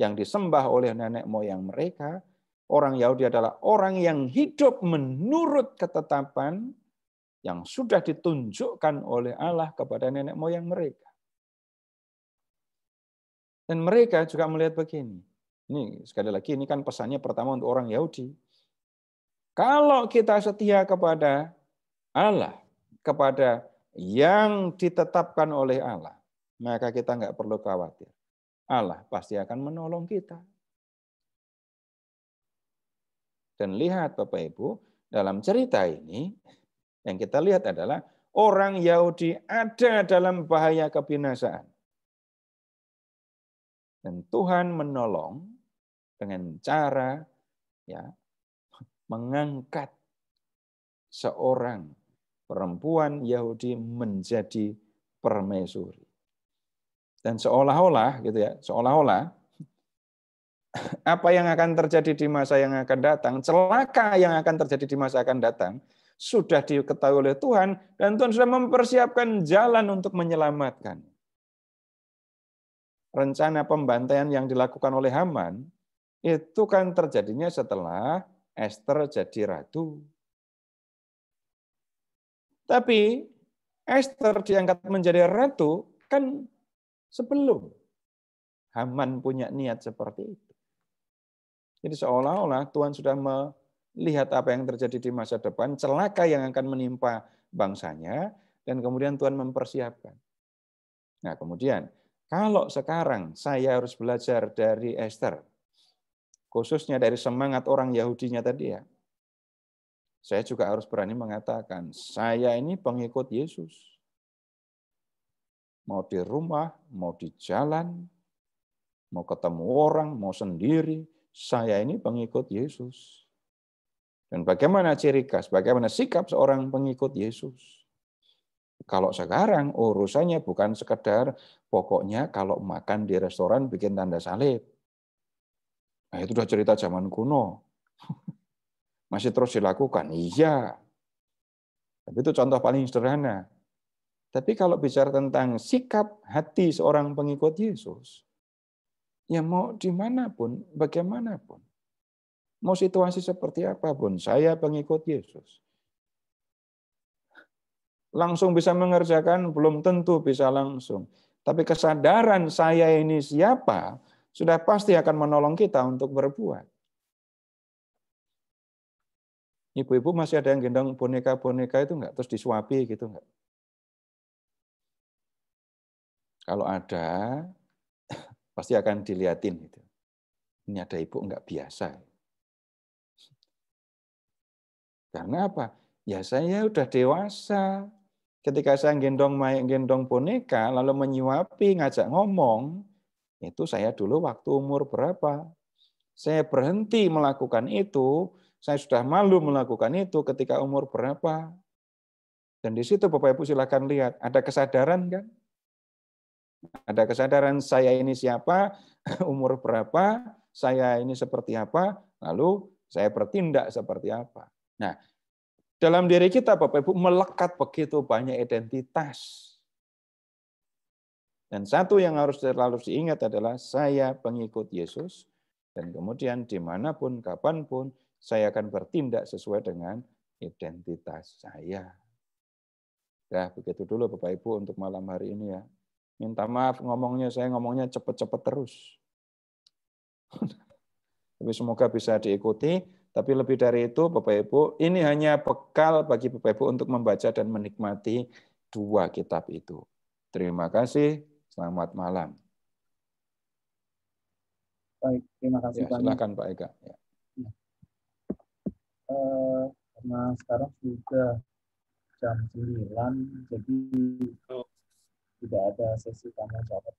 yang disembah oleh nenek moyang mereka. Orang Yahudi adalah orang yang hidup menurut ketetapan yang sudah ditunjukkan oleh Allah kepada nenek moyang mereka. Dan mereka juga melihat begini. Ini sekali lagi ini kan pesannya pertama untuk orang Yahudi. Kalau kita setia kepada Allah, kepada yang ditetapkan oleh Allah, maka kita nggak perlu khawatir. Allah pasti akan menolong kita. Dan lihat Bapak Ibu, dalam cerita ini yang kita lihat adalah orang Yahudi ada dalam bahaya kebinasaan. Dan Tuhan menolong dengan cara ya mengangkat seorang perempuan Yahudi menjadi permaisuri. Dan seolah-olah gitu ya, seolah-olah apa yang akan terjadi di masa yang akan datang, celaka yang akan terjadi di masa akan datang, sudah diketahui oleh Tuhan, dan Tuhan sudah mempersiapkan jalan untuk menyelamatkan. Rencana pembantaian yang dilakukan oleh Haman, itu kan terjadinya setelah Esther jadi ratu. Tapi Esther diangkat menjadi ratu kan sebelum Haman punya niat seperti itu. Jadi seolah-olah Tuhan sudah melihat apa yang terjadi di masa depan, celaka yang akan menimpa bangsanya, dan kemudian Tuhan mempersiapkan. Nah kemudian, kalau sekarang saya harus belajar dari Esther, khususnya dari semangat orang Yahudinya tadi ya, saya juga harus berani mengatakan, saya ini pengikut Yesus. Mau di rumah, mau di jalan, mau ketemu orang, mau sendiri, saya ini pengikut Yesus. Dan bagaimana ciri khas, bagaimana sikap seorang pengikut Yesus. Kalau sekarang urusannya bukan sekedar pokoknya kalau makan di restoran bikin tanda salib. Nah, itu sudah cerita zaman kuno. Masih terus dilakukan? Iya. Tapi itu contoh paling sederhana. Tapi kalau bicara tentang sikap hati seorang pengikut Yesus, ya mau dimanapun, bagaimanapun, mau situasi seperti apapun, saya pengikut Yesus. Langsung bisa mengerjakan, belum tentu bisa langsung. Tapi kesadaran saya ini siapa, sudah pasti akan menolong kita untuk berbuat. Ibu-ibu masih ada yang gendong boneka-boneka itu enggak? Terus disuapi gitu enggak? Kalau ada, pasti akan dilihatin. Gitu. Ini ada ibu enggak biasa. Karena apa? Ya saya udah dewasa. Ketika saya gendong main gendong boneka, lalu menyuapi, ngajak ngomong, itu saya dulu waktu umur berapa? Saya berhenti melakukan itu saya sudah malu melakukan itu ketika umur berapa. Dan di situ Bapak Ibu silakan lihat, ada kesadaran kan? Ada kesadaran saya ini siapa, umur berapa, saya ini seperti apa, lalu saya bertindak seperti apa. Nah, dalam diri kita Bapak Ibu melekat begitu banyak identitas. Dan satu yang harus selalu diingat adalah saya pengikut Yesus dan kemudian dimanapun, kapanpun, saya akan bertindak sesuai dengan identitas saya. Ya, begitu dulu Bapak Ibu untuk malam hari ini ya. Minta maaf ngomongnya, saya ngomongnya cepat-cepat terus. Tapi semoga bisa diikuti. Tapi lebih dari itu Bapak Ibu, ini hanya bekal bagi Bapak Ibu untuk membaca dan menikmati dua kitab itu. Terima kasih, selamat malam. Baik, terima kasih. Ya, silakan Pak Eka. Ya karena eh, sekarang sudah jam 9 jadi oh. tidak ada sesi tanya jawab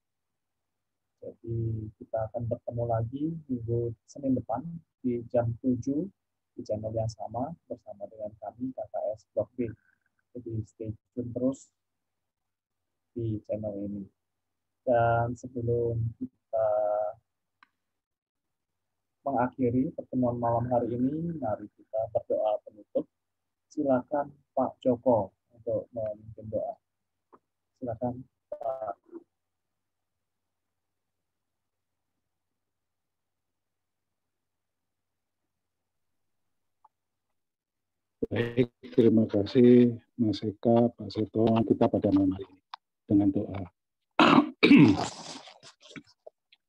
jadi kita akan bertemu lagi minggu Senin depan di jam 7 di channel yang sama bersama dengan kami KKS Blog B. Jadi stay tune terus di channel ini. Dan sebelum kita mengakhiri pertemuan malam hari ini, mari kita berdoa penutup. Silakan Pak Joko untuk memimpin doa. Silakan Pak. Baik, terima kasih Mas Eka, Pak Seto, kita pada malam hari ini dengan doa.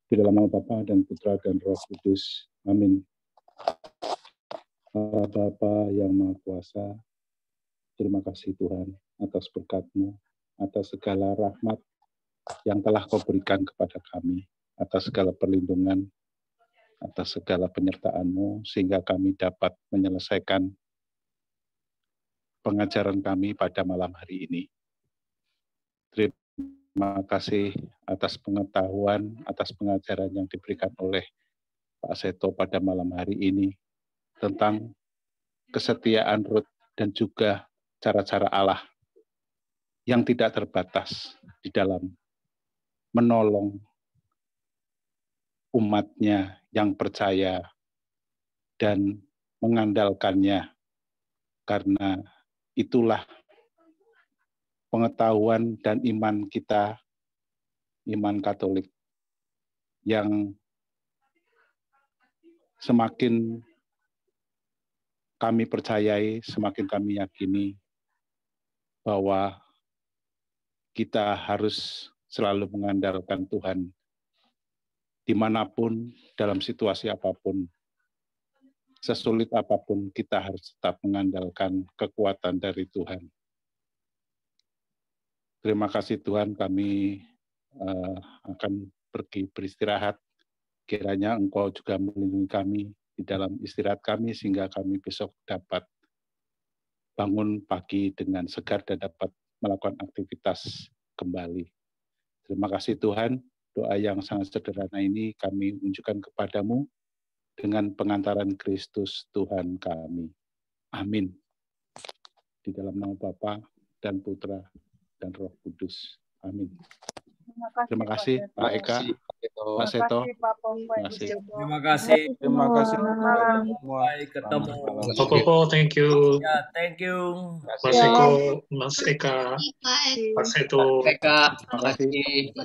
Di dalam nama Bapa dan Putra dan Roh Kudus. Amin. Bapa yang Maha Kuasa, terima kasih Tuhan atas berkat-Mu, atas segala rahmat yang telah Kau berikan kepada kami, atas segala perlindungan, atas segala penyertaan-Mu, sehingga kami dapat menyelesaikan pengajaran kami pada malam hari ini. Terima Terima kasih atas pengetahuan, atas pengajaran yang diberikan oleh Pak Seto pada malam hari ini tentang kesetiaan Ruth dan juga cara-cara Allah yang tidak terbatas di dalam menolong umatnya yang percaya dan mengandalkannya karena itulah pengetahuan dan iman kita, iman Katolik, yang semakin kami percayai, semakin kami yakini bahwa kita harus selalu mengandalkan Tuhan dimanapun, dalam situasi apapun, sesulit apapun kita harus tetap mengandalkan kekuatan dari Tuhan. Terima kasih Tuhan kami uh, akan pergi beristirahat. Kiranya Engkau juga melindungi kami di dalam istirahat kami sehingga kami besok dapat bangun pagi dengan segar dan dapat melakukan aktivitas kembali. Terima kasih Tuhan, doa yang sangat sederhana ini kami unjukkan kepadamu dengan pengantaran Kristus Tuhan kami. Amin. Di dalam nama Bapa dan Putra dan Roh Kudus. Amin. Terima kasih Pak Eka, Pak Seto. Terima kasih. Terima kasih. Terima kasih. Terima ketemu. Pak Terima thank you. Ya, thank you. Mas ya. Eko, Mas Eka, Pak Seto. Eka, terima kasih.